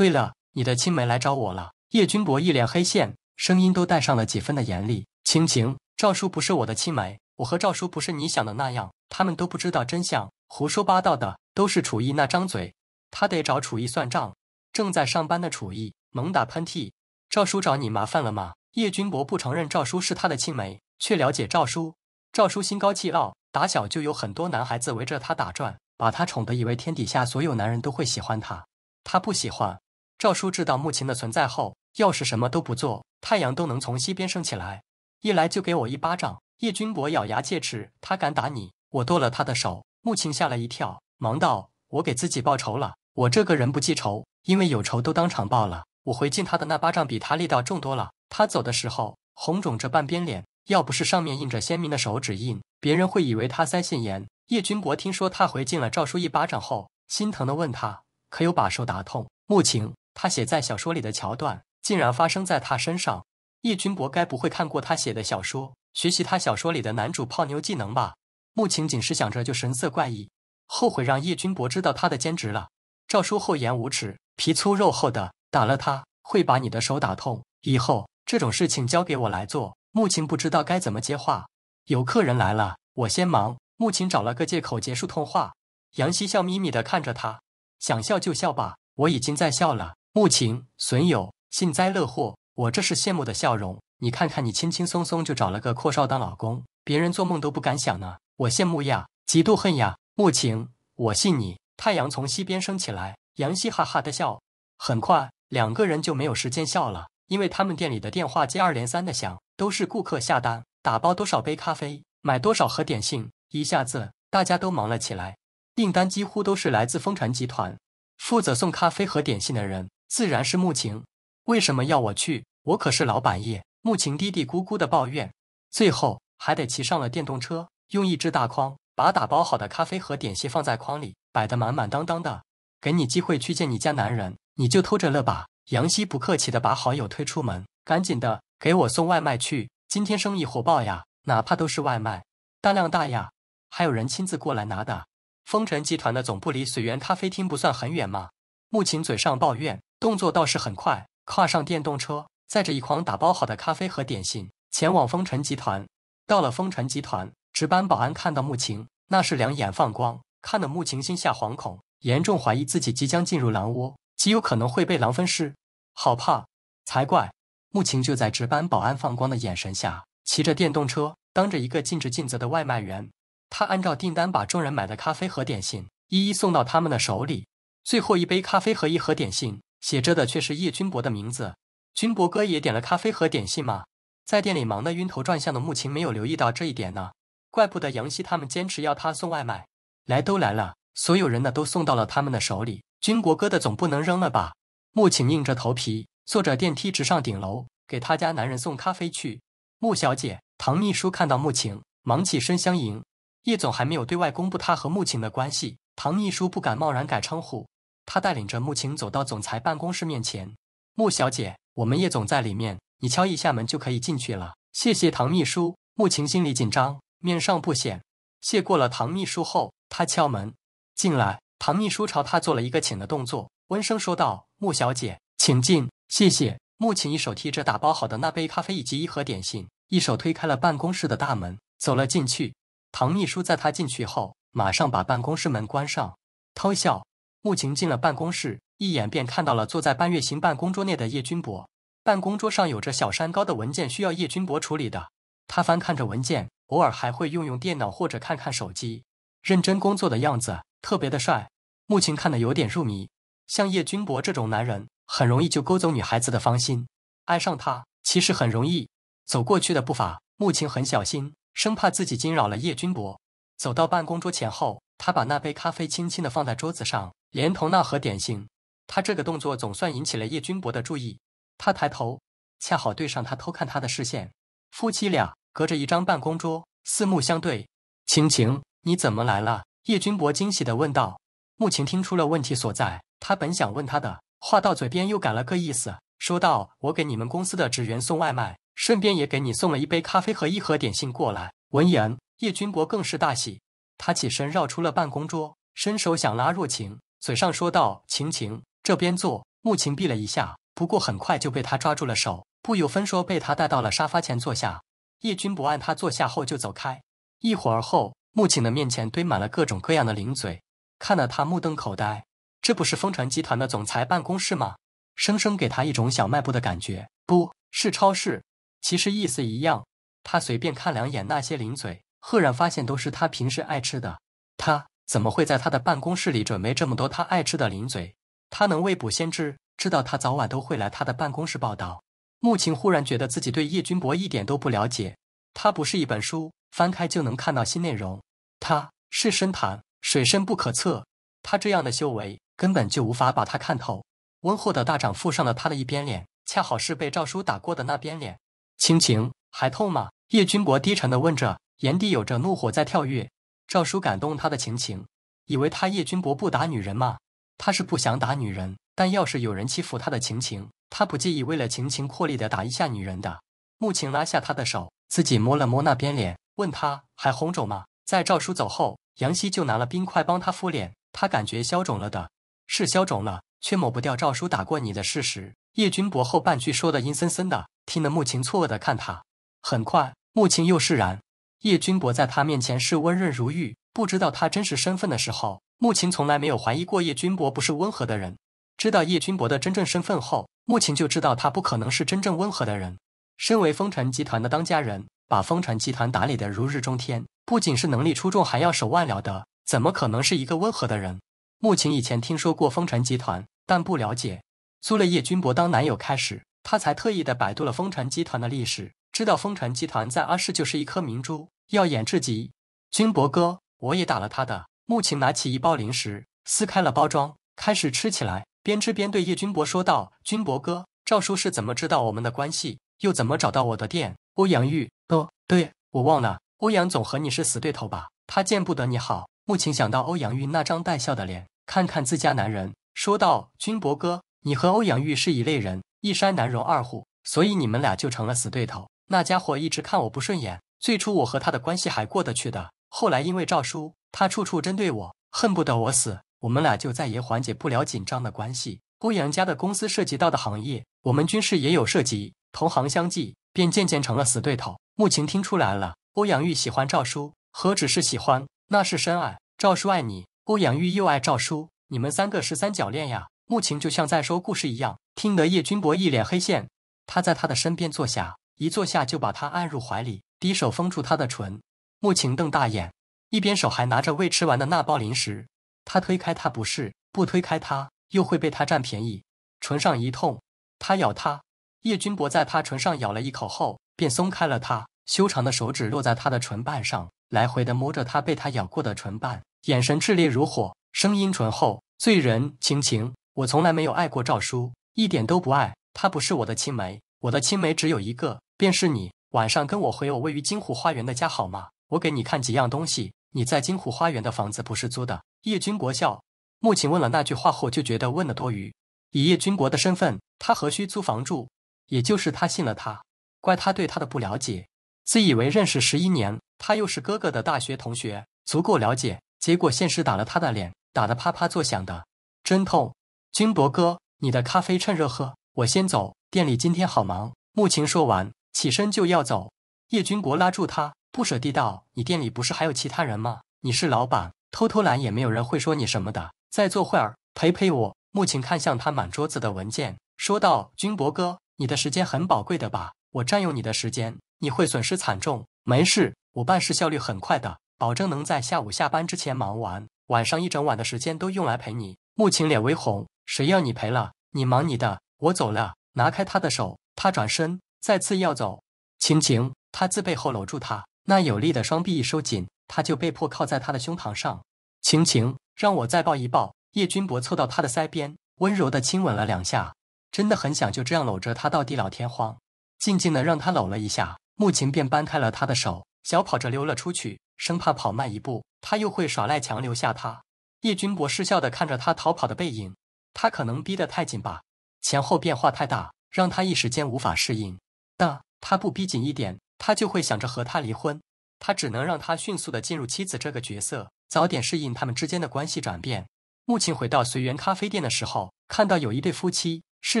对了，你的青梅来找我了。叶君博一脸黑线，声音都带上了几分的严厉。青青，赵叔不是我的青梅，我和赵叔不是你想的那样，他们都不知道真相，胡说八道的都是楚艺那张嘴，他得找楚艺算账。正在上班的楚艺猛打喷嚏。赵叔找你麻烦了吗？叶君博不承认赵叔是他的青梅，却了解赵叔。赵叔心高气傲，打小就有很多男孩子围着他打转，把他宠得以为天底下所有男人都会喜欢他，他不喜欢。赵叔知道穆晴的存在后，要是什么都不做，太阳都能从西边升起来。一来就给我一巴掌！叶君博咬牙切齿：“他敢打你，我剁了他的手！”穆晴吓了一跳，忙道：“我给自己报仇了。我这个人不记仇，因为有仇都当场报了。我回敬他的那巴掌比他力道重多了。”他走的时候，红肿着半边脸，要不是上面印着鲜明的手指印，别人会以为他腮腺炎。叶君博听说他回敬了赵叔一巴掌后，心疼地问他：“可有把手打痛？”穆晴。他写在小说里的桥段竟然发生在他身上，叶君博该不会看过他写的小说，学习他小说里的男主泡妞技能吧？穆晴仅是想着就神色怪异，后悔让叶君博知道他的兼职了。赵叔厚颜无耻，皮粗肉厚的，打了他会把你的手打痛。以后这种事情交给我来做。穆晴不知道该怎么接话，有客人来了，我先忙。穆晴找了个借口结束通话。杨希笑眯眯的看着他，想笑就笑吧，我已经在笑了。穆晴损友幸灾乐祸，我这是羡慕的笑容。你看看，你轻轻松松就找了个阔少当老公，别人做梦都不敢想呢。我羡慕呀，嫉妒恨呀。穆晴，我信你。太阳从西边升起来。杨希哈哈的笑。很快，两个人就没有时间笑了，因为他们店里的电话接二连三的响，都是顾客下单，打包多少杯咖啡，买多少盒点心。一下子，大家都忙了起来。订单几乎都是来自风船集团，负责送咖啡和点心的人。自然是穆晴，为什么要我去？我可是老板爷。穆晴嘀嘀咕咕的抱怨，最后还得骑上了电动车，用一只大筐把打包好的咖啡和点心放在筐里，摆得满满当当的。给你机会去见你家男人，你就偷着乐吧。杨希不客气的把好友推出门，赶紧的给我送外卖去，今天生意火爆呀，哪怕都是外卖，单量大呀，还有人亲自过来拿的。风尘集团的总部离水源咖啡厅不算很远嘛。穆晴嘴上抱怨。动作倒是很快，跨上电动车，载着一筐打包好的咖啡和点心，前往丰尘集团。到了丰尘集团，值班保安看到穆晴，那是两眼放光，看得穆晴心下惶恐，严重怀疑自己即将进入狼窝，极有可能会被狼分尸。好怕才怪。穆晴就在值班保安放光的眼神下，骑着电动车，当着一个尽职尽责的外卖员，他按照订单把众人买的咖啡和点心一一送到他们的手里，最后一杯咖啡和一盒点心。写着的却是叶君博的名字，君博哥也点了咖啡和点心吗？在店里忙得晕头转向的穆晴没有留意到这一点呢，怪不得杨希他们坚持要他送外卖。来都来了，所有人的都送到了他们的手里。君国哥的总不能扔了吧？穆晴硬着头皮坐着电梯直上顶楼，给他家男人送咖啡去。穆小姐，唐秘书看到穆晴，忙起身相迎。叶总还没有对外公布他和穆晴的关系，唐秘书不敢贸然改称呼。他带领着穆晴走到总裁办公室面前，穆小姐，我们叶总在里面，你敲一下门就可以进去了。谢谢唐秘书。穆晴心里紧张，面上不显。谢过了唐秘书后，他敲门进来。唐秘书朝他做了一个请的动作，温声说道：“穆小姐，请进。”谢谢。穆晴一手提着打包好的那杯咖啡以及一盒点心，一手推开了办公室的大门，走了进去。唐秘书在他进去后，马上把办公室门关上，偷笑。穆晴进了办公室，一眼便看到了坐在半月形办公桌内的叶君博。办公桌上有着小山高的文件需要叶君博处理的，他翻看着文件，偶尔还会用用电脑或者看看手机，认真工作的样子特别的帅。穆晴看的有点入迷。像叶君博这种男人，很容易就勾走女孩子的芳心，爱上他其实很容易。走过去的步伐，穆晴很小心，生怕自己惊扰了叶君博。走到办公桌前后。他把那杯咖啡轻轻地放在桌子上，连同那盒点心。他这个动作总算引起了叶君博的注意。他抬头，恰好对上他偷看他的视线。夫妻俩隔着一张办公桌，四目相对。晴晴，你怎么来了？叶君博惊喜地问道。穆晴听出了问题所在，他本想问他的，话到嘴边又改了个意思，说道：“我给你们公司的职员送外卖，顺便也给你送了一杯咖啡和一盒点心过来。”闻言，叶君博更是大喜。他起身绕出了办公桌，伸手想拉若晴，嘴上说道：“晴晴，这边坐。”穆晴避了一下，不过很快就被他抓住了手，不由分说被他带到了沙发前坐下。叶军不按他坐下后就走开。一会儿后，穆晴的面前堆满了各种各样的零嘴，看得他目瞪口呆。这不是风城集团的总裁办公室吗？生生给他一种小卖部的感觉，不是超市，其实意思一样。他随便看两眼那些零嘴。赫然发现都是他平时爱吃的，他怎么会在他的办公室里准备这么多他爱吃的零嘴？他能未卜先知，知道他早晚都会来他的办公室报道。穆晴忽然觉得自己对叶君博一点都不了解，他不是一本书，翻开就能看到新内容。他是深潭，水深不可测。他这样的修为，根本就无法把他看透。温厚的大掌附上了他的一边脸，恰好是被赵叔打过的那边脸。青情还痛吗？叶君博低沉地问着。炎帝有着怒火在跳跃，赵叔感动他的晴晴，以为他叶君博不打女人吗？他是不想打女人，但要是有人欺负他的晴晴，他不介意为了晴晴扩力的打一下女人的。穆晴拉下他的手，自己摸了摸那边脸，问他还红肿吗？在赵叔走后，杨希就拿了冰块帮他敷脸，他感觉消肿了的，是消肿了，却抹不掉赵叔打过你的事实。叶君博后半句说的阴森森的，听得穆晴错愕的看他，很快穆晴又释然。叶君博在他面前是温润如玉。不知道他真实身份的时候，穆晴从来没有怀疑过叶君博不是温和的人。知道叶君博的真正身份后，穆晴就知道他不可能是真正温和的人。身为风尘集团的当家人，把风尘集团打理得如日中天，不仅是能力出众，还要手腕了得，怎么可能是一个温和的人？穆晴以前听说过风尘集团，但不了解。租了叶君博当男友开始，她才特意的百度了风尘集团的历史。知道丰传集团在阿市就是一颗明珠，耀眼至极。君博哥，我也打了他的。穆晴拿起一包零食，撕开了包装，开始吃起来，边吃边对叶君博说道：“君博哥，赵叔是怎么知道我们的关系，又怎么找到我的店？”欧阳玉，哦，对我忘了。欧阳总和你是死对头吧？他见不得你好。穆晴想到欧阳玉那张带笑的脸，看看自家男人，说道：“君博哥，你和欧阳玉是一类人，一山难容二虎，所以你们俩就成了死对头。”那家伙一直看我不顺眼。最初我和他的关系还过得去的，后来因为赵叔，他处处针对我，恨不得我死。我们俩就再也缓解不了紧张的关系。欧阳家的公司涉及到的行业，我们军事也有涉及，同行相忌，便渐渐成了死对头。穆晴听出来了，欧阳玉喜欢赵叔，何止是喜欢，那是深爱。赵叔爱你，欧阳玉又爱赵叔，你们三个是三角恋呀！穆晴就像在说故事一样，听得叶君博一脸黑线。他在他的身边坐下。一坐下就把他按入怀里，低手封住他的唇。穆晴瞪大眼，一边手还拿着未吃完的那包零食。他推开他不是，不推开他又会被他占便宜。唇上一痛，他咬他。叶君博在他唇上咬了一口后便松开了他，修长的手指落在他的唇瓣上，来回的摸着他被他咬过的唇瓣，眼神炽烈如火，声音醇厚醉人。晴晴，我从来没有爱过赵叔，一点都不爱。他不是我的青梅，我的青梅只有一个。便是你晚上跟我回我位于金湖花园的家好吗？我给你看几样东西。你在金湖花园的房子不是租的。叶君国笑，穆晴问了那句话后就觉得问的多余。以叶君国的身份，他何须租房住？也就是他信了他，怪他对他的不了解。自以为认识十一年，他又是哥哥的大学同学，足够了解。结果现实打了他的脸，打得啪啪作响的，真痛。君博哥，你的咖啡趁热喝，我先走。店里今天好忙。穆晴说完。起身就要走，叶军国拉住他，不舍地道：“你店里不是还有其他人吗？你是老板，偷偷懒也没有人会说你什么的。再坐会儿，陪陪我。”穆晴看向他满桌子的文件，说道：“军博哥，你的时间很宝贵的吧？我占用你的时间，你会损失惨重。没事，我办事效率很快的，保证能在下午下班之前忙完。晚上一整晚的时间都用来陪你。”穆晴脸微红：“谁要你陪了？你忙你的，我走了。”拿开他的手，他转身。再次要走，晴晴，他自背后搂住他，那有力的双臂一收紧，他就被迫靠在他的胸膛上。晴晴，让我再抱一抱。叶君博凑到他的腮边，温柔的亲吻了两下，真的很想就这样搂着他到地老天荒。静静的让她搂了一下，穆晴便搬开了他的手，小跑着溜了出去，生怕跑慢一步，他又会耍赖强留下他。叶君博失笑的看着她逃跑的背影，他可能逼得太紧吧，前后变化太大，让他一时间无法适应。那他不逼紧一点，他就会想着和他离婚。他只能让他迅速的进入妻子这个角色，早点适应他们之间的关系转变。穆晴回到随缘咖啡店的时候，看到有一对夫妻，是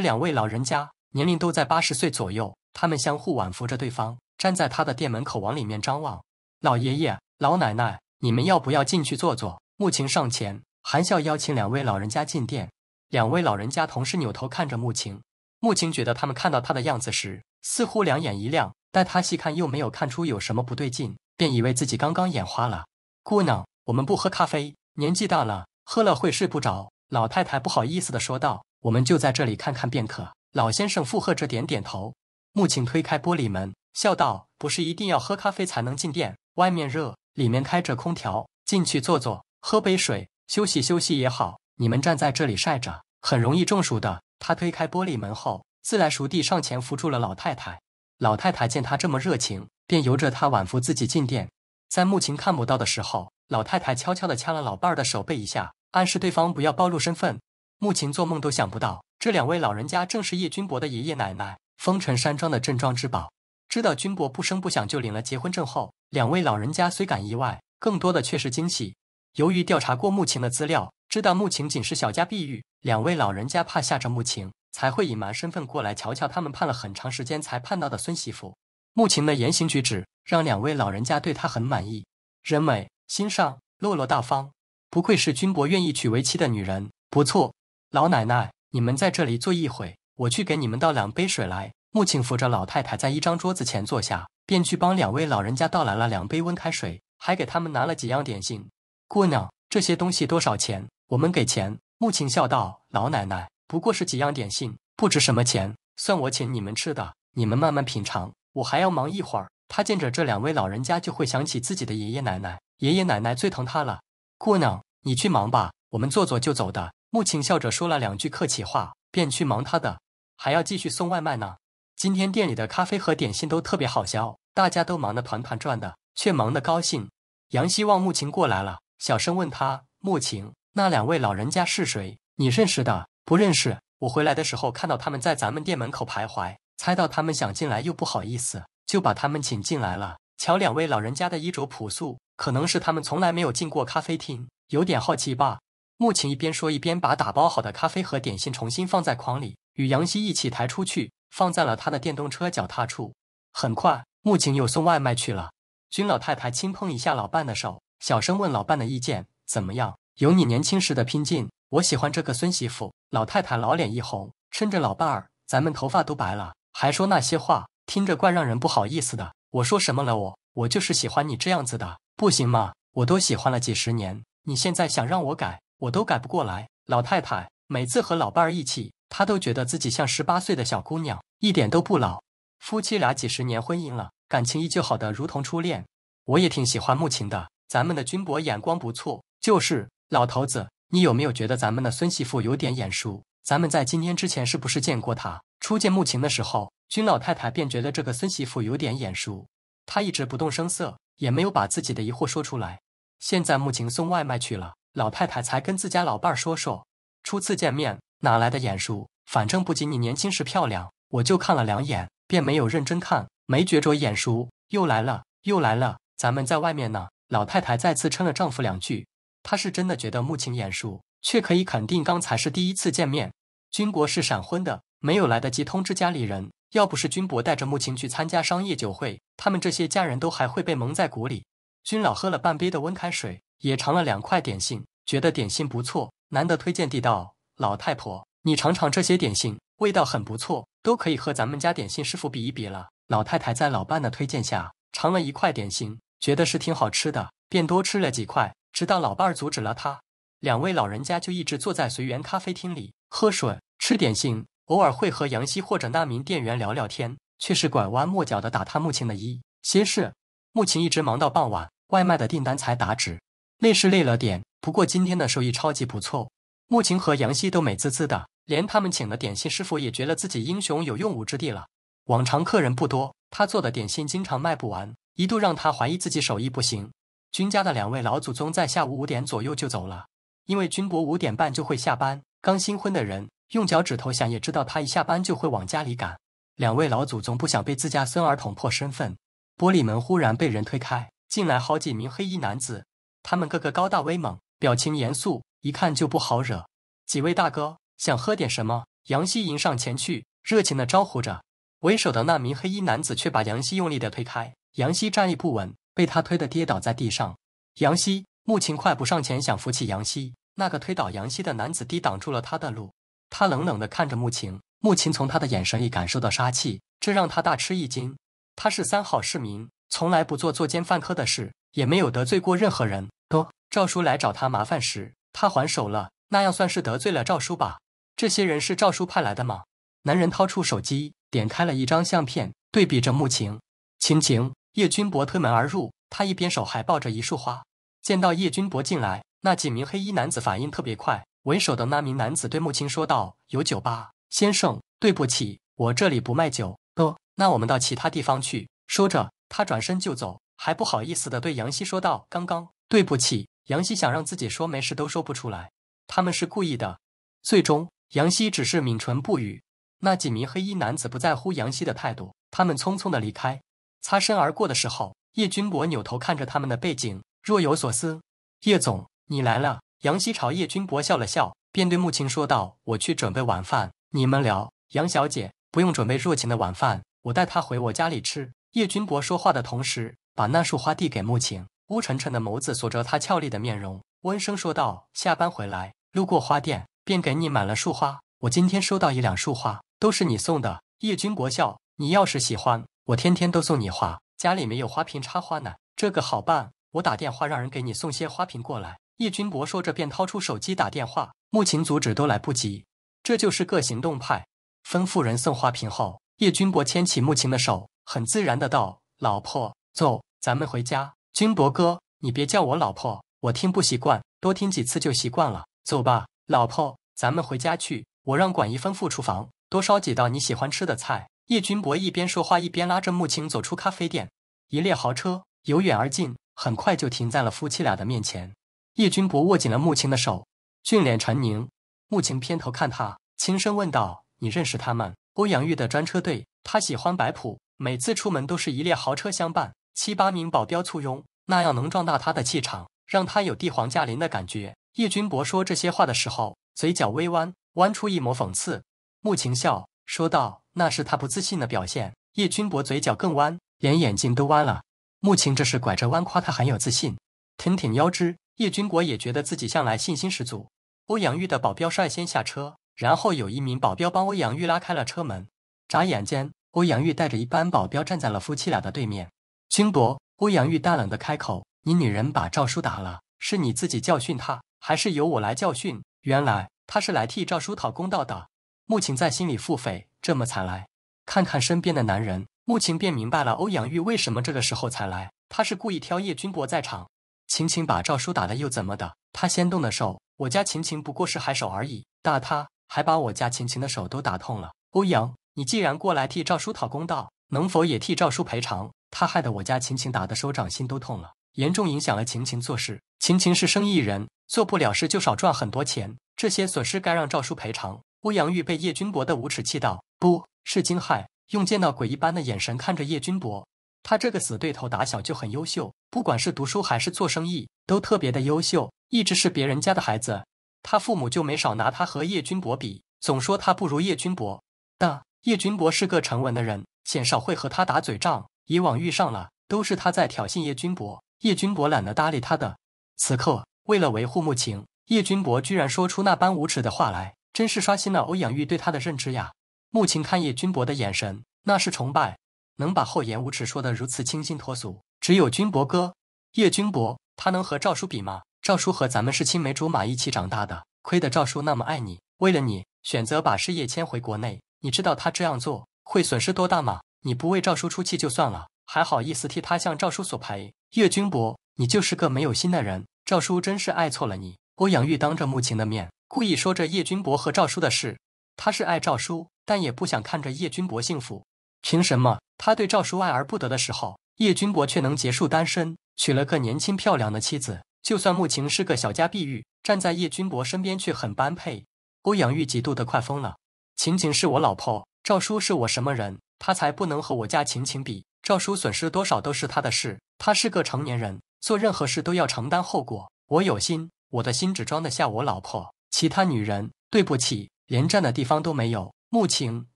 两位老人家，年龄都在八十岁左右。他们相互挽扶着对方，站在他的店门口往里面张望。老爷爷、老奶奶，你们要不要进去坐坐？穆晴上前，含笑邀请两位老人家进店。两位老人家同时扭头看着穆晴。木青觉得他们看到他的样子时，似乎两眼一亮，但他细看又没有看出有什么不对劲，便以为自己刚刚眼花了。姑娘，我们不喝咖啡，年纪大了，喝了会睡不着。老太太不好意思地说道：“我们就在这里看看便可。”老先生附和着点点头。木青推开玻璃门，笑道：“不是一定要喝咖啡才能进店，外面热，里面开着空调，进去坐坐，喝杯水，休息休息也好。你们站在这里晒着，很容易中暑的。”他推开玻璃门后，自来熟地上前扶住了老太太。老太太见他这么热情，便由着他挽扶自己进店。在穆晴看不到的时候，老太太悄悄地掐了老伴儿的手背一下，暗示对方不要暴露身份。穆晴做梦都想不到，这两位老人家正是叶君博的爷爷奶奶，风尘山庄的镇庄之宝。知道君博不声不响就领了结婚证后，两位老人家虽感意外，更多的却是惊喜。由于调查过穆晴的资料，知道穆晴仅是小家碧玉，两位老人家怕吓着穆晴，才会隐瞒身份过来瞧瞧他们盼了很长时间才盼到的孙媳妇。穆晴的言行举止让两位老人家对她很满意，人美心善，落落大方，不愧是君博愿意娶为妻的女人，不错。老奶奶，你们在这里坐一会，我去给你们倒两杯水来。穆晴扶着老太太在一张桌子前坐下，便去帮两位老人家倒来了两杯温开水，还给他们拿了几样点心。姑娘，这些东西多少钱？我们给钱。穆晴笑道：“老奶奶，不过是几样点心，不值什么钱，算我请你们吃的。你们慢慢品尝。我还要忙一会儿。”他见着这两位老人家，就会想起自己的爷爷奶奶，爷爷奶奶最疼他了。姑娘，你去忙吧，我们坐坐就走的。穆晴笑着说了两句客气话，便去忙他的，还要继续送外卖呢。今天店里的咖啡和点心都特别好销，大家都忙得团团转的，却忙得高兴。杨希望穆晴过来了。小声问他：“穆晴，那两位老人家是谁？你认识的？不认识。我回来的时候看到他们在咱们店门口徘徊，猜到他们想进来又不好意思，就把他们请进来了。瞧，两位老人家的衣着朴素，可能是他们从来没有进过咖啡厅，有点好奇吧？”穆晴一边说一边把打包好的咖啡和点心重新放在筐里，与杨希一起抬出去，放在了他的电动车脚踏处。很快，穆晴又送外卖去了。君老太太轻碰一下老伴的手。小声问老伴的意见怎么样？有你年轻时的拼劲，我喜欢这个孙媳妇。老太太老脸一红，趁着老伴儿，咱们头发都白了，还说那些话，听着怪让人不好意思的。我说什么了？我我就是喜欢你这样子的，不行吗？我都喜欢了几十年，你现在想让我改，我都改不过来。老太太每次和老伴儿一起，她都觉得自己像十八岁的小姑娘，一点都不老。夫妻俩几十年婚姻了，感情依旧好的如同初恋。我也挺喜欢穆晴的。咱们的君伯眼光不错，就是老头子，你有没有觉得咱们的孙媳妇有点眼熟？咱们在今天之前是不是见过她？初见穆晴的时候，君老太太便觉得这个孙媳妇有点眼熟，她一直不动声色，也没有把自己的疑惑说出来。现在穆晴送外卖去了，老太太才跟自家老伴儿说说，初次见面哪来的眼熟？反正不及你年轻时漂亮，我就看了两眼，便没有认真看，没觉着眼熟。又来了，又来了，咱们在外面呢。老太太再次称了丈夫两句，她是真的觉得穆晴眼熟，却可以肯定刚才是第一次见面。军国是闪婚的，没有来得及通知家里人，要不是军伯带着穆晴去参加商业酒会，他们这些家人都还会被蒙在鼓里。军老喝了半杯的温开水，也尝了两块点心，觉得点心不错，难得推荐地道。老太婆，你尝尝这些点心，味道很不错，都可以和咱们家点心师傅比一比了。老太太在老伴的推荐下，尝了一块点心。觉得是挺好吃的，便多吃了几块，直到老伴儿阻止了他。两位老人家就一直坐在随缘咖啡厅里喝水、吃点心，偶尔会和杨希或者那名店员聊聊天，却是拐弯抹角的打探穆晴的意些事。穆晴一直忙到傍晚，外卖的订单才打止。累是累了点，不过今天的收益超级不错。穆晴和杨希都美滋滋的，连他们请的点心师傅也觉得自己英雄有用武之地了。往常客人不多，他做的点心经常卖不完。一度让他怀疑自己手艺不行。君家的两位老祖宗在下午五点左右就走了，因为君博五点半就会下班。刚新婚的人用脚趾头想也知道，他一下班就会往家里赶。两位老祖宗不想被自家孙儿捅破身份。玻璃门忽然被人推开，进来好几名黑衣男子，他们个个高大威猛，表情严肃，一看就不好惹。几位大哥想喝点什么？杨希迎上前去，热情地招呼着。为首的那名黑衣男子却把杨希用力地推开。杨希站立不稳，被他推得跌倒在地上。杨希穆晴快步上前想扶起杨希，那个推倒杨希的男子抵挡住了他的路。他冷冷地看着穆晴，穆晴从他的眼神里感受到杀气，这让他大吃一惊。他是三好市民，从来不做作奸犯科的事，也没有得罪过任何人。都赵叔来找他麻烦时，他还手了，那样算是得罪了赵叔吧？这些人是赵叔派来的吗？男人掏出手机，点开了一张相片，对比着穆晴，晴晴。叶君博推门而入，他一边手还抱着一束花。见到叶君博进来，那几名黑衣男子反应特别快。为首的那名男子对母亲说道：“有酒吧，先生，对不起，我这里不卖酒。呃，那我们到其他地方去。”说着，他转身就走，还不好意思的对杨希说道：“刚刚对不起。”杨希想让自己说没事，都说不出来。他们是故意的。最终，杨希只是抿唇不语。那几名黑衣男子不在乎杨希的态度，他们匆匆的离开。擦身而过的时候，叶君博扭头看着他们的背景，若有所思。叶总，你来了。杨希朝叶君博笑了笑，便对穆晴说道：“我去准备晚饭，你们聊。”杨小姐不用准备若晴的晚饭，我带她回我家里吃。叶君博说话的同时，把那束花递给穆晴，乌沉沉的眸子锁着她俏丽的面容，温声说道：“下班回来，路过花店，便给你买了束花。我今天收到一两束花，都是你送的。叶君博笑：“你要是喜欢。”我天天都送你花，家里没有花瓶插花呢，这个好办，我打电话让人给你送些花瓶过来。叶君博说着便掏出手机打电话，穆晴阻止都来不及。这就是个行动派，吩咐人送花瓶后，叶君博牵起穆晴的手，很自然的道：“老婆，走，咱们回家。君博哥，你别叫我老婆，我听不习惯，多听几次就习惯了。走吧，老婆，咱们回家去。我让管姨吩咐厨房多烧几道你喜欢吃的菜。”叶军博一边说话一边拉着穆晴走出咖啡店，一列豪车由远而近，很快就停在了夫妻俩的面前。叶军博握紧了穆晴的手，俊脸沉凝。穆晴偏头看他，轻声问道：“你认识他们？”欧阳玉的专车队，他喜欢摆谱，每次出门都是一列豪车相伴，七八名保镖簇拥，那样能壮大他的气场，让他有帝皇驾临的感觉。叶军博说这些话的时候，嘴角微弯，弯出一抹讽刺。穆晴笑说道。那是他不自信的表现。叶君博嘴角更弯，连眼睛都弯了。穆晴这是拐着弯夸他很有自信，挺挺腰肢。叶君国也觉得自己向来信心十足。欧阳玉的保镖率先下车，然后有一名保镖帮欧阳玉拉开了车门。眨眼间，欧阳玉带着一班保镖站在了夫妻俩的对面。君博，欧阳玉大冷的开口：“你女人把赵叔打了，是你自己教训他，还是由我来教训？原来他是来替赵叔讨公道的。”穆晴在心里腹诽。这么惨，来看看身边的男人，穆晴便明白了欧阳玉为什么这个时候才来。他是故意挑叶君博在场，晴晴把赵叔打了又怎么的？他先动的手，我家晴晴不过是还手而已，打他还把我家晴晴的手都打痛了。欧阳，你既然过来替赵叔讨公道，能否也替赵叔赔偿？他害得我家晴晴打的手掌心都痛了，严重影响了晴晴做事。晴晴是生意人，做不了事就少赚很多钱，这些损失该让赵叔赔偿。欧阳玉被叶君博的无耻气到，不是惊骇，用见到鬼一般的眼神看着叶君博。他这个死对头打小就很优秀，不管是读书还是做生意，都特别的优秀，一直是别人家的孩子。他父母就没少拿他和叶君博比，总说他不如叶君博。但叶君博是个沉稳的人，鲜少会和他打嘴仗。以往遇上了，都是他在挑衅叶君博，叶君博懒得搭理他的。此刻为了维护穆晴，叶君博居然说出那般无耻的话来。真是刷新了欧阳玉对他的认知呀！穆晴看叶君博的眼神，那是崇拜。能把厚颜无耻说得如此清新脱俗，只有君博哥。叶君博，他能和赵叔比吗？赵叔和咱们是青梅竹马，一起长大的。亏得赵叔那么爱你，为了你选择把事业迁回国内。你知道他这样做会损失多大吗？你不为赵叔出气就算了，还好意思替他向赵叔索赔？叶君博，你就是个没有心的人。赵叔真是爱错了你。欧阳玉当着穆晴的面。故意说着叶君博和赵叔的事，他是爱赵叔，但也不想看着叶君博幸福。凭什么？他对赵叔爱而不得的时候，叶君博却能结束单身，娶了个年轻漂亮的妻子。就算穆晴是个小家碧玉，站在叶君博身边却很般配。欧阳玉嫉妒的快疯了。晴晴是我老婆，赵叔是我什么人？他才不能和我家晴晴比。赵叔损失多少都是他的事，他是个成年人，做任何事都要承担后果。我有心，我的心只装得下我老婆。其他女人，对不起，连站的地方都没有。穆晴，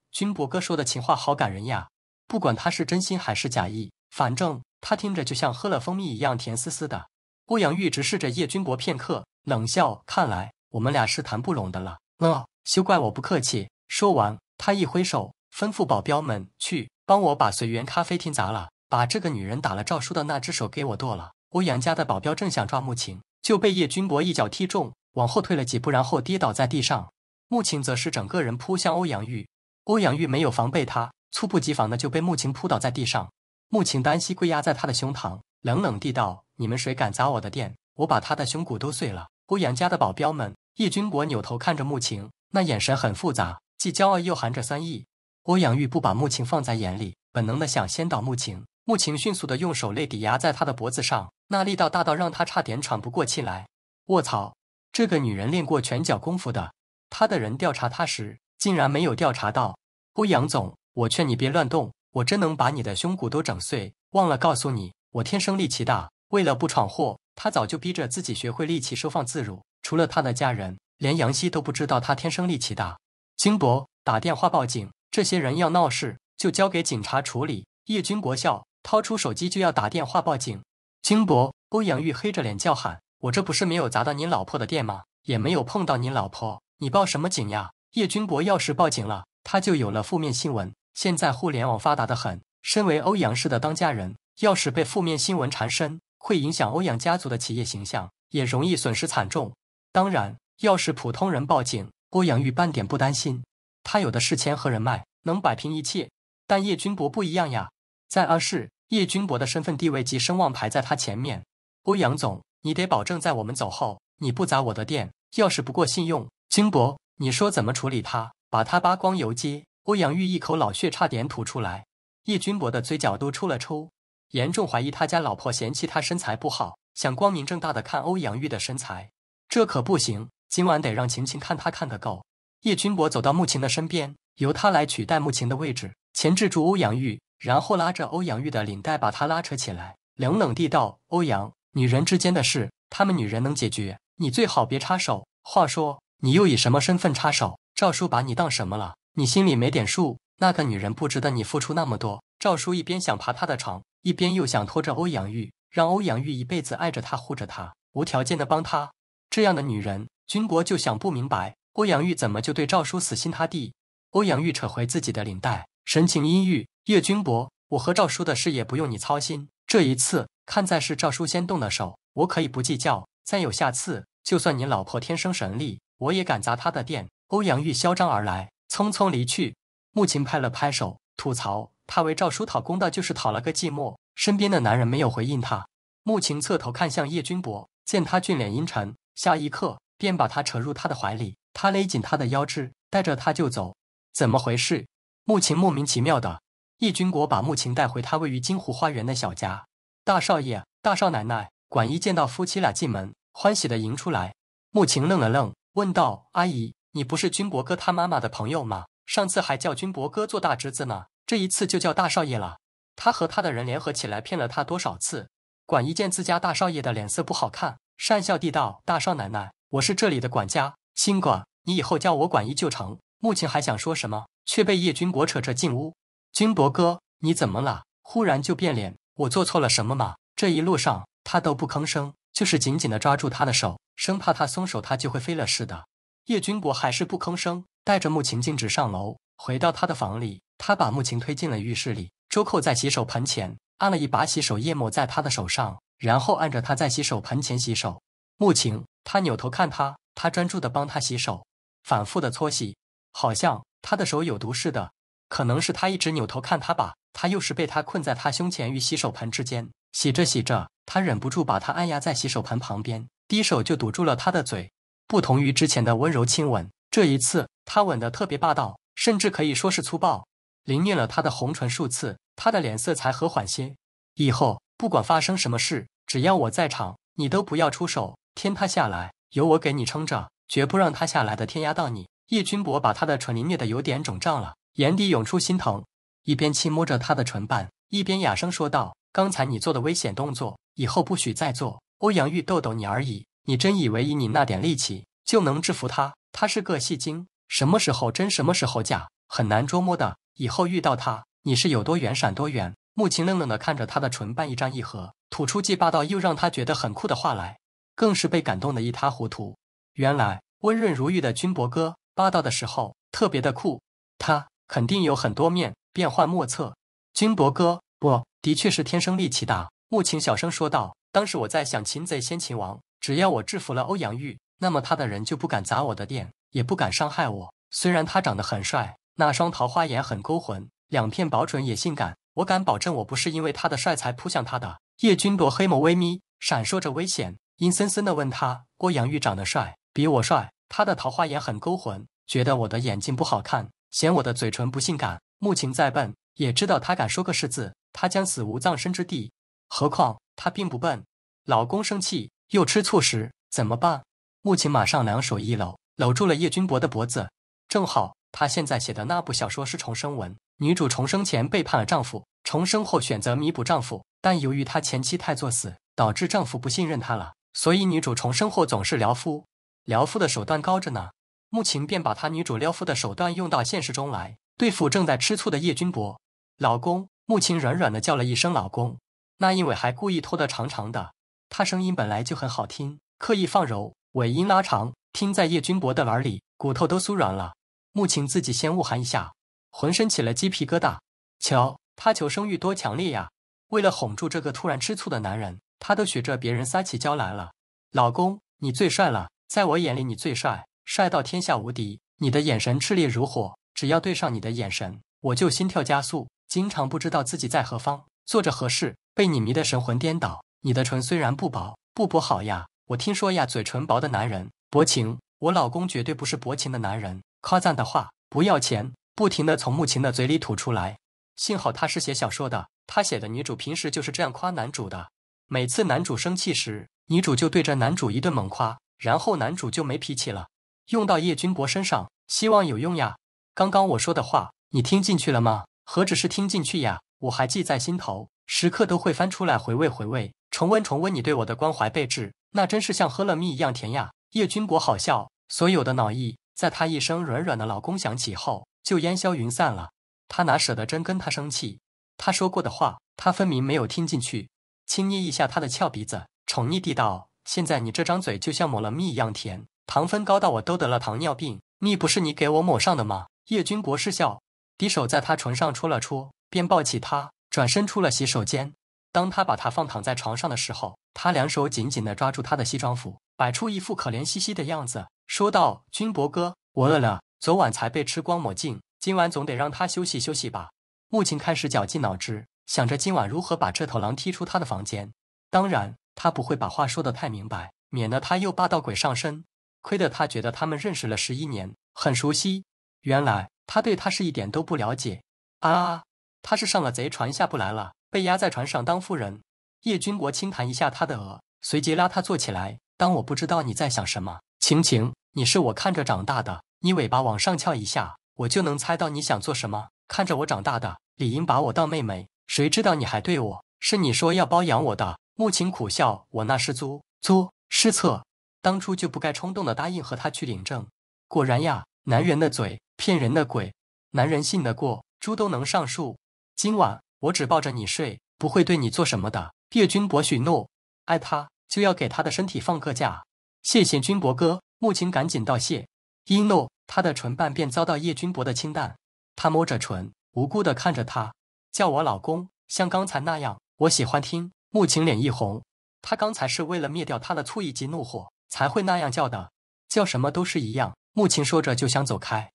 君博哥说的情话好感人呀！不管他是真心还是假意，反正他听着就像喝了蜂蜜一样甜丝丝的。欧阳玉直视着叶君博片刻，冷笑：“看来我们俩是谈不拢的了，了，休怪我不客气。”说完，他一挥手，吩咐保镖们去帮我把随缘咖啡厅砸了，把这个女人打了。赵叔的那只手给我剁了。欧阳家的保镖正想抓穆晴，就被叶君博一脚踢中。往后退了几步，然后跌倒在地上。穆晴则是整个人扑向欧阳玉，欧阳玉没有防备他，猝不及防的就被穆晴扑倒在地上。穆晴单膝跪压在他的胸膛，冷冷地道：“你们谁敢砸我的店，我把他的胸骨都碎了。”欧阳家的保镖们，叶军国扭头看着穆晴，那眼神很复杂，既骄傲又含着酸意。欧阳玉不把穆晴放在眼里，本能的想先倒穆晴。穆晴迅速的用手肋抵压在他的脖子上，那力道大到让他差点喘不过气来。卧槽！这个女人练过拳脚功夫的，他的人调查她时，竟然没有调查到。欧阳总，我劝你别乱动，我真能把你的胸骨都整碎。忘了告诉你，我天生力气大。为了不闯祸，他早就逼着自己学会力气收放自如。除了他的家人，连杨希都不知道他天生力气大。金博打电话报警，这些人要闹事，就交给警察处理。叶军国笑，掏出手机就要打电话报警。金博，欧阳玉黑着脸叫喊。我这不是没有砸到你老婆的店吗？也没有碰到你老婆，你报什么警呀？叶军博要是报警了，他就有了负面新闻。现在互联网发达的很，身为欧阳氏的当家人，要是被负面新闻缠身，会影响欧阳家族的企业形象，也容易损失惨重。当然，要是普通人报警，欧阳玉半点不担心，他有的是钱和人脉，能摆平一切。但叶军博不一样呀，在阿市，叶军博的身份地位及声望排在他前面，欧阳总。你得保证在我们走后，你不砸我的店。要是不过信用，金博，你说怎么处理他？把他扒光游街。欧阳玉一口老血差点吐出来，叶君博的嘴角都抽了抽，严重怀疑他家老婆嫌弃他身材不好，想光明正大的看欧阳玉的身材，这可不行。今晚得让晴晴看他看个够。叶君博走到穆晴的身边，由他来取代穆晴的位置，钳制住欧阳玉，然后拉着欧阳玉的领带把他拉扯起来，冷冷地道：“欧阳。”女人之间的事，他们女人能解决，你最好别插手。话说，你又以什么身份插手？赵叔把你当什么了？你心里没点数？那个女人不值得你付出那么多。赵叔一边想爬他的床，一边又想拖着欧阳玉，让欧阳玉一辈子爱着他，护着他，无条件的帮他。这样的女人，君博就想不明白，欧阳玉怎么就对赵叔死心塌地？欧阳玉扯回自己的领带，神情阴郁。叶君博，我和赵叔的事也不用你操心。这一次。看在是赵叔先动的手，我可以不计较。再有下次，就算你老婆天生神力，我也敢砸他的店。欧阳玉嚣张而来，匆匆离去。穆晴拍了拍手，吐槽：“他为赵叔讨公道，就是讨了个寂寞。”身边的男人没有回应他。穆晴侧头看向叶君博，见他俊脸阴沉，下一刻便把他扯入他的怀里，他勒紧他的腰肢，带着他就走。怎么回事？穆晴莫名其妙的。叶君国把穆晴带回他位于金湖花园的小家。大少爷，大少奶奶，管一见到夫妻俩进门，欢喜的迎出来。穆晴愣了愣，问道：“阿姨，你不是军伯哥他妈妈的朋友吗？上次还叫军伯哥做大侄子呢，这一次就叫大少爷了。他和他的人联合起来骗了他多少次？”管一见自家大少爷的脸色不好看，讪笑地道：“大少奶奶，我是这里的管家，新管，你以后叫我管一就成。”穆晴还想说什么，却被叶军国扯着进屋。“军伯哥，你怎么了？忽然就变脸。”我做错了什么吗？这一路上他都不吭声，就是紧紧的抓住他的手，生怕他松手，他就会飞了似的。叶军博还是不吭声，带着穆晴径直上楼，回到他的房里。他把穆晴推进了浴室里。周扣在洗手盆前按了一把洗手液抹在他的手上，然后按着他在洗手盆前洗手。穆晴，他扭头看他，他专注的帮他洗手，反复的搓洗，好像他的手有毒似的。可能是他一直扭头看他吧。他又是被他困在他胸前与洗手盆之间，洗着洗着，他忍不住把他按压在洗手盆旁边，低手就堵住了他的嘴。不同于之前的温柔亲吻，这一次他吻得特别霸道，甚至可以说是粗暴，凌虐了他的红唇数次，他的脸色才和缓些。以后不管发生什么事，只要我在场，你都不要出手，天塌下来有我给你撑着，绝不让他下来的天压到你。叶君博把他的唇凌虐得有点肿胀了，眼底涌出心疼。一边轻摸着他的唇瓣，一边哑声说道：“刚才你做的危险动作，以后不许再做。欧阳玉逗逗你而已，你真以为以你那点力气就能制服他？他是个戏精，什么时候真什么时候假，很难捉摸的。以后遇到他，你是有多远闪多远。”木晴愣愣地看着他的唇瓣一张一合，吐出既霸道又让他觉得很酷的话来，更是被感动得一塌糊涂。原来温润如玉的君博哥，霸道的时候特别的酷。他肯定有很多面。变幻莫测，君博哥不，的确是天生力气大。穆晴小声说道：“当时我在想，擒贼先擒王，只要我制服了欧阳玉，那么他的人就不敢砸我的店，也不敢伤害我。虽然他长得很帅，那双桃花眼很勾魂，两片保准也性感。我敢保证，我不是因为他的帅才扑向他的。”叶君夺黑眸微眯，闪烁着危险，阴森森地问他：“郭阳玉长得帅，比我帅，他的桃花眼很勾魂，觉得我的眼睛不好看，嫌我的嘴唇不性感。”穆晴再笨，也知道他敢说个是字，他将死无葬身之地。何况他并不笨。老公生气又吃醋时怎么办？穆晴马上两手一搂，搂住了叶君博的脖子。正好他现在写的那部小说是重生文，女主重生前背叛了丈夫，重生后选择弥补丈夫，但由于她前妻太作死，导致丈夫不信任她了，所以女主重生后总是撩夫。撩夫的手段高着呢，穆晴便把她女主撩夫的手段用到现实中来。对付正在吃醋的叶君博，老公穆晴软软的叫了一声“老公”，那意尾还故意拖得长长的。他声音本来就很好听，刻意放柔，尾音拉长，听在叶君博的耳里，骨头都酥软了。穆晴自己先恶寒一下，浑身起了鸡皮疙瘩。瞧，他求生欲多强烈呀！为了哄住这个突然吃醋的男人，他都学着别人撒起娇来了。“老公，你最帅了，在我眼里你最帅，帅到天下无敌。你的眼神炽烈如火。”只要对上你的眼神，我就心跳加速，经常不知道自己在何方，做着何事，被你迷得神魂颠倒。你的唇虽然不薄，不薄好呀。我听说呀，嘴唇薄的男人薄情。我老公绝对不是薄情的男人。夸赞的话不要钱，不停的从穆晴的嘴里吐出来。幸好他是写小说的，他写的女主平时就是这样夸男主的。每次男主生气时，女主就对着男主一顿猛夸，然后男主就没脾气了。用到叶君博身上，希望有用呀。刚刚我说的话，你听进去了吗？何止是听进去呀，我还记在心头，时刻都会翻出来回味回味，重温重温你对我的关怀备至，那真是像喝了蜜一样甜呀！叶君博好笑，所有的恼意在他一声软软的老公响起后就烟消云散了。他哪舍得真跟他生气？他说过的话，他分明没有听进去。轻捏一下他的翘鼻子，宠溺地道：“现在你这张嘴就像抹了蜜一样甜，糖分高到我都得了糖尿病。蜜不是你给我抹上的吗？”叶君博士笑，低手在他唇上戳了戳，便抱起他，转身出了洗手间。当他把他放躺在床上的时候，他两手紧紧地抓住他的西装服，摆出一副可怜兮兮的样子，说道：“君博哥，我饿了，昨晚才被吃光抹净，今晚总得让他休息休息吧。”木琴开始绞尽脑汁，想着今晚如何把这头狼踢出他的房间。当然，他不会把话说得太明白，免得他又霸道鬼上身。亏得他觉得他们认识了十一年，很熟悉。原来他对他是一点都不了解啊！他是上了贼船下不来了，被压在船上当夫人。叶君国轻弹一下他的额，随即拉他坐起来。当我不知道你在想什么，晴晴，你是我看着长大的，你尾巴往上翘一下，我就能猜到你想做什么。看着我长大的，理应把我当妹妹。谁知道你还对我？是你说要包养我的。穆晴苦笑，我那是租，租失策，当初就不该冲动的答应和他去领证。果然呀，男人的嘴。骗人的鬼，男人信得过，猪都能上树。今晚我只抱着你睡，不会对你做什么的。叶君博许诺，爱他就要给他的身体放个假。谢谢君博哥，穆晴赶紧道谢。一诺，他的唇瓣便遭到叶君博的轻淡。他摸着唇，无辜的看着他，叫我老公，像刚才那样，我喜欢听。穆晴脸一红，他刚才是为了灭掉他的醋意及怒火，才会那样叫的，叫什么都是一样。穆晴说着就想走开。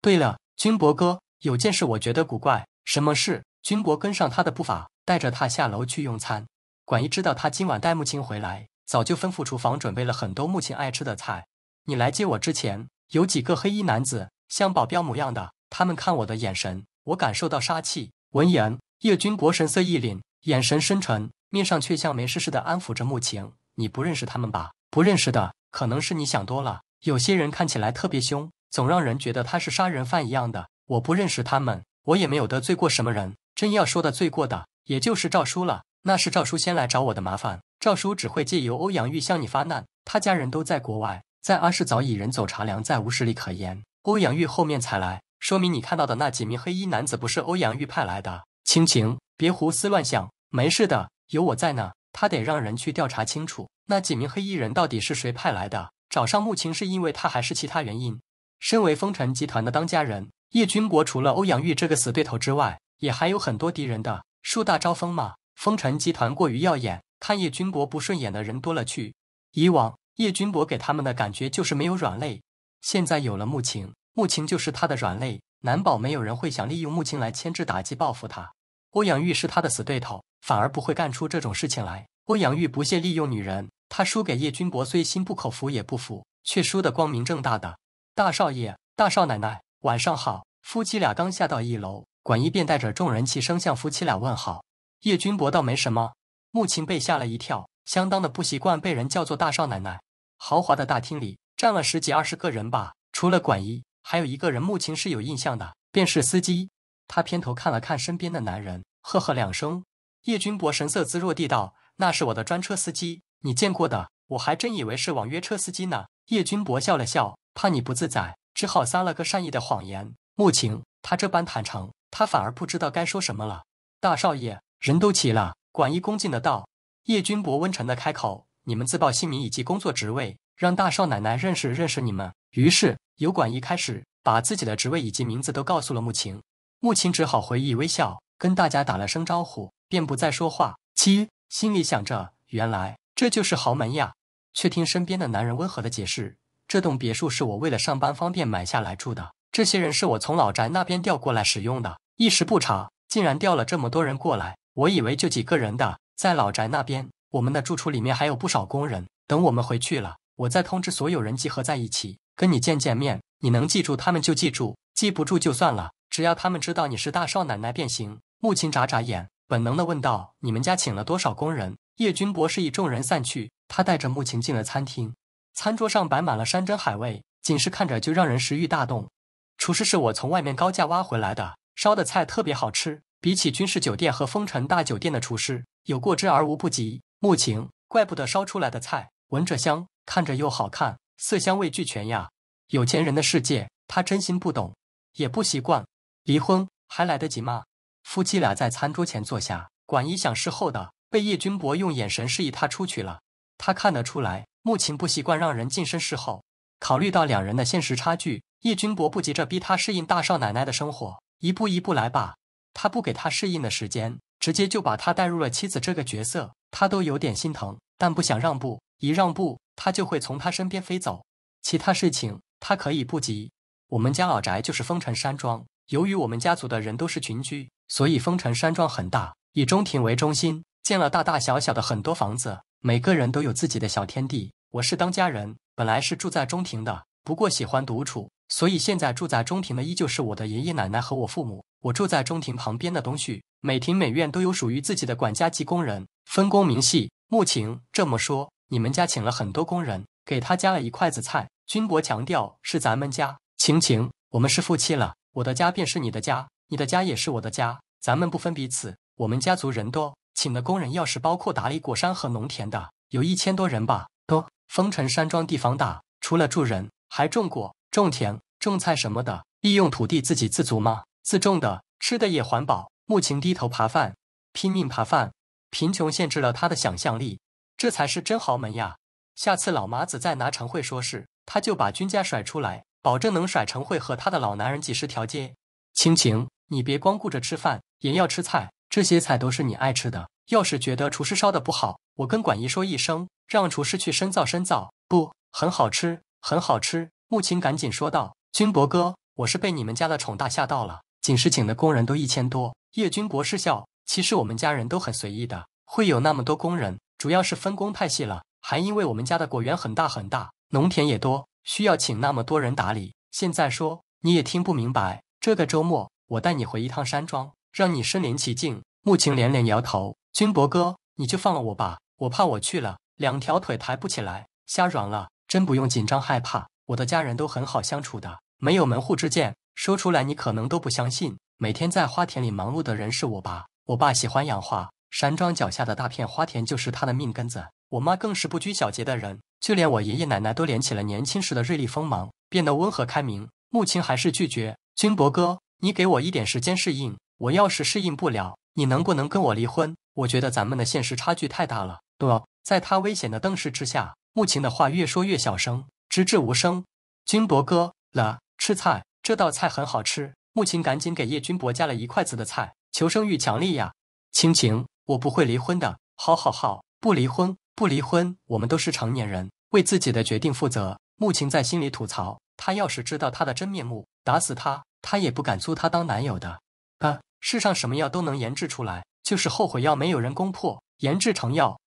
对了，君博哥，有件事我觉得古怪，什么事？君博跟上他的步伐，带着他下楼去用餐。管一知道他今晚带穆晴回来，早就吩咐厨房准备了很多穆晴爱吃的菜。你来接我之前，有几个黑衣男子，像保镖模样的，他们看我的眼神，我感受到杀气。闻言，叶君国神色一凛，眼神深沉，面上却像没事似的安抚着穆晴：“你不认识他们吧？不认识的，可能是你想多了。有些人看起来特别凶。”总让人觉得他是杀人犯一样的。我不认识他们，我也没有得罪过什么人。真要说的罪过的，也就是赵叔了。那是赵叔先来找我的麻烦。赵叔只会借由欧阳玉向你发难。他家人都在国外，在阿市早已人走茶凉，再无实力可言。欧阳玉后面才来，说明你看到的那几名黑衣男子不是欧阳玉派来的。青晴，别胡思乱想，没事的，有我在呢。他得让人去调查清楚，那几名黑衣人到底是谁派来的？找上穆青是因为他，还是其他原因？身为风尘集团的当家人，叶军国除了欧阳玉这个死对头之外，也还有很多敌人的。树大招风嘛，风尘集团过于耀眼，看叶军国不顺眼的人多了去。以往叶军国给他们的感觉就是没有软肋，现在有了穆晴，穆晴就是他的软肋，难保没有人会想利用穆晴来牵制、打击、报复他。欧阳玉是他的死对头，反而不会干出这种事情来。欧阳玉不屑利用女人，他输给叶军国虽心不口服也不服，却输得光明正大的。大少爷、大少奶奶，晚上好！夫妻俩刚下到一楼，管一便带着众人齐声向夫妻俩问好。叶君博倒没什么，穆琴被吓了一跳，相当的不习惯被人叫做大少奶奶。豪华的大厅里站了十几二十个人吧，除了管一，还有一个人穆琴是有印象的，便是司机。他偏头看了看身边的男人，呵呵两声。叶君博神色自若地道：“那是我的专车司机，你见过的，我还真以为是网约车司机呢。”叶君博笑了笑。怕你不自在，只好撒了个善意的谎言。穆晴，他这般坦诚，他反而不知道该说什么了。大少爷，人都齐了。管一恭敬的道。叶君博温沉的开口：“你们自报姓名以及工作职位，让大少奶奶认识认识你们。”于是，由管一开始把自己的职位以及名字都告诉了穆晴。穆晴只好回忆微笑，跟大家打了声招呼，便不再说话。七心里想着：“原来这就是豪门呀！”却听身边的男人温和的解释。这栋别墅是我为了上班方便买下来住的。这些人是我从老宅那边调过来使用的。一时不察，竟然调了这么多人过来。我以为就几个人的，在老宅那边，我们的住处里面还有不少工人。等我们回去了，我再通知所有人集合在一起，跟你见见面。你能记住他们就记住，记不住就算了。只要他们知道你是大少奶奶便行。穆琴眨眨眼，本能地问道：“你们家请了多少工人？”叶君博示意众人散去，他带着穆琴进了餐厅。餐桌上摆满了山珍海味，仅是看着就让人食欲大动。厨师是我从外面高价挖回来的，烧的菜特别好吃，比起军事酒店和丰城大酒店的厨师有过之而无不及。穆晴，怪不得烧出来的菜闻着香，看着又好看，色香味俱全呀！有钱人的世界，他真心不懂，也不习惯。离婚还来得及吗？夫妻俩在餐桌前坐下，管一想事后，的被叶君博用眼神示意他出去了。他看得出来。穆琴不习惯让人近身侍候，考虑到两人的现实差距，叶君博不急着逼她适应大少奶奶的生活，一步一步来吧。他不给他适应的时间，直接就把他带入了妻子这个角色，他都有点心疼，但不想让步，一让步，他就会从他身边飞走。其他事情他可以不急。我们家老宅就是风尘山庄，由于我们家族的人都是群居，所以风尘山庄很大，以中庭为中心，建了大大小小的很多房子，每个人都有自己的小天地。我是当家人，本来是住在中庭的，不过喜欢独处，所以现在住在中庭的依旧是我的爷爷奶奶和我父母。我住在中庭旁边的东西，每庭每院都有属于自己的管家及工人，分工明细。木晴这么说，你们家请了很多工人，给他加了一筷子菜。军伯强调是咱们家，晴晴，我们是夫妻了，我的家便是你的家，你的家也是我的家，咱们不分彼此。我们家族人多，请的工人要是包括打理果山和农田的，有一千多人吧，多。丰城山庄地方大，除了住人，还种果、种田、种菜什么的，利用土地自给自足吗？自种的吃的也环保。穆晴低头扒饭，拼命扒饭。贫穷限制了他的想象力，这才是真豪门呀！下次老麻子再拿陈慧说事，他就把君家甩出来，保证能甩陈慧和他的老男人几十条街。青晴，你别光顾着吃饭，也要吃菜，这些菜都是你爱吃的。要是觉得厨师烧的不好，我跟管姨说一声，让厨师去深造深造。不，很好吃，很好吃。穆晴赶紧说道：“君博哥，我是被你们家的宠大吓到了。景氏请的工人都一千多。”叶君博士笑：“其实我们家人都很随意的，会有那么多工人，主要是分工太细了，还因为我们家的果园很大很大，农田也多，需要请那么多人打理。现在说你也听不明白。这个周末我带你回一趟山庄，让你身临其境。”穆晴连连摇头。军博哥，你就放了我吧，我怕我去了两条腿抬不起来，瞎软了。真不用紧张害怕，我的家人都很好相处的，没有门户之见。说出来你可能都不相信，每天在花田里忙碌的人是我爸。我爸喜欢养花，山庄脚下的大片花田就是他的命根子。我妈更是不拘小节的人，就连我爷爷奶奶都敛起了年轻时的锐利锋芒，变得温和开明。母亲还是拒绝，军博哥，你给我一点时间适应。我要是适应不了，你能不能跟我离婚？我觉得咱们的现实差距太大了。在他危险的瞪视之下，穆晴的话越说越小声，直至无声。君博哥，了吃菜，这道菜很好吃。穆晴赶紧给叶君博夹了一筷子的菜，求生欲强烈呀。亲情，我不会离婚的。好好好，不离婚，不离婚，我们都是成年人，为自己的决定负责。穆晴在心里吐槽，他要是知道他的真面目，打死他，他也不敢租他当男友的。啊，世上什么药都能研制出来。就是后悔药没有人攻破，研制成药。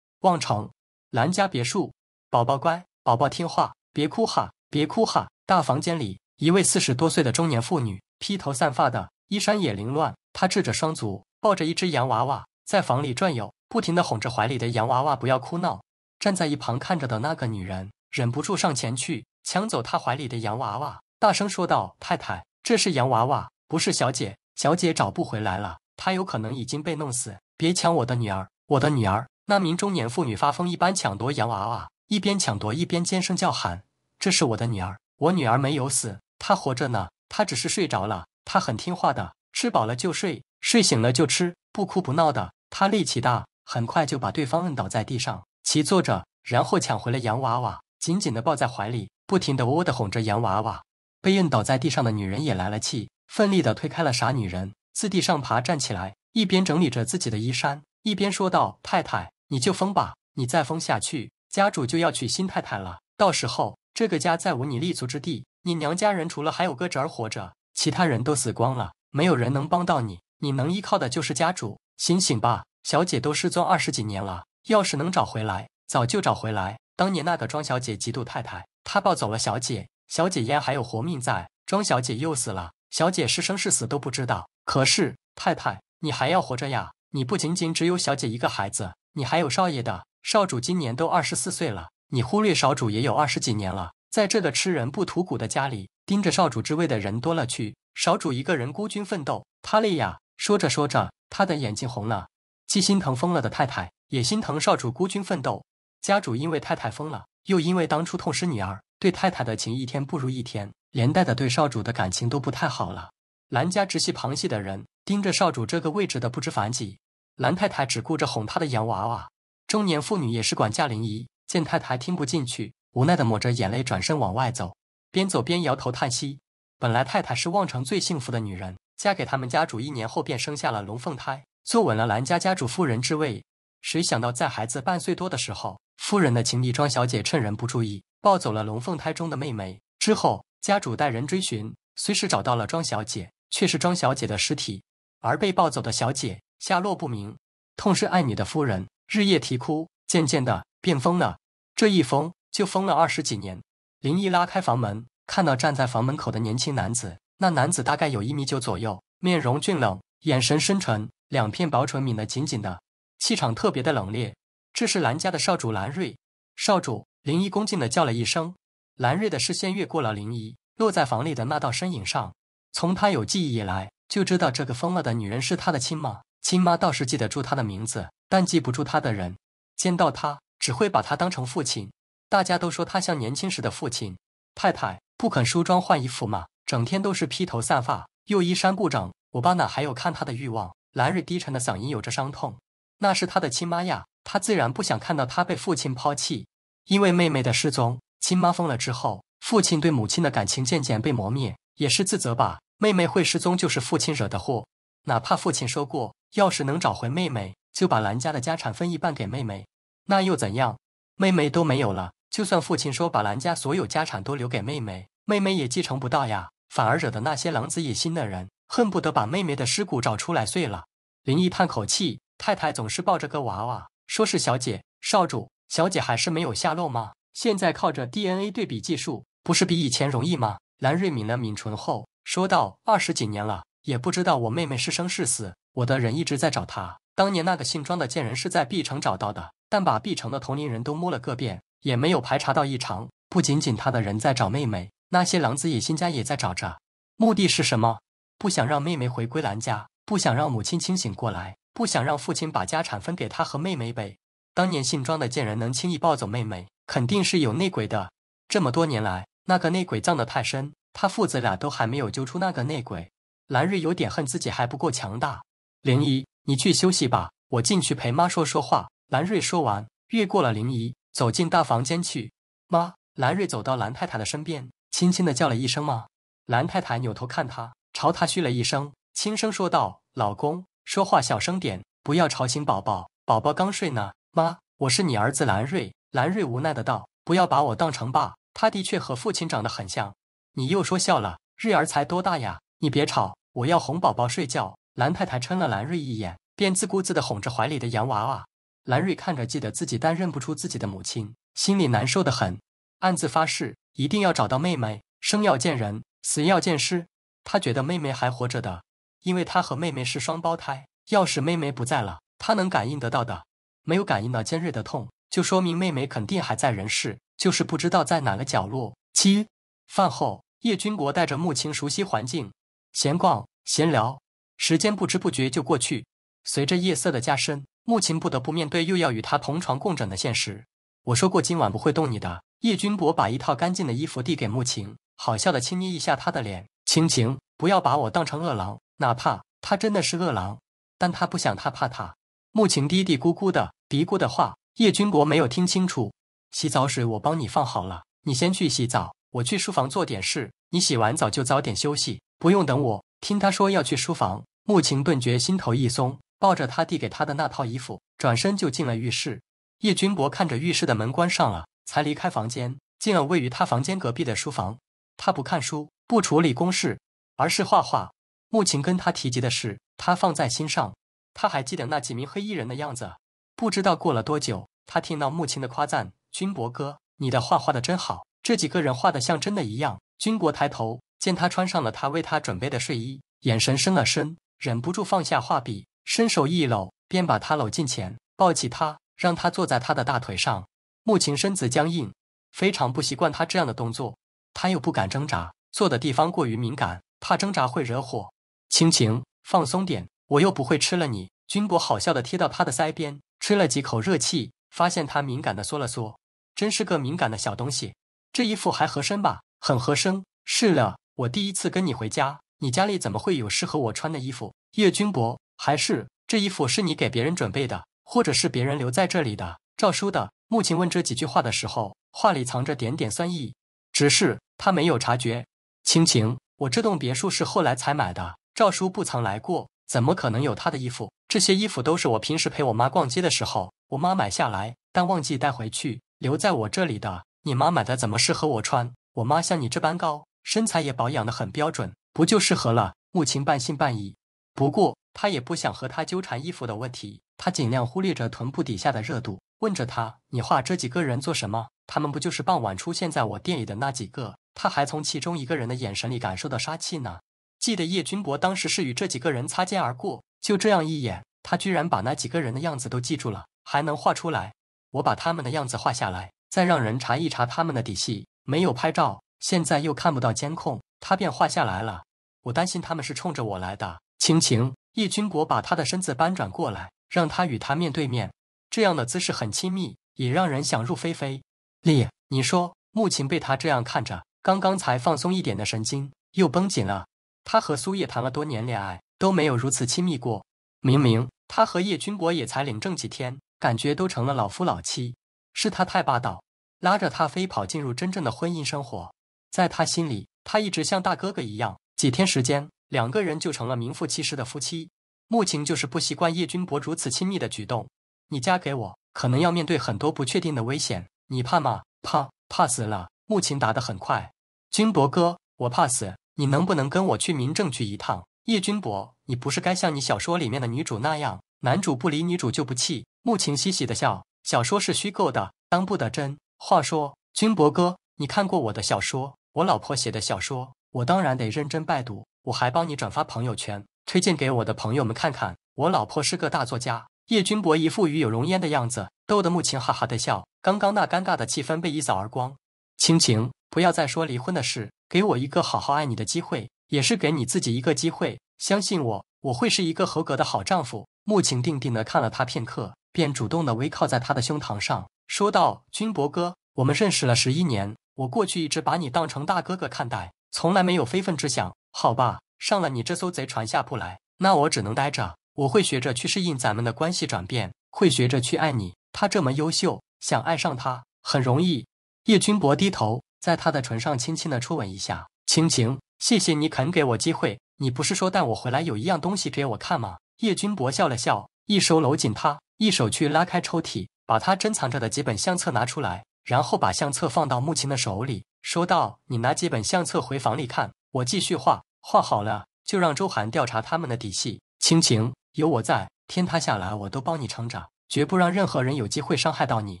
望城兰家别墅，宝宝乖，宝宝听话，别哭哈，别哭哈。大房间里，一位四十多岁的中年妇女披头散发的，衣衫也凌乱。她赤着双足，抱着一只洋娃娃在房里转悠，不停地哄着怀里的洋娃娃不要哭闹。站在一旁看着的那个女人忍不住上前去抢走她怀里的洋娃娃，大声说道：“太太，这是洋娃娃，不是小姐，小姐找不回来了。”他有可能已经被弄死，别抢我的女儿！我的女儿！那名中年妇女发疯一般抢夺洋娃娃，一边抢夺一边尖声叫喊：“这是我的女儿，我女儿没有死，她活着呢，她只是睡着了，她很听话的，吃饱了就睡，睡醒了就吃，不哭不闹的。她力气大，很快就把对方摁倒在地上，骑坐着，然后抢回了洋娃娃，紧紧的抱在怀里，不停的窝的哄着洋娃娃。被摁倒在地上的女人也来了气，奋力的推开了傻女人。”自地上爬站起来，一边整理着自己的衣衫，一边说道：“太太，你就疯吧！你再疯下去，家主就要娶新太太了。到时候，这个家再无你立足之地。你娘家人除了还有个侄儿活着，其他人都死光了，没有人能帮到你。你能依靠的就是家主。醒醒吧，小姐都失踪二十几年了，要是能找回来，早就找回来。当年那个庄小姐嫉妒太太，她抱走了小姐，小姐焉还有活命在？庄小姐又死了，小姐是生是死都不知道。”可是，太太，你还要活着呀！你不仅仅只有小姐一个孩子，你还有少爷的少主，今年都二十四岁了。你忽略少主也有二十几年了，在这个吃人不吐骨的家里，盯着少主之位的人多了去，少主一个人孤军奋斗，他累呀。说着说着，他的眼睛红了，既心疼疯了的太太，也心疼少主孤军奋斗。家主因为太太疯了，又因为当初痛失女儿，对太太的情一天不如一天，连带的对少主的感情都不太好了。兰家直系旁系的人盯着少主这个位置的不知凡几，兰太太只顾着哄她的洋娃娃。中年妇女也是管家林沂，见太太听不进去，无奈的抹着眼泪转身往外走，边走边摇头叹息。本来太太是望城最幸福的女人，嫁给他们家主一年后便生下了龙凤胎，坐稳了兰家家主夫人之位。谁想到在孩子半岁多的时候，夫人的情敌庄小姐趁人不注意抱走了龙凤胎中的妹妹，之后家主带人追寻，虽是找到了庄小姐。却是庄小姐的尸体，而被抱走的小姐下落不明。痛失爱女的夫人日夜啼哭，渐渐的变疯了。这一疯就疯了二十几年。林毅拉开房门，看到站在房门口的年轻男子，那男子大概有一米九左右，面容俊冷，眼神深沉，两片薄唇抿得紧紧的，气场特别的冷冽。这是兰家的少主兰瑞。少主，林毅恭敬的叫了一声。兰瑞的视线越过了林毅，落在房里的那道身影上。从他有记忆以来，就知道这个疯了的女人是他的亲妈。亲妈倒是记得住他的名字，但记不住他的人。见到他，只会把他当成父亲。大家都说他像年轻时的父亲。太太不肯梳妆换衣服嘛，整天都是披头散发，又衣衫不整。我爸哪还有看他的欲望？兰瑞低沉的嗓音有着伤痛。那是他的亲妈呀，他自然不想看到他被父亲抛弃。因为妹妹的失踪，亲妈疯了之后，父亲对母亲的感情渐渐被磨灭。也是自责吧，妹妹会失踪就是父亲惹的祸。哪怕父亲说过，要是能找回妹妹，就把兰家的家产分一半给妹妹，那又怎样？妹妹都没有了，就算父亲说把兰家所有家产都留给妹妹，妹妹也继承不到呀。反而惹得那些狼子野心的人，恨不得把妹妹的尸骨找出来碎了。林毅叹口气：“太太总是抱着个娃娃，说是小姐、少主，小姐还是没有下落吗？现在靠着 DNA 对比技术，不是比以前容易吗？”兰瑞敏的抿唇后说道：“二十几年了，也不知道我妹妹是生是死。我的人一直在找她。当年那个姓庄的贱人是在毕城找到的，但把毕城的同龄人都摸了个遍，也没有排查到异常。不仅仅他的人在找妹妹，那些狼子野心家也在找着。目的是什么？不想让妹妹回归兰家，不想让母亲清醒过来，不想让父亲把家产分给他和妹妹呗。当年姓庄的贱人能轻易抱走妹妹，肯定是有内鬼的。这么多年来。”那个内鬼藏得太深，他父子俩都还没有揪出那个内鬼。兰瑞有点恨自己还不够强大。林姨，你去休息吧，我进去陪妈说说话。兰瑞说完，越过了林姨，走进大房间去。妈，兰瑞走到兰太太的身边，轻轻的叫了一声“妈”。兰太太扭头看他，朝他嘘了一声，轻声说道：“老公，说话小声点，不要吵醒宝宝。宝宝刚睡呢。”妈，我是你儿子兰瑞。兰瑞无奈的道：“不要把我当成爸。”他的确和父亲长得很像，你又说笑了。日儿才多大呀？你别吵，我要哄宝宝睡觉。兰太太嗔了兰瑞一眼，便自顾自地哄着怀里的洋娃娃。兰瑞看着，记得自己，但认不出自己的母亲，心里难受得很，暗自发誓一定要找到妹妹，生要见人，死要见尸。他觉得妹妹还活着的，因为他和妹妹是双胞胎。要是妹妹不在了，他能感应得到的，没有感应到尖锐的痛，就说明妹妹肯定还在人世。就是不知道在哪个角落。七饭后，叶军国带着穆晴熟悉环境，闲逛闲聊，时间不知不觉就过去。随着夜色的加深，穆晴不得不面对又要与他同床共枕的现实。我说过今晚不会动你的。叶军博把一套干净的衣服递给穆晴，好笑的轻捏一下他的脸，晴晴，不要把我当成饿狼，哪怕他真的是饿狼，但他不想，他怕他。穆晴嘀嘀咕咕的嘀咕的话，叶军博没有听清楚。洗澡水我帮你放好了，你先去洗澡，我去书房做点事。你洗完澡就早点休息，不用等我。听他说要去书房，穆晴顿觉心头一松，抱着他递给他的那套衣服，转身就进了浴室。叶君博看着浴室的门关上了，才离开房间，进了位于他房间隔壁的书房。他不看书，不处理公事，而是画画。穆晴跟他提及的事，他放在心上。他还记得那几名黑衣人的样子。不知道过了多久，他听到穆晴的夸赞。军博哥，你的画画的真好，这几个人画的像真的一样。军国抬头见他穿上了他为他准备的睡衣，眼神深了深，忍不住放下画笔，伸手一搂，便把他搂进前，抱起他，让他坐在他的大腿上。穆晴身子僵硬，非常不习惯他这样的动作，他又不敢挣扎，坐的地方过于敏感，怕挣扎会惹火。青晴，放松点，我又不会吃了你。军博好笑的贴到他的腮边，吹了几口热气，发现他敏感的缩了缩。真是个敏感的小东西，这衣服还合身吧？很合身。是了，我第一次跟你回家，你家里怎么会有适合我穿的衣服？叶君博，还是这衣服是你给别人准备的，或者是别人留在这里的？赵叔的母亲问这几句话的时候，话里藏着点点酸意，只是他没有察觉。亲情，我这栋别墅是后来才买的，赵叔不曾来过，怎么可能有他的衣服？这些衣服都是我平时陪我妈逛街的时候，我妈买下来，但忘记带回去。留在我这里的，你妈买的怎么适合我穿？我妈像你这般高，身材也保养的很标准，不就适合了？穆晴半信半疑，不过他也不想和他纠缠衣服的问题，他尽量忽略着臀部底下的热度，问着他：“你画这几个人做什么？他们不就是傍晚出现在我店里的那几个？”他还从其中一个人的眼神里感受到杀气呢。记得叶君博当时是与这几个人擦肩而过，就这样一眼，他居然把那几个人的样子都记住了，还能画出来。我把他们的样子画下来，再让人查一查他们的底细。没有拍照，现在又看不到监控，他便画下来了。我担心他们是冲着我来的。晴晴，叶军国把他的身子扳转过来，让他与他面对面。这样的姿势很亲密，也让人想入非非。丽，你说，穆晴被他这样看着，刚刚才放松一点的神经又绷紧了。他和苏叶谈了多年恋爱，都没有如此亲密过。明明他和叶军国也才领证几天。感觉都成了老夫老妻，是他太霸道，拉着他飞跑进入真正的婚姻生活。在他心里，他一直像大哥哥一样。几天时间，两个人就成了名副其实的夫妻。穆晴就是不习惯叶君博如此亲密的举动。你嫁给我，可能要面对很多不确定的危险，你怕吗？怕，怕死了。穆晴答得很快。君博哥，我怕死，你能不能跟我去民政局一趟？叶君博，你不是该像你小说里面的女主那样？男主不理女主就不气，穆晴嘻嘻的笑，小说是虚构的，当不得真。话说，君博哥，你看过我的小说，我老婆写的小说，我当然得认真拜读。我还帮你转发朋友圈，推荐给我的朋友们看看。我老婆是个大作家。叶君博一副与有容焉的样子，逗得穆晴哈哈的笑。刚刚那尴尬的气氛被一扫而光。晴晴，不要再说离婚的事，给我一个好好爱你的机会，也是给你自己一个机会。相信我，我会是一个合格的好丈夫。穆晴定定地看了他片刻，便主动地微靠在他的胸膛上，说道：“君博哥，我们认识了十一年，我过去一直把你当成大哥哥看待，从来没有非分之想。好吧，上了你这艘贼船下不来，那我只能待着。我会学着去适应咱们的关系转变，会学着去爱你。他这么优秀，想爱上他很容易。”叶君博低头在他的唇上轻轻地初吻一下，青晴，谢谢你肯给我机会。你不是说带我回来有一样东西给我看吗？叶君博笑了笑，一手搂紧他，一手去拉开抽屉，把他珍藏着的几本相册拿出来，然后把相册放到穆晴的手里，说道：“你拿几本相册回房里看，我继续画画好了，就让周涵调查他们的底细。亲情有我在，天塌下来我都帮你撑着，绝不让任何人有机会伤害到你。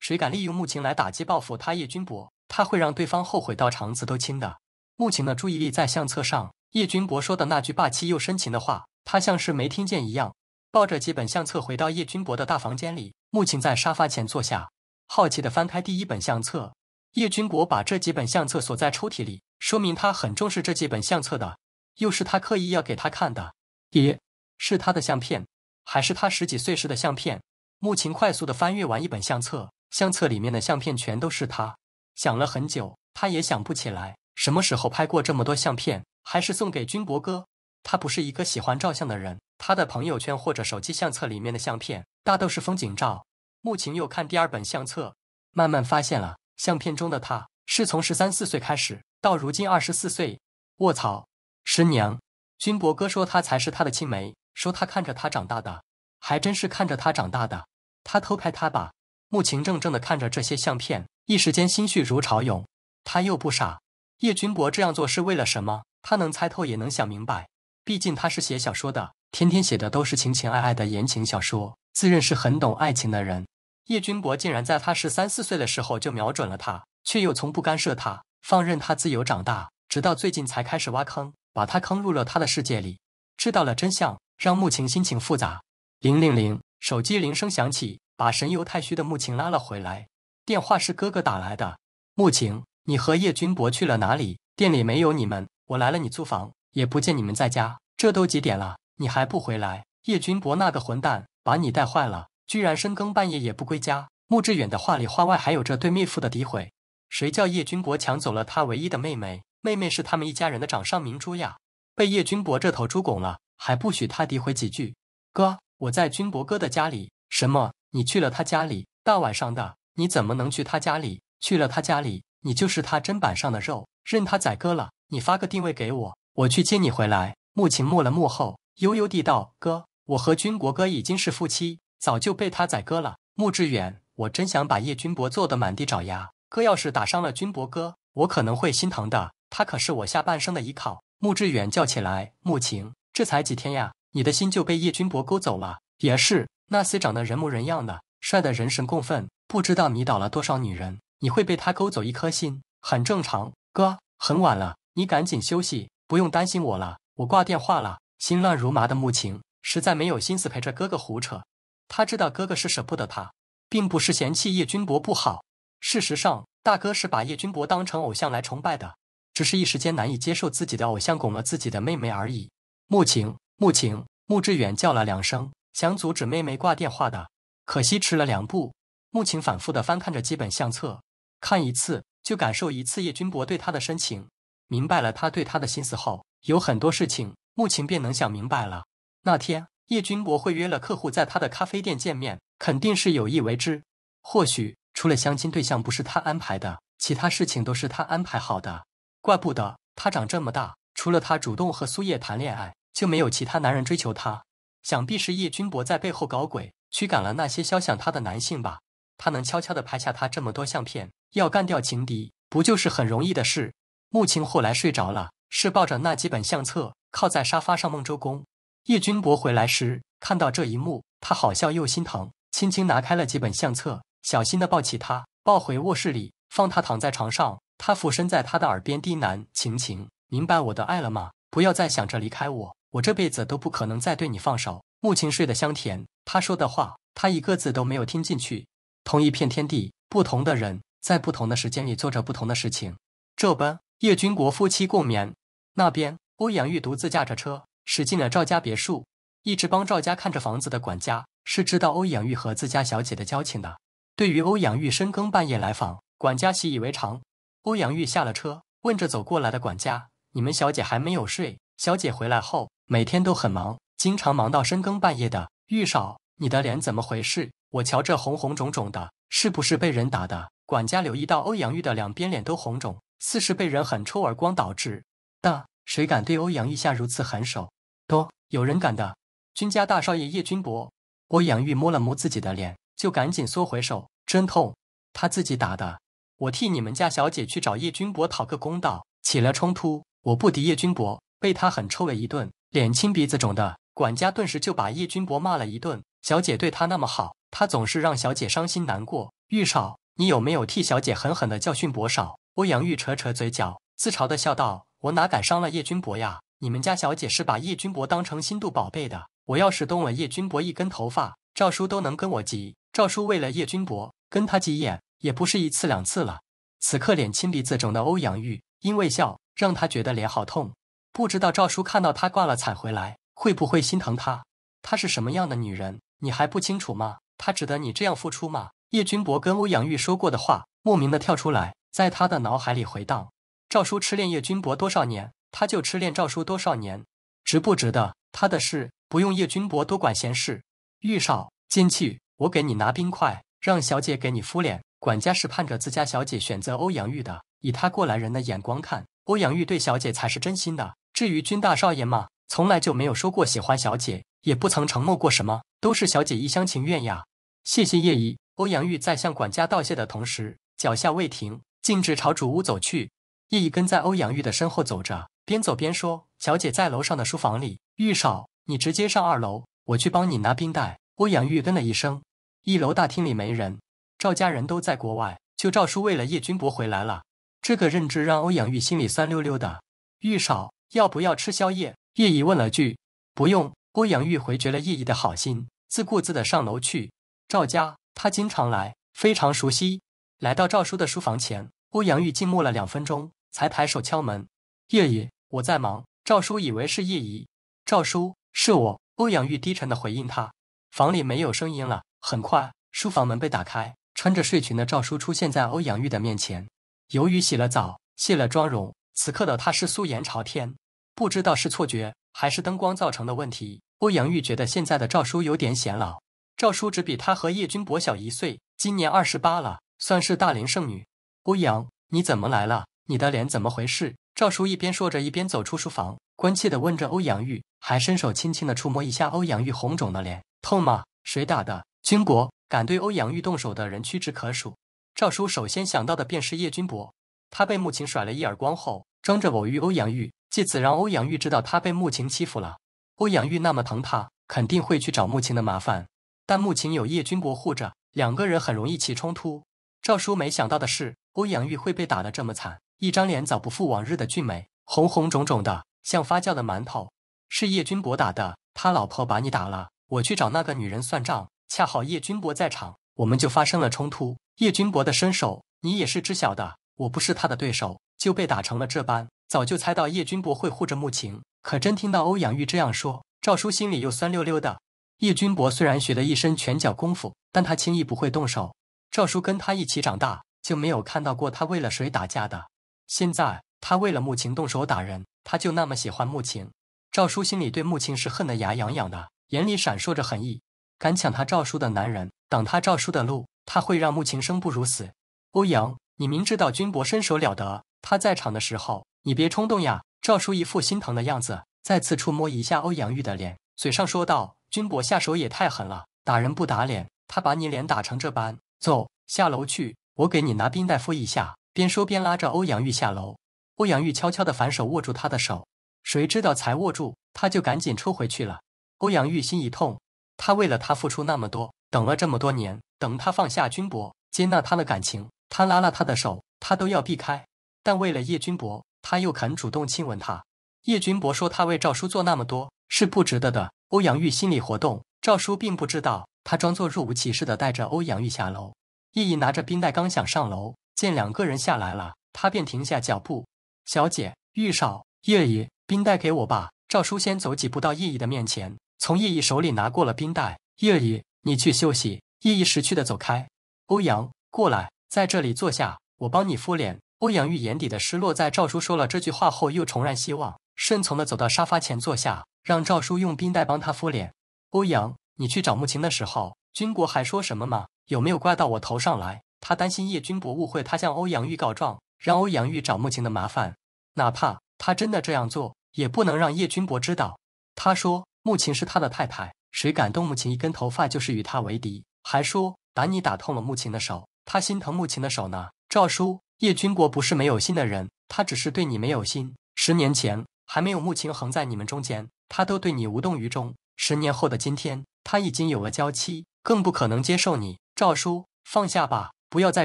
谁敢利用穆晴来打击报复他？叶君博，他会让对方后悔到肠子都青的。”穆晴的注意力在相册上，叶君博说的那句霸气又深情的话。他像是没听见一样，抱着几本相册回到叶军博的大房间里。穆晴在沙发前坐下，好奇地翻开第一本相册。叶军国把这几本相册锁在抽屉里，说明他很重视这几本相册的，又是他刻意要给他看的。一是他的相片，还是他十几岁时的相片。穆晴快速地翻阅完一本相册，相册里面的相片全都是他。想了很久，他也想不起来什么时候拍过这么多相片，还是送给军博哥。他不是一个喜欢照相的人，他的朋友圈或者手机相册里面的相片，大都是风景照。穆晴又看第二本相册，慢慢发现了相片中的他，是从十三四岁开始，到如今二十四岁。卧槽！师娘，君博哥说他才是他的青梅，说他看着他长大的，还真是看着他长大的。他偷拍他吧？穆晴怔怔的看着这些相片，一时间心绪如潮涌。他又不傻，叶君博这样做是为了什么？他能猜透，也能想明白。毕竟他是写小说的，天天写的都是情情爱爱的言情小说，自认是很懂爱情的人。叶君博竟然在他十三四岁的时候就瞄准了他，却又从不干涉他，放任他自由长大，直到最近才开始挖坑，把他坑入了他的世界里。知道了真相，让穆晴心情复杂。零零零，手机铃声响起，把神游太虚的穆晴拉了回来。电话是哥哥打来的，穆晴，你和叶君博去了哪里？店里没有你们，我来了，你租房。也不见你们在家，这都几点了，你还不回来？叶君博那个混蛋把你带坏了，居然深更半夜也不归家。穆志远的话里话外还有着对妹夫的诋毁，谁叫叶君博抢走了他唯一的妹妹？妹妹是他们一家人的掌上明珠呀，被叶君博这头猪拱了，还不许他诋毁几句？哥，我在君博哥的家里。什么？你去了他家里？大晚上的，你怎么能去他家里？去了他家里，你就是他砧板上的肉，任他宰割了。你发个定位给我。我去接你回来。穆晴默了默后，悠悠地道：“哥，我和军国哥已经是夫妻，早就被他宰割了。穆志远，我真想把叶军博揍得满地找牙。哥，要是打伤了军博哥，我可能会心疼的。他可是我下半生的依靠。”穆志远叫起来：“穆晴，这才几天呀，你的心就被叶军博勾走了？也是，那厮长得人模人样的，帅得人神共愤，不知道迷倒了多少女人。你会被他勾走一颗心，很正常。哥，很晚了，你赶紧休息。”不用担心我了，我挂电话了。心乱如麻的穆晴实在没有心思陪着哥哥胡扯。他知道哥哥是舍不得他，并不是嫌弃叶君博不好。事实上，大哥是把叶君博当成偶像来崇拜的，只是一时间难以接受自己的偶像拱了自己的妹妹而已。穆晴，穆晴，穆志远叫了两声，想阻止妹妹挂电话的，可惜迟了两步。穆晴反复的翻看着基本相册，看一次就感受一次叶君博对他的深情。明白了他对他的心思后，有很多事情木晴便能想明白了。那天叶君博会约了客户在他的咖啡店见面，肯定是有意为之。或许除了相亲对象不是他安排的，其他事情都是他安排好的。怪不得他长这么大，除了他主动和苏叶谈恋爱，就没有其他男人追求他。想必是叶君博在背后搞鬼，驱赶了那些肖想他的男性吧。他能悄悄地拍下他这么多相片，要干掉情敌，不就是很容易的事？穆青后来睡着了，是抱着那几本相册，靠在沙发上梦周公。叶君博回来时看到这一幕，他好笑又心疼，轻轻拿开了几本相册，小心的抱起他，抱回卧室里，放他躺在床上。他俯身在他的耳边低喃：“晴晴，明白我的爱了吗？不要再想着离开我，我这辈子都不可能再对你放手。”穆青睡得香甜，他说的话，他一个字都没有听进去。同一片天地，不同的人，在不同的时间里做着不同的事情，这般。叶君国夫妻共眠，那边欧阳玉独自驾着车驶进了赵家别墅。一直帮赵家看着房子的管家是知道欧阳玉和自家小姐的交情的。对于欧阳玉深更半夜来访，管家习以为常。欧阳玉下了车，问着走过来的管家：“你们小姐还没有睡？小姐回来后每天都很忙，经常忙到深更半夜的。玉嫂，你的脸怎么回事？我瞧着红红肿肿的，是不是被人打的？”管家留意到欧阳玉的两边脸都红肿。似是被人狠抽耳光导致，的。谁敢对欧阳玉下如此狠手？多有人敢的。君家大少爷叶君博。欧阳玉摸了摸自己的脸，就赶紧缩回手，真痛。他自己打的，我替你们家小姐去找叶君博讨个公道。起了冲突，我不敌叶君博，被他狠抽了一顿，脸青鼻子肿的。管家顿时就把叶君博骂了一顿。小姐对他那么好，他总是让小姐伤心难过。玉少，你有没有替小姐狠狠的教训伯少？欧阳玉扯扯嘴角，自嘲的笑道：“我哪敢伤了叶君博呀？你们家小姐是把叶君博当成心肚宝贝的。我要是动了叶君博一根头发，赵叔都能跟我急。赵叔为了叶君博跟他急眼也不是一次两次了。此刻脸青鼻子肿的欧阳玉，因为笑让他觉得脸好痛。不知道赵叔看到他挂了彩回来，会不会心疼他？他是什么样的女人，你还不清楚吗？他值得你这样付出吗？叶君博跟欧阳玉说过的话，莫名的跳出来。”在他的脑海里回荡：“赵叔痴恋叶君博多少年，他就痴恋赵叔多少年，值不值得？他的事不用叶君博多管闲事。”玉少进去，我给你拿冰块，让小姐给你敷脸。管家是盼着自家小姐选择欧阳玉的，以他过来人的眼光看，欧阳玉对小姐才是真心的。至于君大少爷嘛，从来就没有说过喜欢小姐，也不曾承诺过什么，都是小姐一厢情愿呀。谢谢叶姨。欧阳玉在向管家道谢的同时，脚下未停。径直朝主屋走去，叶姨跟在欧阳玉的身后走着，边走边说：“小姐在楼上的书房里。”玉少，你直接上二楼，我去帮你拿冰袋。”欧阳玉嗯了一声。一楼大厅里没人，赵家人都在国外，就赵叔为了叶君博回来了。这个认知让欧阳玉心里酸溜溜的。玉少，要不要吃宵夜？叶姨问了句。不用，欧阳玉回绝了叶姨的好心，自顾自的上楼去。赵家，他经常来，非常熟悉。来到赵叔的书房前，欧阳玉静默了两分钟，才抬手敲门。叶姨，我在忙。赵叔以为是叶姨。赵叔，是我。欧阳玉低沉的回应他。房里没有声音了。很快，书房门被打开，穿着睡裙的赵叔出现在欧阳玉的面前。由于洗了澡、卸了妆容，此刻的他是素颜朝天。不知道是错觉还是灯光造成的问题，欧阳玉觉得现在的赵叔有点显老。赵叔只比他和叶君博小一岁，今年二十八了。算是大龄剩女，欧阳，你怎么来了？你的脸怎么回事？赵叔一边说着，一边走出书房，关切地问着欧阳玉，还伸手轻轻地触摸一下欧阳玉红肿的脸，痛吗？谁打的？军国，敢对欧阳玉动手的人屈指可数。赵叔首先想到的便是叶君博，他被穆晴甩了一耳光后，装着偶遇欧阳玉，借此让欧阳玉知道他被穆晴欺负了。欧阳玉那么疼他，肯定会去找穆晴的麻烦，但穆晴有叶君博护着，两个人很容易起冲突。赵叔没想到的是，欧阳玉会被打得这么惨，一张脸早不复往日的俊美，红红肿肿的，像发酵的馒头。是叶军博打的，他老婆把你打了，我去找那个女人算账。恰好叶军博在场，我们就发生了冲突。叶军博的身手，你也是知晓的，我不是他的对手，就被打成了这般。早就猜到叶军博会护着穆晴，可真听到欧阳玉这样说，赵叔心里又酸溜溜的。叶军博虽然学得一身拳脚功夫，但他轻易不会动手。赵叔跟他一起长大，就没有看到过他为了谁打架的。现在他为了穆晴动手打人，他就那么喜欢穆晴？赵叔心里对穆晴是恨得牙痒痒的，眼里闪烁着狠意。敢抢他赵叔的男人，挡他赵叔的路，他会让穆晴生不如死。欧阳，你明知道军博身手了得，他在场的时候，你别冲动呀。赵叔一副心疼的样子，再次触摸一下欧阳玉的脸，嘴上说道：“军博下手也太狠了，打人不打脸，他把你脸打成这般。”走，下楼去，我给你拿冰袋敷一下。边说边拉着欧阳玉下楼。欧阳玉悄悄的反手握住他的手，谁知道才握住，他就赶紧抽回去了。欧阳玉心一痛，他为了他付出那么多，等了这么多年，等他放下军博，接纳他的感情，他拉拉他的手，他都要避开，但为了叶君博，他又肯主动亲吻他。叶君博说他为赵叔做那么多是不值得的。欧阳玉心理活动：赵叔并不知道。他装作若无其事地带着欧阳玉下楼，叶姨拿着冰袋刚想上楼，见两个人下来了，他便停下脚步。小姐，玉少，叶姨，冰袋给我吧。赵叔先走几步到叶姨的面前，从叶姨手里拿过了冰袋。叶姨，你去休息。叶姨识趣地走开。欧阳，过来，在这里坐下，我帮你敷脸。欧阳玉眼底的失落，在赵叔说了这句话后又重燃希望，顺从地走到沙发前坐下，让赵叔用冰袋帮他敷脸。欧阳。你去找穆晴的时候，军国还说什么吗？有没有怪到我头上来？他担心叶军博误会，他向欧阳玉告状，让欧阳玉找穆晴的麻烦。哪怕他真的这样做，也不能让叶军博知道。他说穆晴是他的太太，谁敢动穆晴一根头发，就是与他为敌。还说打你打痛了穆晴的手，他心疼穆晴的手呢。赵叔，叶军国不是没有心的人，他只是对你没有心。十年前还没有穆晴横在你们中间，他都对你无动于衷。十年后的今天。他已经有了娇妻，更不可能接受你。赵叔，放下吧，不要再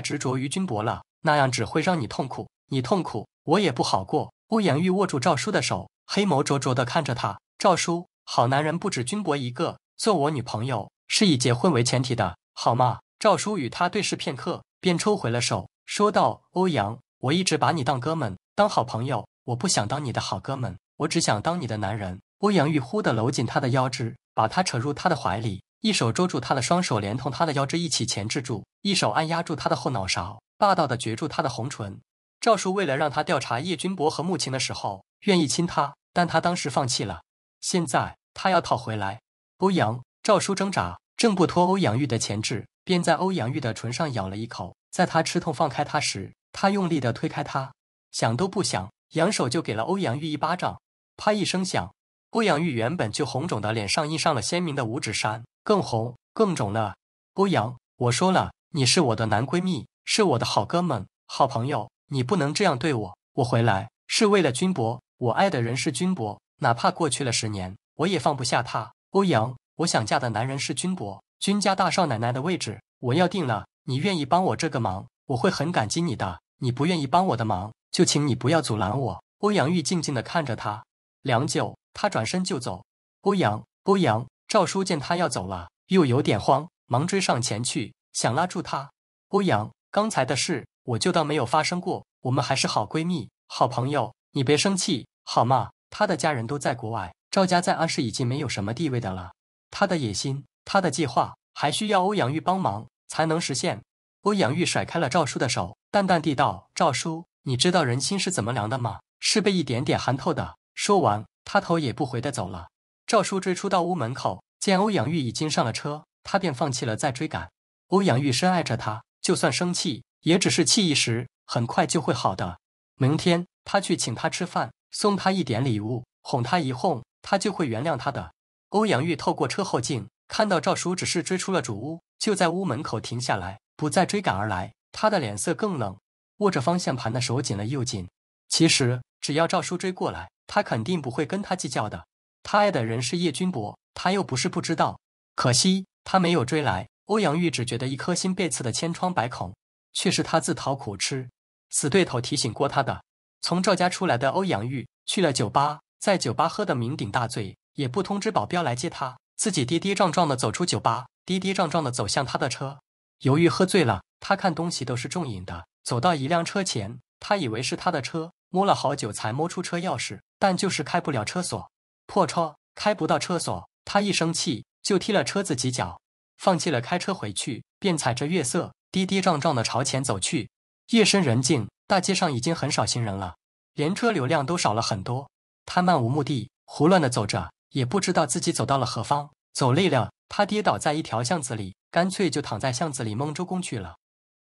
执着于君博了，那样只会让你痛苦。你痛苦，我也不好过。欧阳玉握住赵叔的手，黑眸灼灼地看着他。赵叔，好男人不止君博一个，做我女朋友是以结婚为前提的，好吗？赵叔与他对视片刻，便抽回了手，说道：“欧阳，我一直把你当哥们，当好朋友，我不想当你的好哥们，我只想当你的男人。”欧阳玉忽地搂紧他的腰肢。把他扯入他的怀里，一手捉住他的双手，连同他的腰肢一起钳制住，一手按压住他的后脑勺，霸道的攫住他的红唇。赵叔为了让他调查叶君博和穆晴的时候愿意亲他，但他当时放弃了。现在他要讨回来。欧阳赵叔挣扎挣不脱欧阳玉的钳制，便在欧阳玉的唇上咬了一口。在他吃痛放开他时，他用力的推开他，想都不想，扬手就给了欧阳玉一巴掌，啪一声响。欧阳玉原本就红肿的脸上印上了鲜明的五指山，更红更肿了。欧阳，我说了，你是我的男闺蜜，是我的好哥们、好朋友，你不能这样对我。我回来是为了军博，我爱的人是军博，哪怕过去了十年，我也放不下他。欧阳，我想嫁的男人是军博，军家大少奶奶的位置我要定了。你愿意帮我这个忙，我会很感激你的。你不愿意帮我的忙，就请你不要阻拦我。欧阳玉静静地看着他，良久。他转身就走，欧阳欧阳赵叔见他要走了，又有点慌，忙追上前去，想拉住他。欧阳刚才的事，我就当没有发生过，我们还是好闺蜜、好朋友，你别生气，好吗？他的家人都在国外，赵家在安市已经没有什么地位的了，他的野心、他的计划还需要欧阳玉帮忙才能实现。欧阳玉甩开了赵叔的手，淡淡地道：“赵叔，你知道人心是怎么凉的吗？是被一点点寒透的。”说完。他头也不回地走了。赵叔追出到屋门口，见欧阳玉已经上了车，他便放弃了再追赶。欧阳玉深爱着他，就算生气，也只是气一时，很快就会好的。明天他去请他吃饭，送他一点礼物，哄他一哄，他就会原谅他的。欧阳玉透过车后镜看到赵叔只是追出了主屋，就在屋门口停下来，不再追赶而来。他的脸色更冷，握着方向盘的手紧了又紧。其实。只要赵叔追过来，他肯定不会跟他计较的。他爱的人是叶君博，他又不是不知道。可惜他没有追来。欧阳玉只觉得一颗心被刺的千疮百孔，却是他自讨苦吃。死对头提醒过他的。从赵家出来的欧阳玉去了酒吧，在酒吧喝得酩酊大醉，也不通知保镖来接他，自己跌跌撞撞的走出酒吧，跌跌撞撞的走向他的车。由于喝醉了，他看东西都是重影的。走到一辆车前。他以为是他的车，摸了好久才摸出车钥匙，但就是开不了车锁。破车开不到车锁，他一生气就踢了车子几脚，放弃了开车回去，便踩着月色，跌跌撞撞的朝前走去。夜深人静，大街上已经很少行人了，连车流量都少了很多。他漫无目的，胡乱的走着，也不知道自己走到了何方。走累了，他跌倒在一条巷子里，干脆就躺在巷子里蒙周公去了。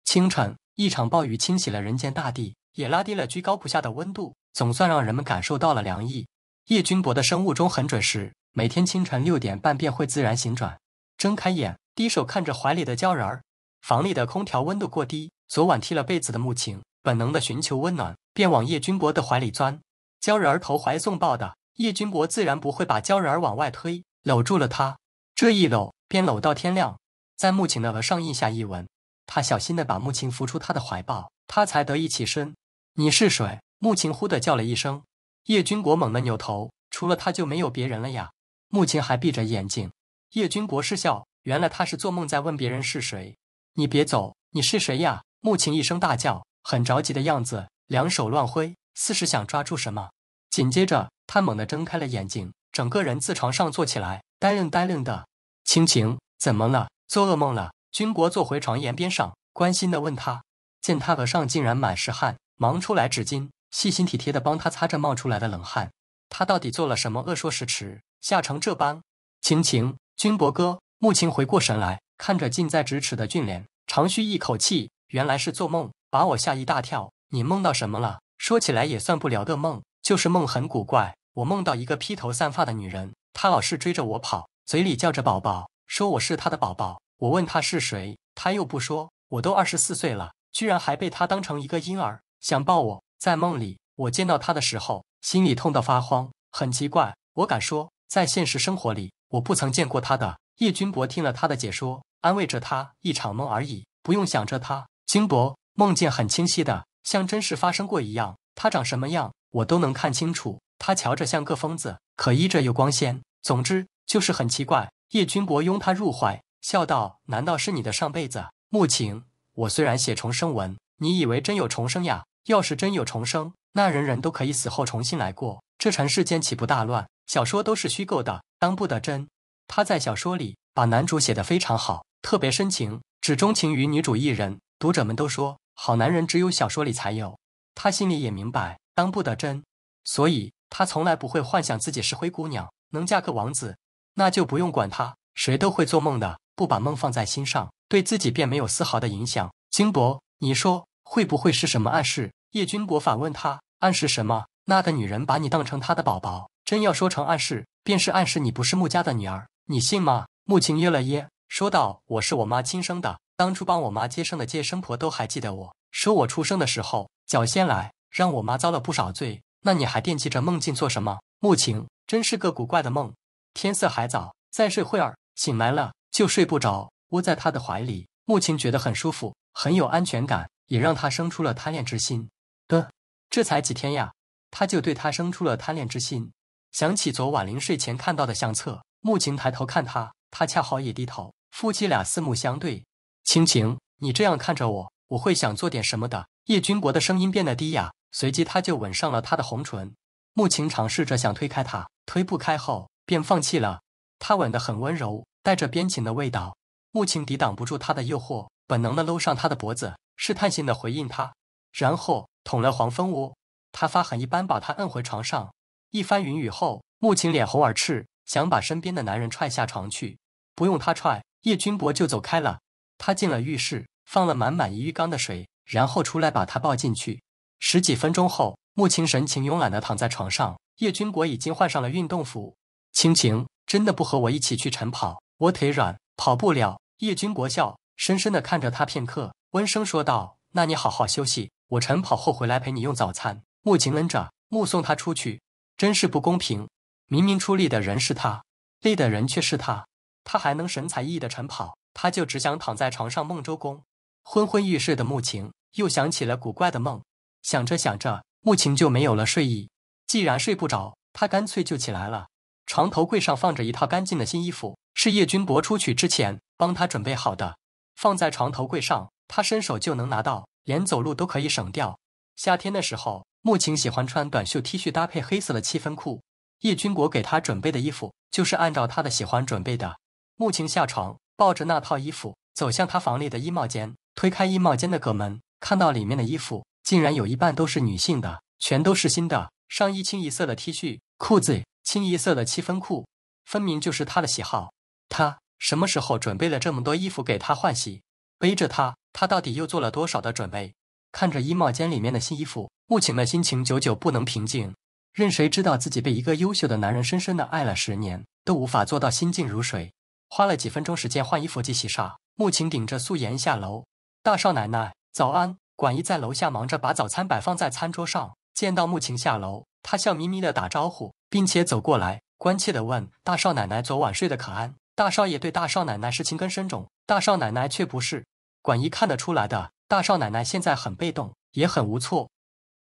清晨，一场暴雨清洗了人间大地。也拉低了居高不下的温度，总算让人们感受到了凉意。叶君博的生物钟很准时，每天清晨六点半便会自然醒转，睁开眼，低手看着怀里的娇人儿。房里的空调温度过低，昨晚踢了被子的穆晴本能的寻求温暖，便往叶君博的怀里钻。娇人儿投怀送抱的，叶君博自然不会把娇人儿往外推，搂住了她。这一搂便搂到天亮，在穆晴的额上印下一吻。他小心地把穆晴扶出他的怀抱，他才得以起身。你是谁？穆晴忽地叫了一声，叶君国猛地扭头，除了他就没有别人了呀。穆晴还闭着眼睛，叶君国失笑，原来他是做梦在问别人是谁。你别走，你是谁呀？穆晴一声大叫，很着急的样子，两手乱挥，似是想抓住什么。紧接着，他猛地睁开了眼睛，整个人自床上坐起来，呆愣呆愣的。青晴，怎么了？做噩梦了？君国坐回床沿边上，关心的问他，见他额上竟然满是汗。忙出来纸巾，细心体贴的帮他擦着冒出来的冷汗。他到底做了什么恶说时迟，吓成这般。晴晴，君博哥，穆晴回过神来，看着近在咫尺的俊脸，长吁一口气，原来是做梦，把我吓一大跳。你梦到什么了？说起来也算不了个梦，就是梦很古怪。我梦到一个披头散发的女人，她老是追着我跑，嘴里叫着宝宝，说我是她的宝宝。我问她是谁，她又不说。我都二十四岁了，居然还被她当成一个婴儿。想抱我，在梦里，我见到他的时候，心里痛到发慌，很奇怪。我敢说，在现实生活里，我不曾见过他的。叶君博听了他的解说，安慰着他：“一场梦而已，不用想着他。”金博，梦境很清晰的，像真实发生过一样。他长什么样，我都能看清楚。他瞧着像个疯子，可依着又光鲜。总之，就是很奇怪。叶君博拥他入怀，笑道：“难道是你的上辈子？”穆晴，我虽然写重生文，你以为真有重生呀？要是真有重生，那人人都可以死后重新来过，这尘世间岂不大乱？小说都是虚构的，当不得真。他在小说里把男主写得非常好，特别深情，只钟情于女主一人。读者们都说好男人只有小说里才有。他心里也明白，当不得真，所以他从来不会幻想自己是灰姑娘，能嫁个王子，那就不用管他。谁都会做梦的，不把梦放在心上，对自己便没有丝毫的影响。金博，你说。会不会是什么暗示？叶君国反问他：“暗示什么？那个女人把你当成她的宝宝，真要说成暗示，便是暗示你不是穆家的女儿。你信吗？”穆晴噎了噎，说道：“我是我妈亲生的，当初帮我妈接生的接生婆都还记得我，说我出生的时候脚先来，让我妈遭了不少罪。那你还惦记着梦境做什么？”穆晴真是个古怪的梦。天色还早，再睡会儿，醒来了就睡不着，窝在他的怀里，穆晴觉得很舒服，很有安全感。也让他生出了贪恋之心。的，这才几天呀，他就对他生出了贪恋之心。想起昨晚临睡前看到的相册，穆晴抬头看他，他恰好也低头，夫妻俩四目相对。晴晴，你这样看着我，我会想做点什么的。叶君国的声音变得低哑，随即他就吻上了她的红唇。穆晴尝试着想推开他，推不开后便放弃了。他吻得很温柔，带着边情的味道。穆晴抵挡不住他的诱惑，本能的搂上他的脖子。试探性的回应他，然后捅了黄蜂窝。他发狠一般把他摁回床上，一番云雨后，穆晴脸红耳赤，想把身边的男人踹下床去。不用他踹，叶君博就走开了。他进了浴室，放了满满一浴缸的水，然后出来把他抱进去。十几分钟后，穆晴神情慵懒的躺在床上，叶君国已经换上了运动服。青晴，真的不和我一起去晨跑？我腿软，跑不了。叶君国笑，深深的看着他片刻。温声说道：“那你好好休息，我晨跑后回来陪你用早餐。”穆晴恩着目送他出去，真是不公平！明明出力的人是他，累的人却是他，他还能神采奕奕的晨跑，他就只想躺在床上梦周公。昏昏欲睡的穆晴又想起了古怪的梦，想着想着，穆晴就没有了睡意。既然睡不着，他干脆就起来了。床头柜上放着一套干净的新衣服，是叶君博出去之前帮他准备好的，放在床头柜上。他伸手就能拿到，连走路都可以省掉。夏天的时候，穆晴喜欢穿短袖 T 恤搭配黑色的七分裤。叶军国给他准备的衣服就是按照他的喜欢准备的。穆晴下床，抱着那套衣服走向他房里的衣帽间，推开衣帽间的隔门，看到里面的衣服竟然有一半都是女性的，全都是新的，上衣清一色的 T 恤，裤子清一色的七分裤，分明就是他的喜好。他什么时候准备了这么多衣服给他换洗？背着他，他到底又做了多少的准备？看着衣帽间里面的新衣服，穆晴的心情久久不能平静。任谁知道自己被一个优秀的男人深深的爱了十年，都无法做到心静如水。花了几分钟时间换衣服及洗刷，穆晴顶着素颜下楼。大少奶奶早安，管姨在楼下忙着把早餐摆放在餐桌上。见到穆晴下楼，她笑眯眯的打招呼，并且走过来关切的问：“大少奶奶昨晚睡得可安？”大少爷对大少奶奶是情根深种。大少奶奶却不是管姨看得出来的。大少奶奶现在很被动，也很无措。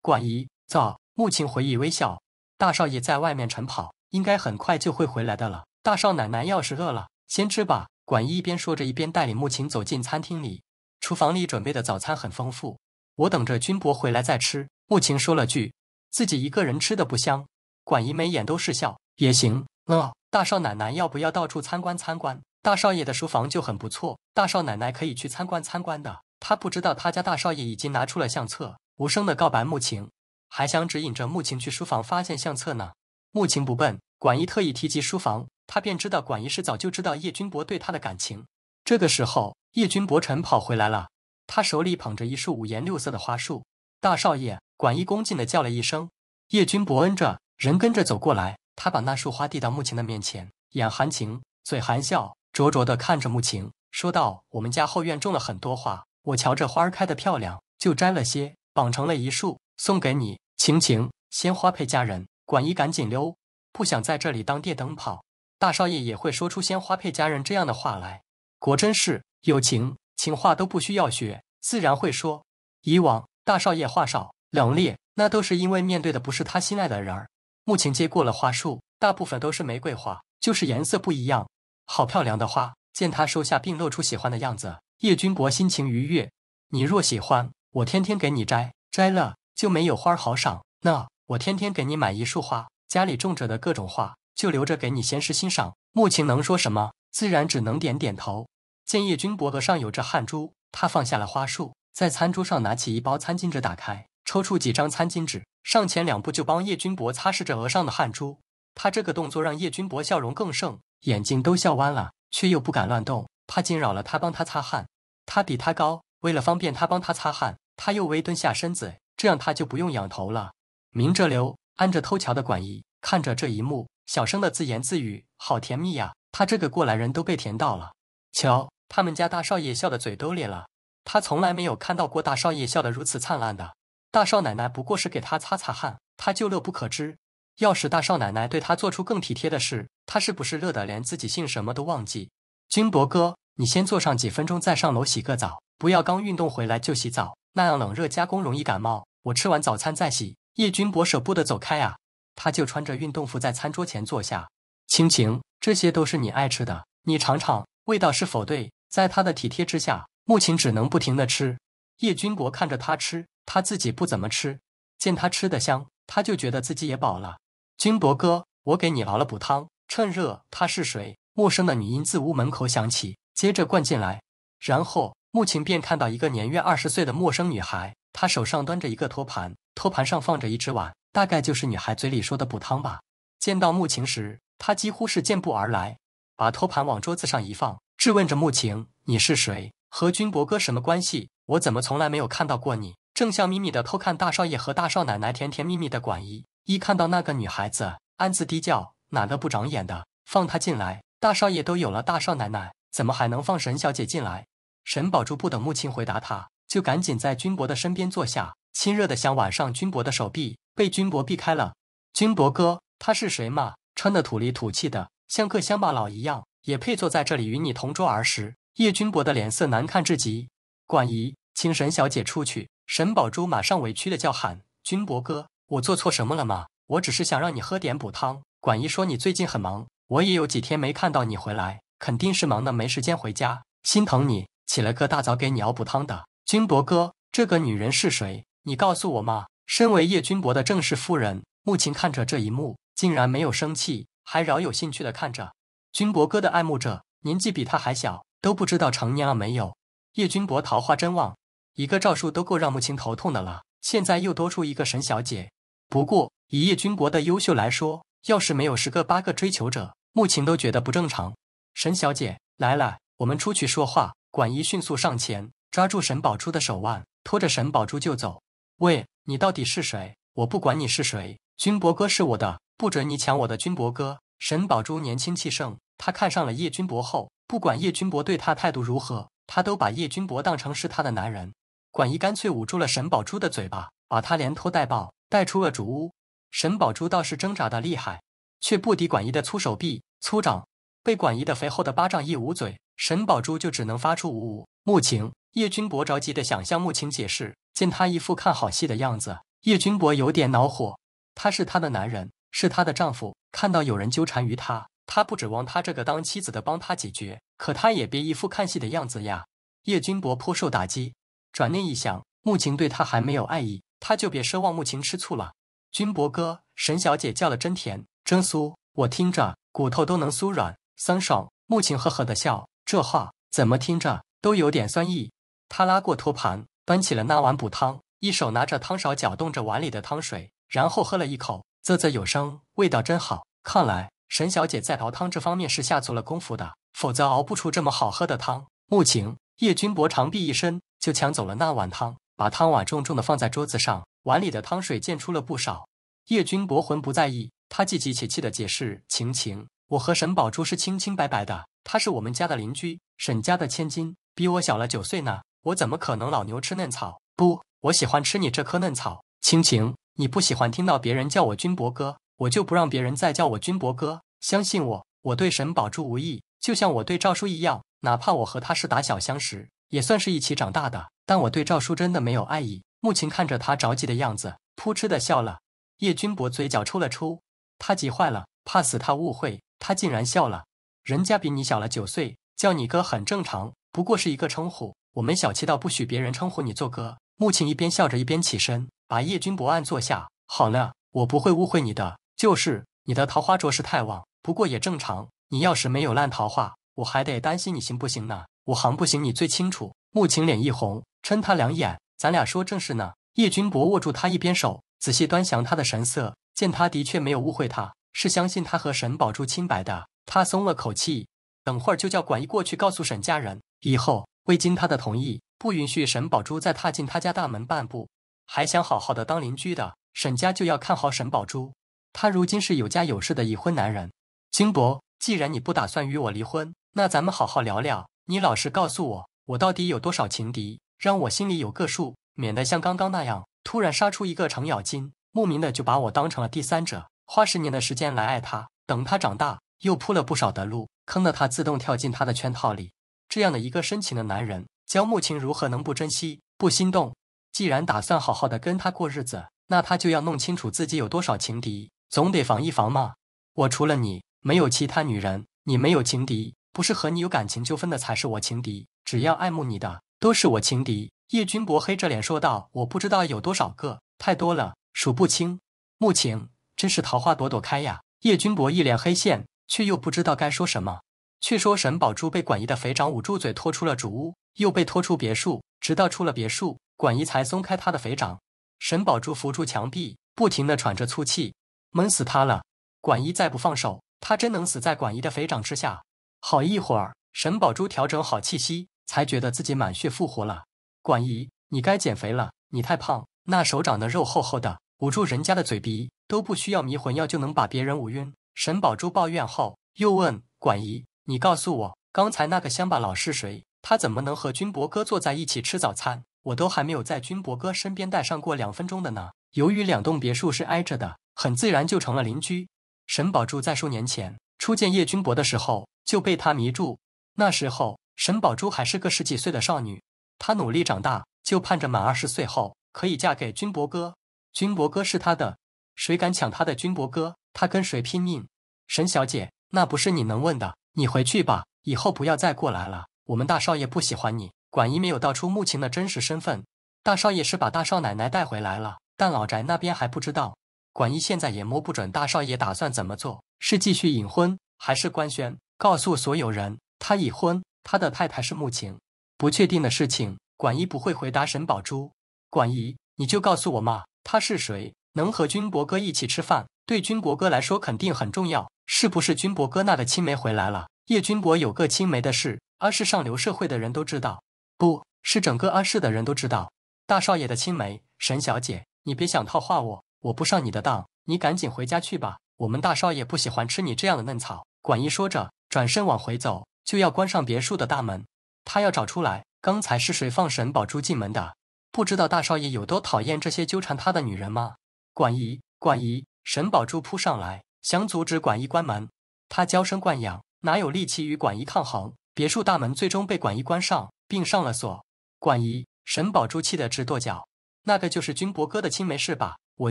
管姨早，穆晴回忆微笑。大少爷在外面晨跑，应该很快就会回来的了。大少奶奶要是饿了，先吃吧。管姨一边说着，一边带领穆晴走进餐厅里。厨房里准备的早餐很丰富，我等着军博回来再吃。穆晴说了句，自己一个人吃的不香。管姨眉眼都是笑，也行。嗯，大少奶奶要不要到处参观参观？大少爷的书房就很不错，大少奶奶可以去参观参观的。他不知道他家大少爷已经拿出了相册，无声的告白穆晴，还想指引着穆晴去书房发现相册呢。穆晴不笨，管一特意提及书房，他便知道管一是早就知道叶君博对他的感情。这个时候，叶君博晨跑回来了，他手里捧着一束五颜六色的花束。大少爷，管一恭敬的叫了一声，叶君博恩着人跟着走过来，他把那束花递到穆晴的面前，眼含情，嘴含笑。灼灼地看着穆晴，说道：“我们家后院种了很多花，我瞧这花儿开得漂亮，就摘了些，绑成了一束，送给你，晴晴。鲜花配佳人，管姨赶紧溜，不想在这里当电灯泡。大少爷也会说出‘鲜花配佳人’这样的话来，果真是有情情话都不需要学，自然会说。以往大少爷话少冷冽，那都是因为面对的不是他心爱的人儿。”穆晴接过了花束，大部分都是玫瑰花，就是颜色不一样。好漂亮的花！见他收下并露出喜欢的样子，叶君博心情愉悦。你若喜欢，我天天给你摘，摘了就没有花好赏。那我天天给你买一束花，家里种着的各种花，就留着给你闲时欣赏。穆晴能说什么？自然只能点点头。见叶君博额上有着汗珠，他放下了花束，在餐桌上拿起一包餐巾纸，打开，抽出几张餐巾纸，上前两步就帮叶君博擦拭着额上的汗珠。他这个动作让叶君博笑容更盛。眼睛都笑弯了，却又不敢乱动，怕惊扰了他，帮他擦汗。他比他高，为了方便他帮他擦汗，他又微蹲下身子，这样他就不用仰头了。明着流安着偷瞧的管姨看着这一幕，小声的自言自语：“好甜蜜呀！”他这个过来人都被甜到了。瞧，他们家大少爷笑得嘴都裂了，他从来没有看到过大少爷笑得如此灿烂的。大少奶奶不过是给他擦擦汗，他就乐不可支。要是大少奶奶对他做出更体贴的事，他是不是乐得连自己姓什么都忘记？君博哥，你先坐上几分钟，再上楼洗个澡，不要刚运动回来就洗澡，那样冷热加工容易感冒。我吃完早餐再洗。叶君博舍不得走开啊，他就穿着运动服在餐桌前坐下。青晴，这些都是你爱吃的，你尝尝味道是否对？在他的体贴之下，穆琴只能不停的吃。叶君博看着他吃，他自己不怎么吃。见他吃得香，他就觉得自己也饱了。君伯哥，我给你熬了补汤，趁热。他是谁？陌生的女音自屋门口响起，接着灌进来。然后穆晴便看到一个年约二十岁的陌生女孩，她手上端着一个托盘，托盘上放着一只碗，大概就是女孩嘴里说的补汤吧。见到穆晴时，她几乎是健步而来，把托盘往桌子上一放，质问着穆晴：“你是谁？和君伯哥什么关系？我怎么从来没有看到过你？”正笑眯眯的偷看大少爷和大少奶奶甜甜蜜蜜的管姨。一看到那个女孩子，暗自低叫：“哪个不长眼的，放她进来？大少爷都有了，大少奶奶怎么还能放沈小姐进来？”沈宝珠不等穆青回答，他就赶紧在君伯的身边坐下，亲热的想挽上君伯的手臂，被君伯避开了。君伯哥，他是谁嘛？穿得土里土气的，像个乡巴佬一样，也配坐在这里与你同桌而食？叶君伯的脸色难看至极，管姨，请沈小姐出去。沈宝珠马上委屈的叫喊：“君伯哥！”我做错什么了吗？我只是想让你喝点补汤。管姨说你最近很忙，我也有几天没看到你回来，肯定是忙的没时间回家，心疼你，起了个大早给你熬补汤的。君伯哥，这个女人是谁？你告诉我嘛。身为叶君伯的正式夫人，穆晴看着这一幕，竟然没有生气，还饶有兴趣的看着君伯哥的爱慕者，年纪比他还小，都不知道成年了没有。叶君伯桃花真旺，一个招数都够让穆晴头痛的了。现在又多出一个沈小姐，不过以叶君博的优秀来说，要是没有十个八个追求者，穆晴都觉得不正常。沈小姐，来来，我们出去说话。管一迅速上前，抓住沈宝珠的手腕，拖着沈宝珠就走。喂，你到底是谁？我不管你是谁，君博哥是我的，不准你抢我的君博哥。沈宝珠年轻气盛，她看上了叶君博后，不管叶君博对她态度如何，她都把叶君博当成是她的男人。管姨干脆捂住了沈宝珠的嘴巴，把他连拖带抱带出了竹屋。沈宝珠倒是挣扎的厉害，却不敌管姨的粗手臂、粗掌，被管姨的肥厚的巴掌一捂嘴，沈宝珠就只能发出呜呜。穆晴、叶君博着急的想向穆晴解释，见她一副看好戏的样子，叶君博有点恼火。他是她的男人，是她的丈夫，看到有人纠缠于她，他不指望他这个当妻子的帮他解决，可他也别一副看戏的样子呀。叶君博颇受打击。转念一想，穆晴对他还没有爱意，他就别奢望穆晴吃醋了。君博哥，沈小姐叫了真甜真酥，我听着骨头都能酥软。桑爽，穆晴呵呵的笑，这话怎么听着都有点酸意。他拉过托盘，端起了那碗补汤，一手拿着汤勺搅动着碗里的汤水，然后喝了一口，啧啧有声，味道真好。看来沈小姐在熬汤这方面是下足了功夫的，否则熬不出这么好喝的汤。穆晴。叶君博长臂一伸，就抢走了那碗汤，把汤碗重重的放在桌子上，碗里的汤水溅出了不少。叶君博浑不在意，他气急且气的解释：“晴晴，我和沈宝珠是清清白白的，她是我们家的邻居，沈家的千金，比我小了九岁呢，我怎么可能老牛吃嫩草？不，我喜欢吃你这颗嫩草。晴晴，你不喜欢听到别人叫我君博哥，我就不让别人再叫我君博哥。相信我，我对沈宝珠无意，就像我对赵叔一样。”哪怕我和他是打小相识，也算是一起长大的。但我对赵叔真的没有爱意。穆晴看着他着急的样子，噗嗤的笑了。叶君博嘴角抽了抽，他急坏了，怕死他误会，他竟然笑了。人家比你小了九岁，叫你哥很正常，不过是一个称呼。我们小气到不许别人称呼你做哥。穆晴一边笑着一边起身，把叶君博按坐下。好了，我不会误会你的。就是你的桃花着实太旺，不过也正常。你要是没有烂桃花。我还得担心你行不行呢？我行不行你最清楚。穆晴脸一红，嗔他两眼。咱俩说正事呢。叶君博握住他一边手，仔细端详他的神色，见他的确没有误会，他是相信他和沈宝珠清白的。他松了口气，等会儿就叫管一过去告诉沈家人，以后未经他的同意，不允许沈宝珠再踏进他家大门半步。还想好好的当邻居的，沈家就要看好沈宝珠。他如今是有家有室的已婚男人，金博，既然你不打算与我离婚。那咱们好好聊聊，你老实告诉我，我到底有多少情敌，让我心里有个数，免得像刚刚那样突然杀出一个程咬金，莫名的就把我当成了第三者。花十年的时间来爱他，等他长大又铺了不少的路，坑得他自动跳进他的圈套里。这样的一个深情的男人，焦慕晴如何能不珍惜、不心动？既然打算好好的跟他过日子，那他就要弄清楚自己有多少情敌，总得防一防嘛。我除了你，没有其他女人，你没有情敌。不是和你有感情纠纷的才是我情敌，只要爱慕你的都是我情敌。”叶君博黑着脸说道，“我不知道有多少个，太多了，数不清。慕晴，真是桃花朵朵开呀！”叶君博一脸黑线，却又不知道该说什么。却说沈宝珠被管姨的肥掌捂住嘴，拖出了主屋，又被拖出别墅，直到出了别墅，管姨才松开他的肥掌。沈宝珠扶住墙壁，不停的喘着粗气，闷死他了。管姨再不放手，他真能死在管姨的肥掌之下。好一会儿，沈宝珠调整好气息，才觉得自己满血复活了。管姨，你该减肥了，你太胖，那手掌的肉厚厚的，捂住人家的嘴鼻都不需要迷魂药就能把别人捂晕。沈宝珠抱怨后又问管姨：“你告诉我，刚才那个乡巴佬是谁？他怎么能和军博哥坐在一起吃早餐？我都还没有在军博哥身边待上过两分钟的呢。”由于两栋别墅是挨着的，很自然就成了邻居。沈宝珠在数年前初见叶军博的时候。就被他迷住。那时候，沈宝珠还是个十几岁的少女。她努力长大，就盼着满二十岁后可以嫁给军伯哥。军伯哥是她的，谁敢抢她的军伯哥，她跟谁拼命。沈小姐，那不是你能问的。你回去吧，以后不要再过来了。我们大少爷不喜欢你。管一没有道出穆晴的真实身份。大少爷是把大少奶奶带回来了，但老宅那边还不知道。管一现在也摸不准大少爷打算怎么做，是继续隐婚还是官宣？告诉所有人，他已婚，他的太太是穆晴。不确定的事情，管一不会回答沈宝珠。管一，你就告诉我嘛，他是谁？能和君博哥一起吃饭，对君博哥来说肯定很重要，是不是？君博哥那的青梅回来了。叶君博有个青梅的事，阿市上流社会的人都知道，不是整个阿市的人都知道。大少爷的青梅，沈小姐，你别想套话我，我不上你的当，你赶紧回家去吧。我们大少爷不喜欢吃你这样的嫩草。管一说着。转身往回走，就要关上别墅的大门。他要找出来，刚才是谁放沈宝珠进门的？不知道大少爷有多讨厌这些纠缠他的女人吗？管姨，管姨！沈宝珠扑上来，想阻止管姨关门。他娇生惯养，哪有力气与管姨抗衡？别墅大门最终被管姨关上，并上了锁。管姨，沈宝珠气得直跺脚。那个就是君博哥的青梅是吧？我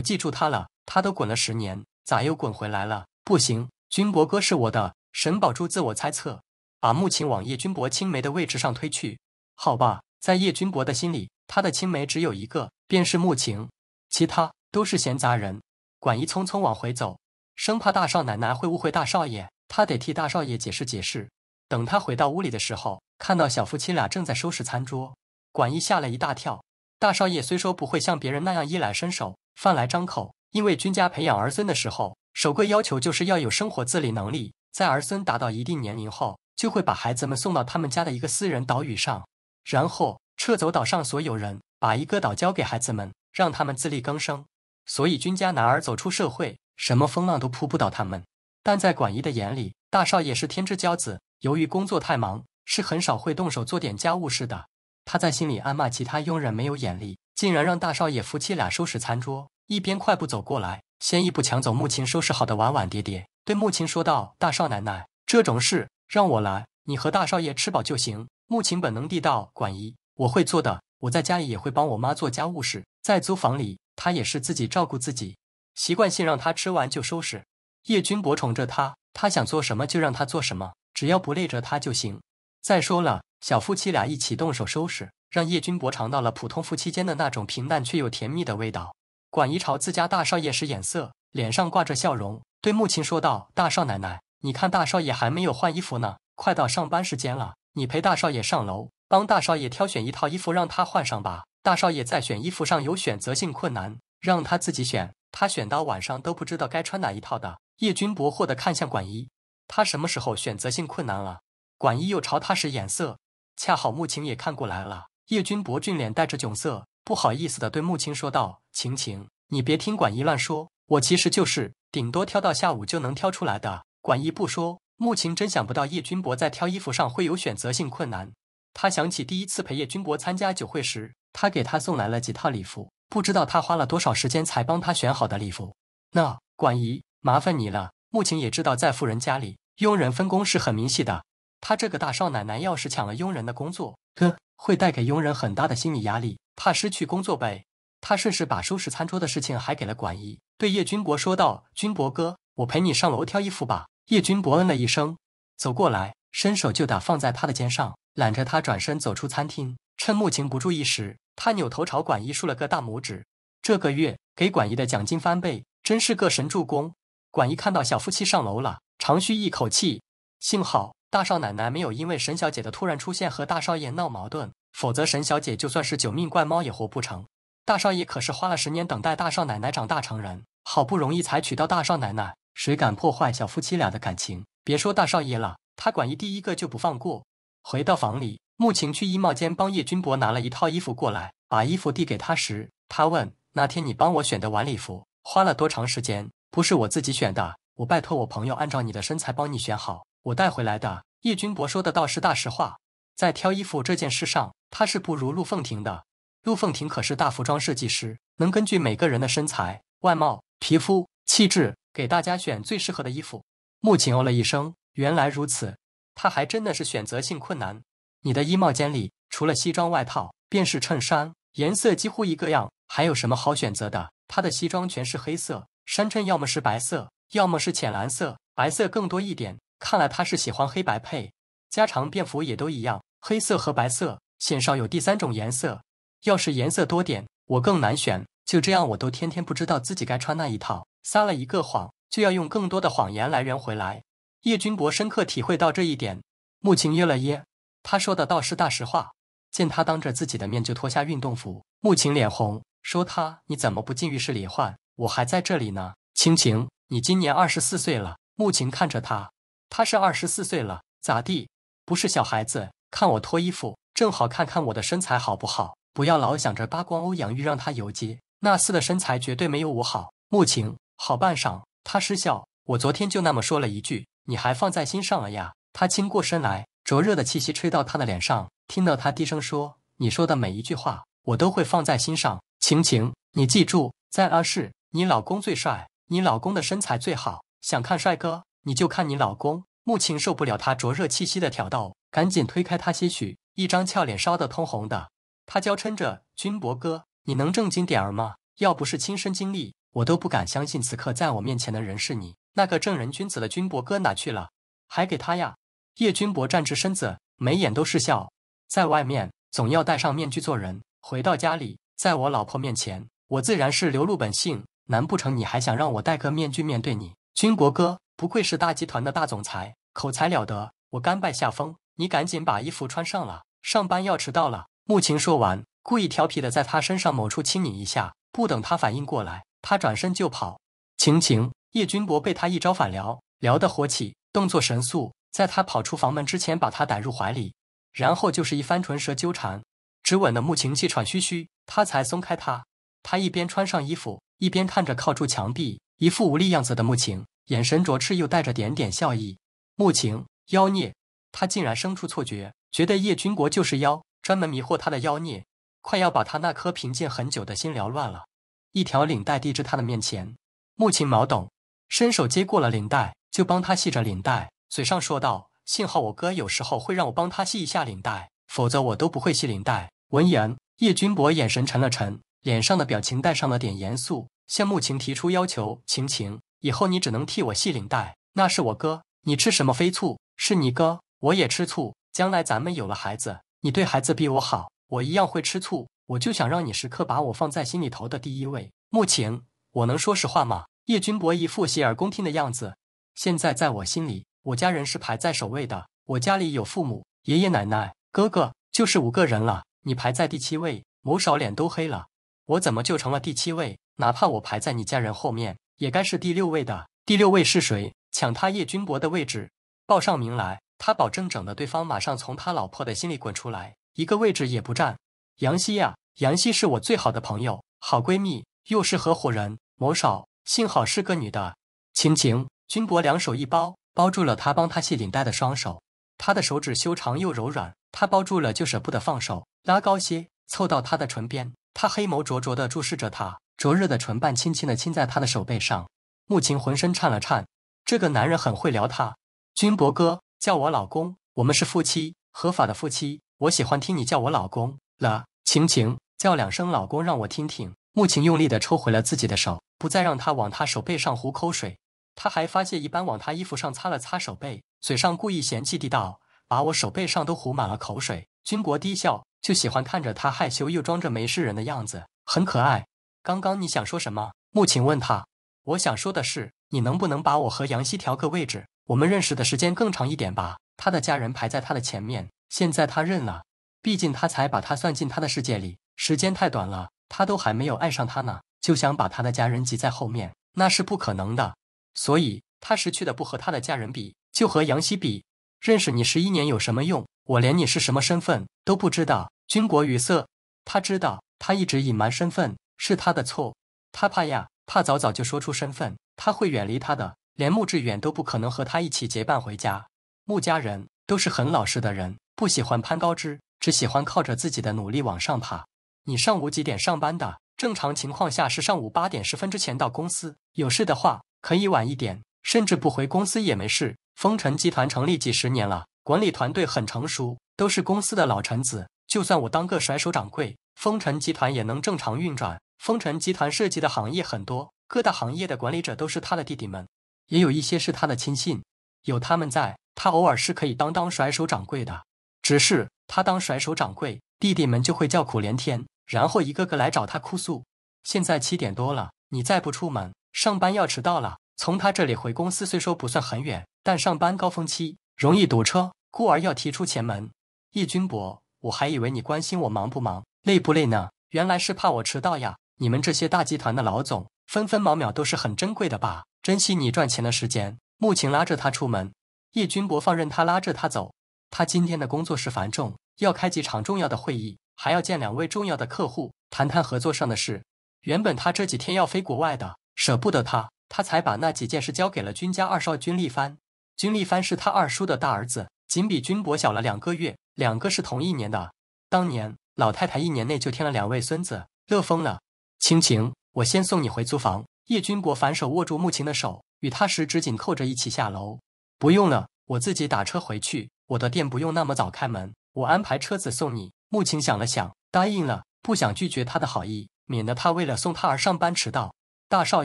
记住他了。他都滚了十年，咋又滚回来了？不行，君博哥是我的。沈宝珠自我猜测，把穆晴往叶君博青梅的位置上推去。好吧，在叶君博的心里，他的青梅只有一个，便是穆晴，其他都是闲杂人。管一匆匆往回走，生怕大少奶奶会误会大少爷，他得替大少爷解释解释。等他回到屋里的时候，看到小夫妻俩正在收拾餐桌，管一吓了一大跳。大少爷虽说不会像别人那样衣来伸手、饭来张口，因为君家培养儿孙的时候，首个要求就是要有生活自理能力。在儿孙达到一定年龄后，就会把孩子们送到他们家的一个私人岛屿上，然后撤走岛上所有人，把一个岛交给孩子们，让他们自力更生。所以，君家男儿走出社会，什么风浪都扑不倒他们。但在管姨的眼里，大少爷是天之骄子。由于工作太忙，是很少会动手做点家务事的。他在心里暗骂其他佣人没有眼力，竟然让大少爷夫妻俩收拾餐桌。一边快步走过来，先一步抢走母亲收拾好的碗碗碟碟。对穆琴说道：“大少奶奶，这种事让我来，你和大少爷吃饱就行。”穆琴本能地道：“管姨，我会做的。我在家里也会帮我妈做家务事，在租房里，她也是自己照顾自己。习惯性让她吃完就收拾。叶君博宠着她，她想做什么就让她做什么，只要不累着她就行。再说了，小夫妻俩一起动手收拾，让叶君博尝到了普通夫妻间的那种平淡却又甜蜜的味道。”管姨朝自家大少爷使眼色。脸上挂着笑容，对穆琴说道：“大少奶奶，你看大少爷还没有换衣服呢，快到上班时间了，你陪大少爷上楼，帮大少爷挑选一套衣服让他换上吧。大少爷在选衣服上有选择性困难，让他自己选，他选到晚上都不知道该穿哪一套的。”叶君博惑的看向管一，他什么时候选择性困难了？管一又朝他使眼色，恰好穆晴也看过来了。叶君博俊脸带着窘色，不好意思的对穆晴说道：“晴晴，你别听管一乱说。”我其实就是顶多挑到下午就能挑出来的。管姨不说，穆晴真想不到叶君博在挑衣服上会有选择性困难。她想起第一次陪叶君博参加酒会时，他给她送来了几套礼服，不知道他花了多少时间才帮他选好的礼服。那管姨麻烦你了。穆晴也知道，在富人家里，佣人分工是很明细的。她这个大少奶奶要是抢了佣人的工作，呵，会带给佣人很大的心理压力，怕失去工作呗。她顺势把收拾餐桌的事情还给了管姨。对叶君博说道：“君博哥，我陪你上楼挑衣服吧。”叶君博嗯了一声，走过来，伸手就打放在他的肩上，揽着他转身走出餐厅。趁穆晴不注意时，他扭头朝管一竖了个大拇指。这个月给管一的奖金翻倍，真是个神助攻。管一看到小夫妻上楼了，长吁一口气。幸好大少奶奶没有因为沈小姐的突然出现和大少爷闹矛盾，否则沈小姐就算是九命怪猫也活不成。大少爷可是花了十年等待大少奶奶长大成人，好不容易才娶到大少奶奶，谁敢破坏小夫妻俩的感情？别说大少爷了，他管一第一个就不放过。回到房里，穆晴去衣帽间帮叶君博拿了一套衣服过来，把衣服递给他时，他问：“那天你帮我选的晚礼服花了多长时间？不是我自己选的，我拜托我朋友按照你的身材帮你选好，我带回来的。”叶君博说的倒是大实话，在挑衣服这件事上，他是不如陆凤婷的。陆凤婷可是大服装设计师，能根据每个人的身材、外貌、皮肤、气质给大家选最适合的衣服。穆晴哦了一声，原来如此，他还真的是选择性困难。你的衣帽间里除了西装外套便是衬衫，颜色几乎一个样，还有什么好选择的？他的西装全是黑色，衫衬要么是白色，要么是浅蓝色，白色更多一点。看来他是喜欢黑白配。加长便服也都一样，黑色和白色，鲜少有第三种颜色。要是颜色多点，我更难选。就这样，我都天天不知道自己该穿那一套。撒了一个谎，就要用更多的谎言来圆回来。叶君博深刻体会到这一点。穆晴噎了噎，他说的倒是大实话。见他当着自己的面就脱下运动服，穆晴脸红，说他你怎么不进浴室里换？我还在这里呢。青青，你今年二十四岁了。穆晴看着他，他是二十四岁了，咋地？不是小孩子，看我脱衣服，正好看看我的身材好不好？不要老想着扒光欧阳玉让他游街。那厮的身材绝对没有我好。穆晴，好半晌，他失笑。我昨天就那么说了一句，你还放在心上了呀？他倾过身来，灼热的气息吹到他的脸上，听到他低声说：“你说的每一句话，我都会放在心上。”晴晴，你记住，在二世，你老公最帅，你老公的身材最好。想看帅哥，你就看你老公。穆晴受不了他灼热气息的挑逗，赶紧推开他些许，一张俏脸烧得通红的。他娇嗔着：“君博哥，你能正经点儿吗？要不是亲身经历，我都不敢相信此刻在我面前的人是你。那个正人君子的君博哥哪去了？还给他呀！”叶君博站直身子，眉眼都是笑。在外面总要戴上面具做人，回到家里，在我老婆面前，我自然是流露本性。难不成你还想让我戴个面具面对你？君博哥，不愧是大集团的大总裁，口才了得，我甘拜下风。你赶紧把衣服穿上了，上班要迟到了。穆晴说完，故意调皮的在他身上某处亲你一下，不等他反应过来，他转身就跑。晴晴，叶君博被他一招反撩，撩得火起，动作神速，在他跑出房门之前把他逮入怀里，然后就是一番唇舌纠缠，只吻的穆晴气喘吁吁，他才松开他。他一边穿上衣服，一边看着靠住墙壁、一副无力样子的穆晴，眼神灼炽又带着点点笑意。穆晴，妖孽！他竟然生出错觉，觉得叶君国就是妖。专门迷惑他的妖孽，快要把他那颗平静很久的心缭乱了。一条领带递至他的面前，穆晴毛懂，伸手接过了领带，就帮他系着领带，嘴上说道：“幸好我哥有时候会让我帮他系一下领带，否则我都不会系领带。”闻言，叶君博眼神沉了沉，脸上的表情带上了点严肃，向穆晴提出要求：“晴晴，以后你只能替我系领带，那是我哥，你吃什么飞醋？是你哥，我也吃醋。将来咱们有了孩子。”你对孩子比我好，我一样会吃醋。我就想让你时刻把我放在心里头的第一位。穆晴，我能说实话吗？叶君博一副洗耳恭听的样子。现在在我心里，我家人是排在首位的。我家里有父母、爷爷奶奶、哥哥，就是五个人了。你排在第七位，某少脸都黑了。我怎么就成了第七位？哪怕我排在你家人后面，也该是第六位的。第六位是谁？抢他叶君博的位置，报上名来。他保证整的对方马上从他老婆的心里滚出来，一个位置也不占。杨希呀，杨希是我最好的朋友，好闺蜜，又是合伙人，某少，幸好是个女的。秦晴，君博两手一包，包住了他帮他系领带的双手，他的手指修长又柔软，他包住了就舍不得放手，拉高些，凑到他的唇边，他黑眸灼灼的注视着他，灼热的唇瓣轻轻的亲在他的手背上。穆晴浑身颤了颤，这个男人很会撩他，君博哥。叫我老公，我们是夫妻，合法的夫妻。我喜欢听你叫我老公了，晴晴，叫两声老公让我听听。穆晴用力地抽回了自己的手，不再让他往他手背上糊口水。他还发泄一般往他衣服上擦了擦手背，嘴上故意嫌弃地道：“把我手背上都糊满了口水。”军国低笑，就喜欢看着他害羞又装着没事人的样子，很可爱。刚刚你想说什么？穆晴问他：“我想说的是，你能不能把我和杨希调个位置？”我们认识的时间更长一点吧。他的家人排在他的前面。现在他认了，毕竟他才把他算进他的世界里。时间太短了，他都还没有爱上他呢，就想把他的家人挤在后面，那是不可能的。所以，他识趣的不和他的家人比，就和杨希比。认识你十一年有什么用？我连你是什么身份都不知道。军国语塞，他知道他一直隐瞒身份是他的错。他怕呀，怕早早就说出身份，他会远离他的。连穆志远都不可能和他一起结伴回家。穆家人都是很老实的人，不喜欢攀高枝，只喜欢靠着自己的努力往上爬。你上午几点上班的？正常情况下是上午八点十分之前到公司。有事的话可以晚一点，甚至不回公司也没事。丰臣集团成立几十年了，管理团队很成熟，都是公司的老臣子。就算我当个甩手掌柜，丰臣集团也能正常运转。丰臣集团涉及的行业很多，各大行业的管理者都是他的弟弟们。也有一些是他的亲信，有他们在，他偶尔是可以当当甩手掌柜的。只是他当甩手掌柜，弟弟们就会叫苦连天，然后一个个来找他哭诉。现在七点多了，你再不出门，上班要迟到了。从他这里回公司虽说不算很远，但上班高峰期容易堵车，故而要提出前门。易军博，我还以为你关心我忙不忙、累不累呢，原来是怕我迟到呀。你们这些大集团的老总，分分秒秒都是很珍贵的吧？珍惜你赚钱的时间。穆晴拉着他出门，叶君博放任他拉着他走。他今天的工作是繁重，要开几场重要的会议，还要见两位重要的客户，谈谈合作上的事。原本他这几天要飞国外的，舍不得他，他才把那几件事交给了君家二少君立帆。君立帆是他二叔的大儿子，仅比君博小了两个月，两个是同一年的。当年老太太一年内就添了两位孙子，乐疯了。青晴，我先送你回租房。叶君博反手握住穆晴的手，与他十指紧扣着一起下楼。不用了，我自己打车回去。我的店不用那么早开门，我安排车子送你。穆晴想了想，答应了，不想拒绝他的好意，免得他为了送他而上班迟到。大少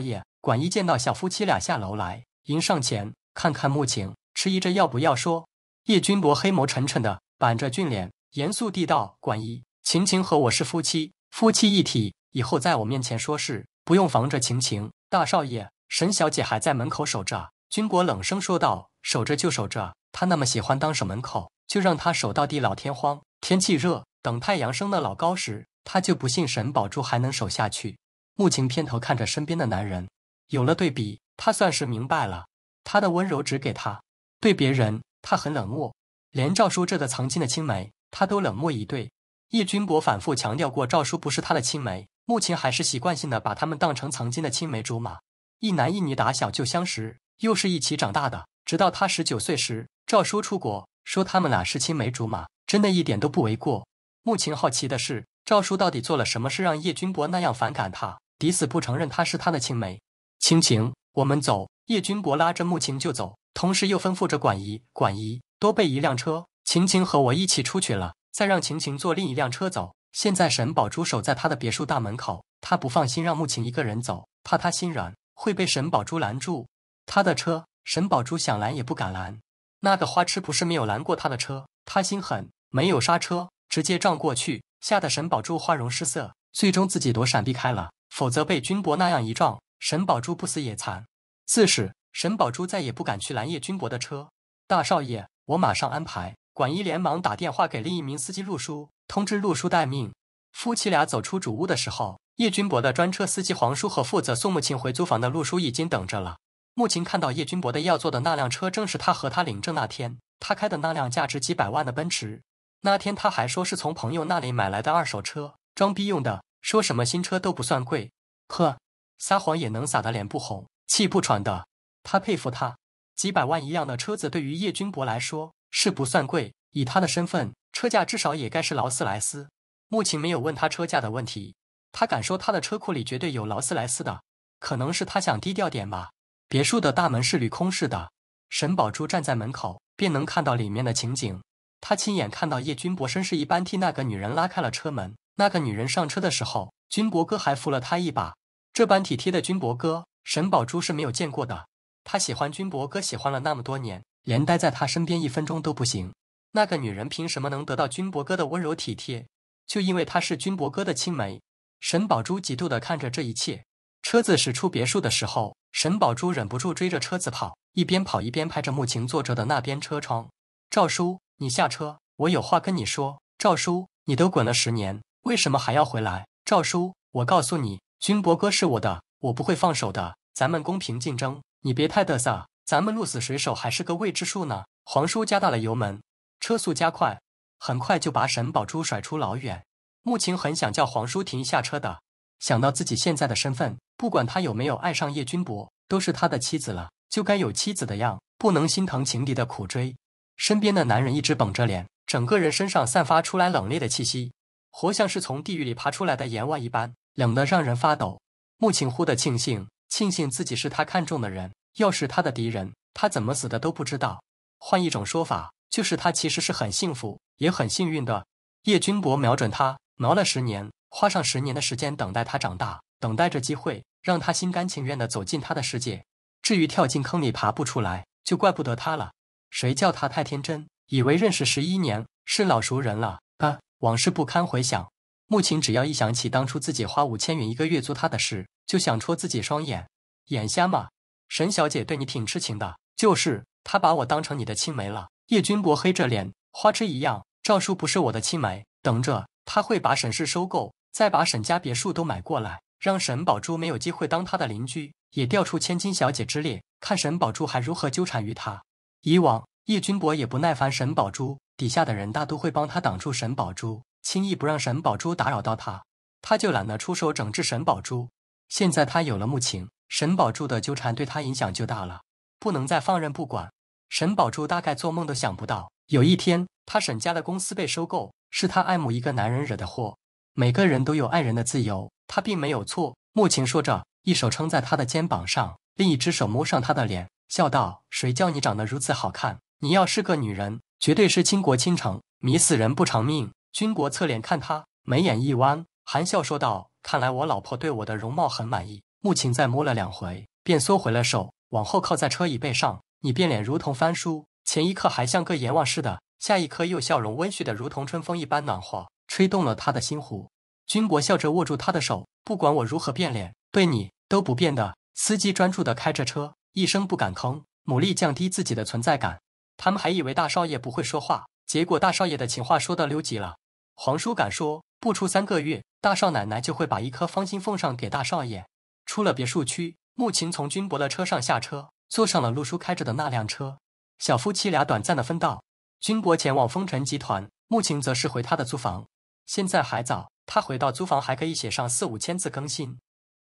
爷管一见到小夫妻俩下楼来，迎上前，看看穆晴，迟疑着要不要说。叶君博黑眸沉沉的，板着俊脸，严肃地道：“管一，晴晴和我是夫妻，夫妻一体，以后在我面前说事。”不用防着晴晴，大少爷沈小姐还在门口守着。”君博冷声说道，“守着就守着，她那么喜欢当守门口，就让她守到地老天荒。天气热，等太阳升得老高时，他就不信沈宝珠还能守下去。”穆晴偏头看着身边的男人，有了对比，她算是明白了，他的温柔只给他，对别人他很冷漠。连赵叔这个藏经的青梅，他都冷漠以对。叶君博反复强调过，赵叔不是他的青梅。穆晴还是习惯性的把他们当成曾经的青梅竹马，一男一女打小就相识，又是一起长大的。直到他十九岁时，赵叔出国，说他们俩是青梅竹马，真的一点都不为过。穆晴好奇的是，赵叔到底做了什么事，让叶君博那样反感他，抵死不承认他是他的青梅？晴晴，我们走。叶君博拉着穆晴就走，同时又吩咐着管姨，管姨多备一辆车。晴晴和我一起出去了，再让晴晴坐另一辆车走。现在沈宝珠守在他的别墅大门口，他不放心让穆晴一个人走，怕他心软会被沈宝珠拦住。他的车，沈宝珠想拦也不敢拦。那个花痴不是没有拦过他的车，他心狠，没有刹车，直接撞过去，吓得沈宝珠花容失色，最终自己躲闪避开了。否则被君博那样一撞，沈宝珠不死也残。自此，沈宝珠再也不敢去拦叶君博的车。大少爷，我马上安排。管一连忙打电话给另一名司机陆叔，通知陆叔待命。夫妻俩走出主屋的时候，叶君博的专车司机黄叔和负责送母亲回租房的陆叔已经等着了。母亲看到叶君博的要坐的那辆车，正是他和他领证那天他开的那辆价值几百万的奔驰。那天他还说是从朋友那里买来的二手车，装逼用的，说什么新车都不算贵。呵，撒谎也能撒得脸不红气不喘的，他佩服他。几百万一样的车子，对于叶君博来说。是不算贵，以他的身份，车价至少也该是劳斯莱斯。穆晴没有问他车价的问题，他敢说他的车库里绝对有劳斯莱斯的，可能是他想低调点吧。别墅的大门是铝空式的，沈宝珠站在门口便能看到里面的情景。他亲眼看到叶军博绅士一般替那个女人拉开了车门，那个女人上车的时候，军博哥还扶了她一把。这般体贴的军博哥，沈宝珠是没有见过的。他喜欢军博哥，喜欢了那么多年。连待在他身边一分钟都不行。那个女人凭什么能得到君博哥的温柔体贴？就因为她是君博哥的青梅。沈宝珠嫉妒地看着这一切。车子驶出别墅的时候，沈宝珠忍不住追着车子跑，一边跑一边拍着穆晴坐着的那边车窗：“赵叔，你下车，我有话跟你说。赵叔，你都滚了十年，为什么还要回来？赵叔，我告诉你，君博哥是我的，我不会放手的。咱们公平竞争，你别太得瑟。”咱们鹿死谁手还是个未知数呢。黄叔加大了油门，车速加快，很快就把沈宝珠甩出老远。穆晴很想叫黄叔停下车的，想到自己现在的身份，不管他有没有爱上叶君博，都是他的妻子了，就该有妻子的样，不能心疼情敌的苦追。身边的男人一直绷着脸，整个人身上散发出来冷冽的气息，活像是从地狱里爬出来的阎王一般，冷得让人发抖。穆晴忽地庆幸，庆幸自己是他看中的人。要是他的敌人，他怎么死的都不知道。换一种说法，就是他其实是很幸福，也很幸运的。叶君博瞄准他，挠了十年，花上十年的时间等待他长大，等待着机会，让他心甘情愿的走进他的世界。至于跳进坑里爬不出来，就怪不得他了。谁叫他太天真，以为认识十一年是老熟人了啊？往事不堪回想。穆晴只要一想起当初自己花五千元一个月做他的事，就想戳自己双眼，眼瞎吗？沈小姐对你挺痴情的，就是她把我当成你的青梅了。叶君博黑着脸，花痴一样。赵叔不是我的青梅，等着，他会把沈氏收购，再把沈家别墅都买过来，让沈宝珠没有机会当他的邻居，也调出千金小姐之列，看沈宝珠还如何纠缠于他。以往，叶君博也不耐烦沈宝珠，底下的人大都会帮他挡住沈宝珠，轻易不让沈宝珠打扰到他，他就懒得出手整治沈宝珠。现在他有了慕晴。沈宝柱的纠缠对他影响就大了，不能再放任不管。沈宝柱大概做梦都想不到，有一天他沈家的公司被收购，是他爱慕一个男人惹的祸。每个人都有爱人的自由，他并没有错。莫晴说着，一手撑在他的肩膀上，另一只手摸上他的脸，笑道：“谁叫你长得如此好看？你要是个女人，绝对是倾国倾城，迷死人不偿命。”军国侧脸看他，眉眼一弯，含笑说道：“看来我老婆对我的容貌很满意。”穆晴再摸了两回，便缩回了手，往后靠在车椅背上。你变脸如同翻书，前一刻还像个阎王似的，下一刻又笑容温煦的如同春风一般暖和，吹动了他的心湖。军博笑着握住他的手，不管我如何变脸，对你都不变的。司机专注的开着车，一声不敢吭，努力降低自己的存在感。他们还以为大少爷不会说话，结果大少爷的情话说的溜级了。皇叔敢说，不出三个月，大少奶奶就会把一颗芳心奉上给大少爷。出了别墅区，穆琴从军博的车上下车，坐上了陆叔开着的那辆车。小夫妻俩短暂的分道，军博前往风尘集团，穆琴则是回他的租房。现在还早，他回到租房还可以写上四五千字更新。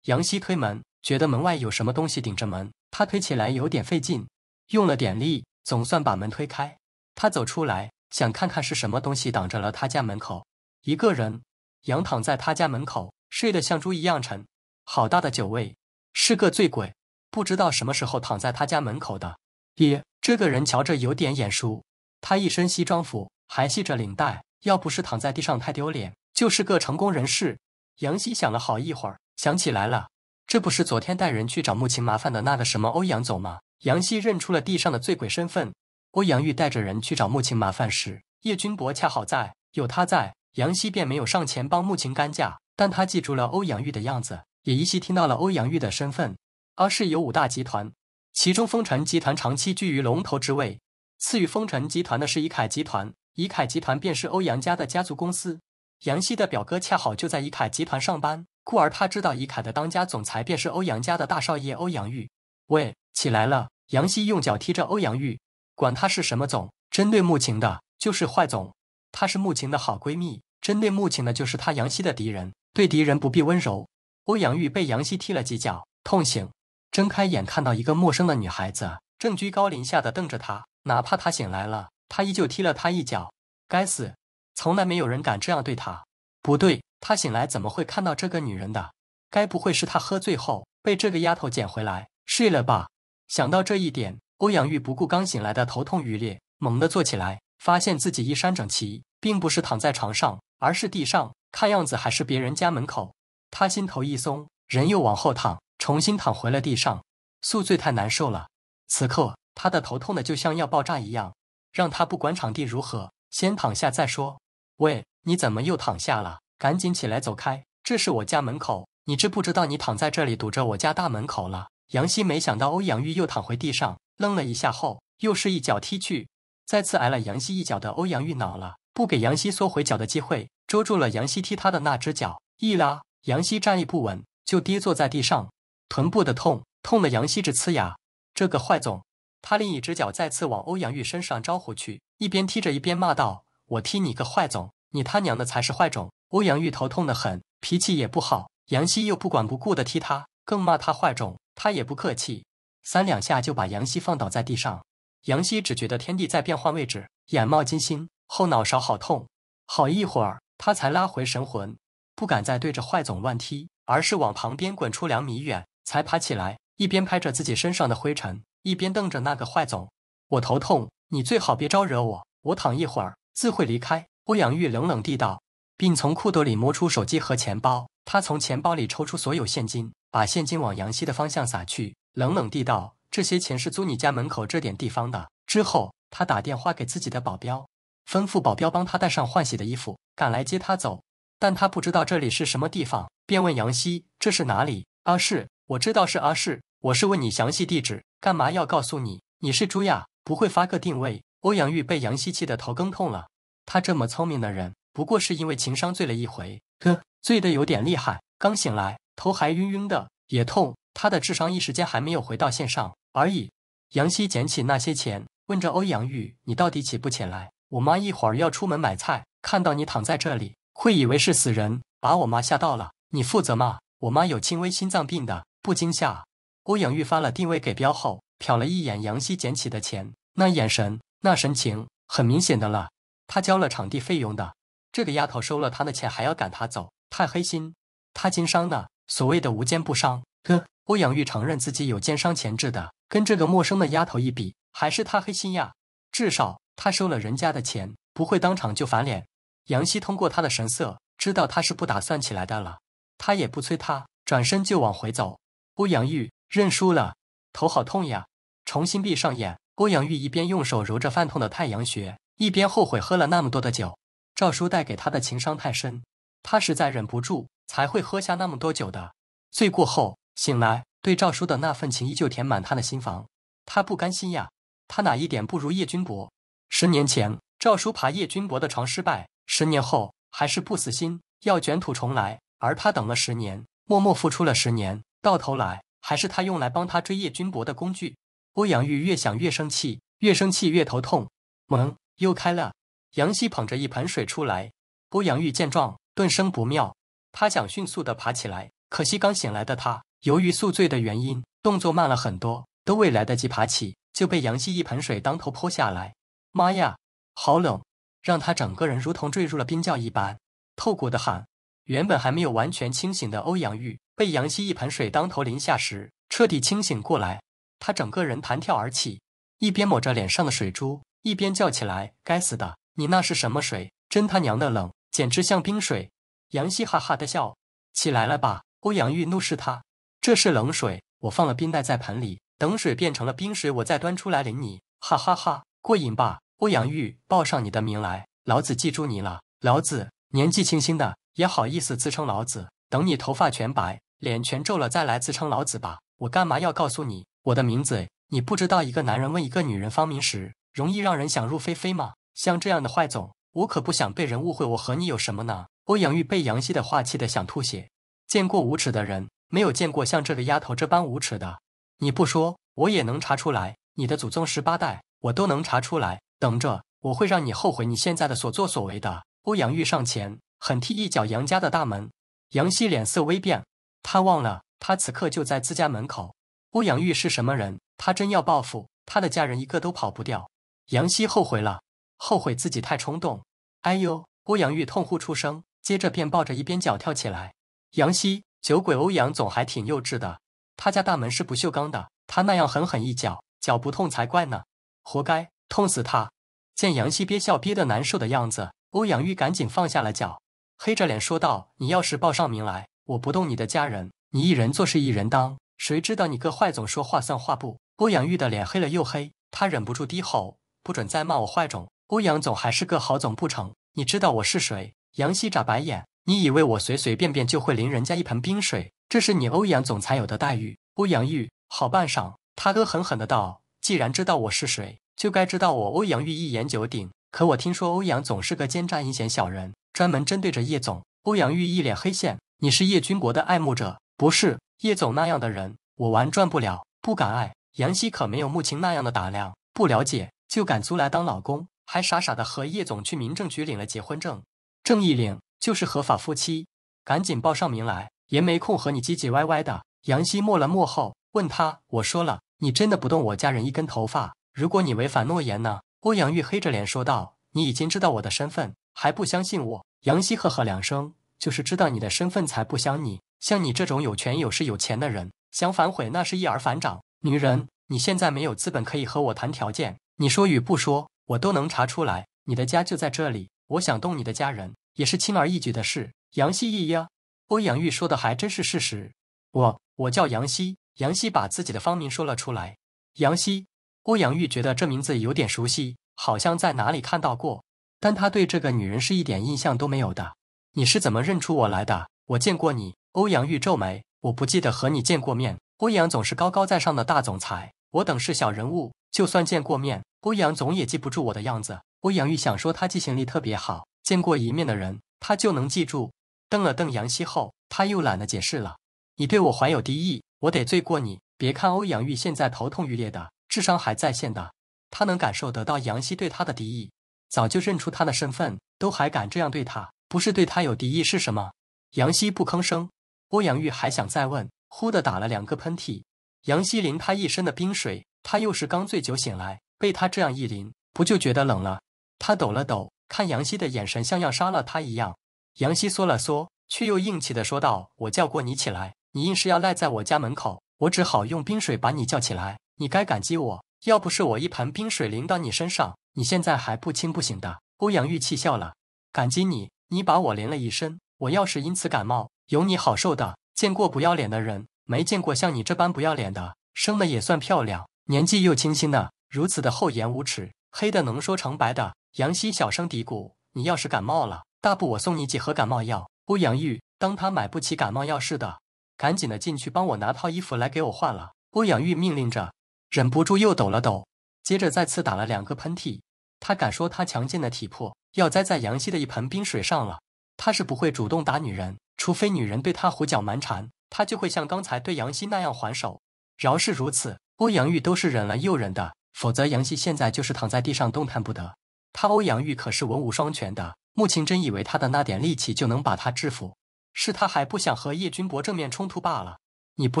杨希推门，觉得门外有什么东西顶着门，他推起来有点费劲，用了点力，总算把门推开。他走出来，想看看是什么东西挡着了他家门口。一个人仰躺在他家门口，睡得像猪一样沉。好大的酒味，是个醉鬼，不知道什么时候躺在他家门口的。爷，这个人瞧着有点眼熟。他一身西装服，还系着领带，要不是躺在地上太丢脸，就是个成功人士。杨希想了好一会儿，想起来了，这不是昨天带人去找穆晴麻烦的那个什么欧阳总吗？杨希认出了地上的醉鬼身份。欧阳玉带着人去找穆晴麻烦时，叶军博恰好在，有他在，杨希便没有上前帮穆晴干架，但他记住了欧阳玉的样子。也依稀听到了欧阳玉的身份，而是有五大集团，其中风尘集团长期居于龙头之位。赐予风尘集团的是怡凯集团，怡凯集团便是欧阳家的家族公司。杨希的表哥恰好就在怡凯集团上班，故而他知道怡凯的当家总裁便是欧阳家的大少爷欧阳玉。喂，起来了！杨希用脚踢着欧阳玉，管他是什么总，针对穆晴的，就是坏总。她是穆晴的好闺蜜，针对穆晴的，就是她杨希的敌人。对敌人不必温柔。欧阳玉被杨希踢了几脚，痛醒，睁开眼看到一个陌生的女孩子正居高临下的瞪着他。哪怕他醒来了，他依旧踢了他一脚。该死，从来没有人敢这样对他。不对，他醒来怎么会看到这个女人的？该不会是他喝醉后被这个丫头捡回来睡了吧？想到这一点，欧阳玉不顾刚醒来的头痛欲裂，猛地坐起来，发现自己衣衫整齐，并不是躺在床上，而是地上，看样子还是别人家门口。他心头一松，人又往后躺，重新躺回了地上。宿醉太难受了，此刻他的头痛的就像要爆炸一样，让他不管场地如何，先躺下再说。喂，你怎么又躺下了？赶紧起来走开！这是我家门口，你知不知道？你躺在这里堵着我家大门口了。杨希没想到欧阳玉又躺回地上，愣了一下后，又是一脚踢去。再次挨了杨希一脚的欧阳玉恼了，不给杨希缩回脚的机会，捉住了杨希踢他的那只脚，一拉。杨希站立不稳，就跌坐在地上，臀部的痛痛的杨希直呲牙。这个坏种！他另一只脚再次往欧阳玉身上招呼去，一边踢着一边骂道：“我踢你个坏种！你他娘的才是坏种！”欧阳玉头痛的很，脾气也不好。杨希又不管不顾的踢他，更骂他坏种，他也不客气，三两下就把杨希放倒在地上。杨希只觉得天地在变换位置，眼冒金星，后脑勺好痛。好一会儿，他才拉回神魂。不敢再对着坏总乱踢，而是往旁边滚出两米远，才爬起来，一边拍着自己身上的灰尘，一边瞪着那个坏总：“我头痛，你最好别招惹我。我躺一会儿，自会离开。”欧阳玉冷冷地道，并从裤兜里摸出手机和钱包。他从钱包里抽出所有现金，把现金往杨希的方向撒去，冷冷地道：“这些钱是租你家门口这点地方的。”之后，他打电话给自己的保镖，吩咐保镖帮他带上换洗的衣服，赶来接他走。但他不知道这里是什么地方，便问杨希：“这是哪里？”阿是，我知道是阿是，我是问你详细地址，干嘛要告诉你？你是猪呀，不会发个定位？欧阳玉被杨希气得头更痛了。他这么聪明的人，不过是因为情商醉了一回，呵，醉得有点厉害，刚醒来，头还晕晕的，也痛。他的智商一时间还没有回到线上而已。杨希捡起那些钱，问着欧阳玉：“你到底起不起来？我妈一会儿要出门买菜，看到你躺在这里。”会以为是死人，把我妈吓到了。你负责吗？我妈有轻微心脏病的，不惊吓。欧阳玉发了定位给标后，瞟了一眼杨希捡起的钱，那眼神，那神情，很明显的了。他交了场地费用的，这个丫头收了他的钱还要赶他走，太黑心。他经商的，所谓的无奸不商。呵，欧阳玉承认自己有奸商潜质的，跟这个陌生的丫头一比，还是他黑心呀。至少他收了人家的钱，不会当场就翻脸。杨希通过他的神色，知道他是不打算起来的了。他也不催他，转身就往回走。欧阳玉认输了，头好痛呀！重新闭上眼，欧阳玉一边用手揉着犯痛的太阳穴，一边后悔喝了那么多的酒。赵叔带给他的情伤太深，他实在忍不住才会喝下那么多酒的。醉过后醒来，对赵叔的那份情依旧填满他的心房。他不甘心呀，他哪一点不如叶君博？十年前，赵叔爬叶君博的床失败。十年后还是不死心，要卷土重来。而他等了十年，默默付出了十年，到头来还是他用来帮他追业君博的工具。欧阳玉越想越生气，越生气越头痛。门又开了，杨希捧着一盆水出来。欧阳玉见状，顿生不妙。他想迅速的爬起来，可惜刚醒来的他，由于宿醉的原因，动作慢了很多，都未来得及爬起，就被杨希一盆水当头泼下来。妈呀，好冷！让他整个人如同坠入了冰窖一般透骨的寒。原本还没有完全清醒的欧阳玉被杨希一盆水当头淋下时，彻底清醒过来。他整个人弹跳而起，一边抹着脸上的水珠，一边叫起来：“该死的，你那是什么水？真他娘的冷，简直像冰水！”杨希哈哈的笑起来了吧？欧阳玉怒视他：“这是冷水，我放了冰袋在盆里，等水变成了冰水，我再端出来淋你。”哈哈哈，过瘾吧？欧阳玉，报上你的名来，老子记住你了。老子年纪轻轻的，也好意思自称老子？等你头发全白，脸全皱了再来自称老子吧。我干嘛要告诉你我的名字？你不知道一个男人问一个女人芳名时，容易让人想入非非吗？像这样的坏总，我可不想被人误会。我和你有什么呢？欧阳玉被杨希的话气得想吐血。见过无耻的人，没有见过像这个丫头这般无耻的。你不说，我也能查出来。你的祖宗十八代，我都能查出来。等着，我会让你后悔你现在的所作所为的。欧阳玉上前，狠踢一脚杨家的大门。杨希脸色微变，他忘了，他此刻就在自家门口。欧阳玉是什么人？他真要报复，他的家人一个都跑不掉。杨希后悔了，后悔自己太冲动。哎呦！欧阳玉痛呼出声，接着便抱着一边脚跳起来。杨希，酒鬼欧阳总还挺幼稚的。他家大门是不锈钢的，他那样狠狠一脚，脚不痛才怪呢，活该。痛死他！见杨希憋笑憋得难受的样子，欧阳玉赶紧放下了脚，黑着脸说道：“你要是报上名来，我不动你的家人，你一人做事一人当。谁知道你个坏总说话算话不？”欧阳玉的脸黑了又黑，他忍不住低吼：“不准再骂我坏种！欧阳总还是个好总不成？你知道我是谁？”杨希眨白眼：“你以为我随随便便就会淋人家一盆冰水？这是你欧阳总裁有的待遇。”欧阳玉好半晌，他恶狠狠的道：“既然知道我是谁。”就该知道我欧阳玉一言九鼎，可我听说欧阳总是个奸诈阴险小人，专门针对着叶总。欧阳玉一脸黑线：“你是叶君国的爱慕者，不是叶总那样的人，我玩转不了，不敢爱。”杨希可没有穆晴那样的胆量，不了解就敢租来当老公，还傻傻的和叶总去民政局领了结婚证，正义领就是合法夫妻，赶紧报上名来，爷没空和你唧唧歪歪的。杨希默了默后问他：“我说了，你真的不动我家人一根头发？”如果你违反诺言呢？欧阳玉黑着脸说道：“你已经知道我的身份，还不相信我？”杨希呵呵两声：“就是知道你的身份才不相你。像你这种有权有势有钱的人，想反悔那是易而反掌。女人，你现在没有资本可以和我谈条件。你说与不说，我都能查出来。你的家就在这里，我想动你的家人也是轻而易举的事。”杨希一呀，欧阳玉说的还真是事实。我我叫杨希。杨希把自己的芳名说了出来。杨希。欧阳玉觉得这名字有点熟悉，好像在哪里看到过，但他对这个女人是一点印象都没有的。你是怎么认出我来的？我见过你。欧阳玉皱眉：“我不记得和你见过面。”欧阳总是高高在上的大总裁，我等是小人物，就算见过面，欧阳总也记不住我的样子。欧阳玉想说他记忆力特别好，见过一面的人他就能记住。瞪了瞪杨希后，他又懒得解释了。你对我怀有敌意，我得罪过你。别看欧阳玉现在头痛欲裂的。智商还在线的他能感受得到杨希对他的敌意，早就认出他的身份，都还敢这样对他，不是对他有敌意是什么？杨希不吭声，欧阳玉还想再问，忽的打了两个喷嚏。杨希淋他一身的冰水，他又是刚醉酒醒来，被他这样一淋，不就觉得冷了？他抖了抖，看杨希的眼神像要杀了他一样。杨希缩了缩，却又硬气的说道：“我叫过你起来，你硬是要赖在我家门口，我只好用冰水把你叫起来。”你该感激我，要不是我一盆冰水淋到你身上，你现在还不轻不醒的。欧阳玉气笑了，感激你，你把我淋了一身，我要是因此感冒，有你好受的。见过不要脸的人，没见过像你这般不要脸的。生的也算漂亮，年纪又轻轻的，如此的厚颜无耻，黑的能说成白的。杨希小声嘀咕，你要是感冒了，大不我送你几盒感冒药。欧阳玉当他买不起感冒药似的，赶紧的进去帮我拿套衣服来给我换了。欧阳玉命令着。忍不住又抖了抖，接着再次打了两个喷嚏。他敢说，他强健的体魄要栽在杨希的一盆冰水上了。他是不会主动打女人，除非女人对他胡搅蛮缠，他就会像刚才对杨希那样还手。饶是如此，欧阳玉都是忍了又忍的，否则杨希现在就是躺在地上动弹不得。他欧阳玉可是文武双全的，穆晴真以为他的那点力气就能把他制服？是他还不想和叶君博正面冲突罢了。你不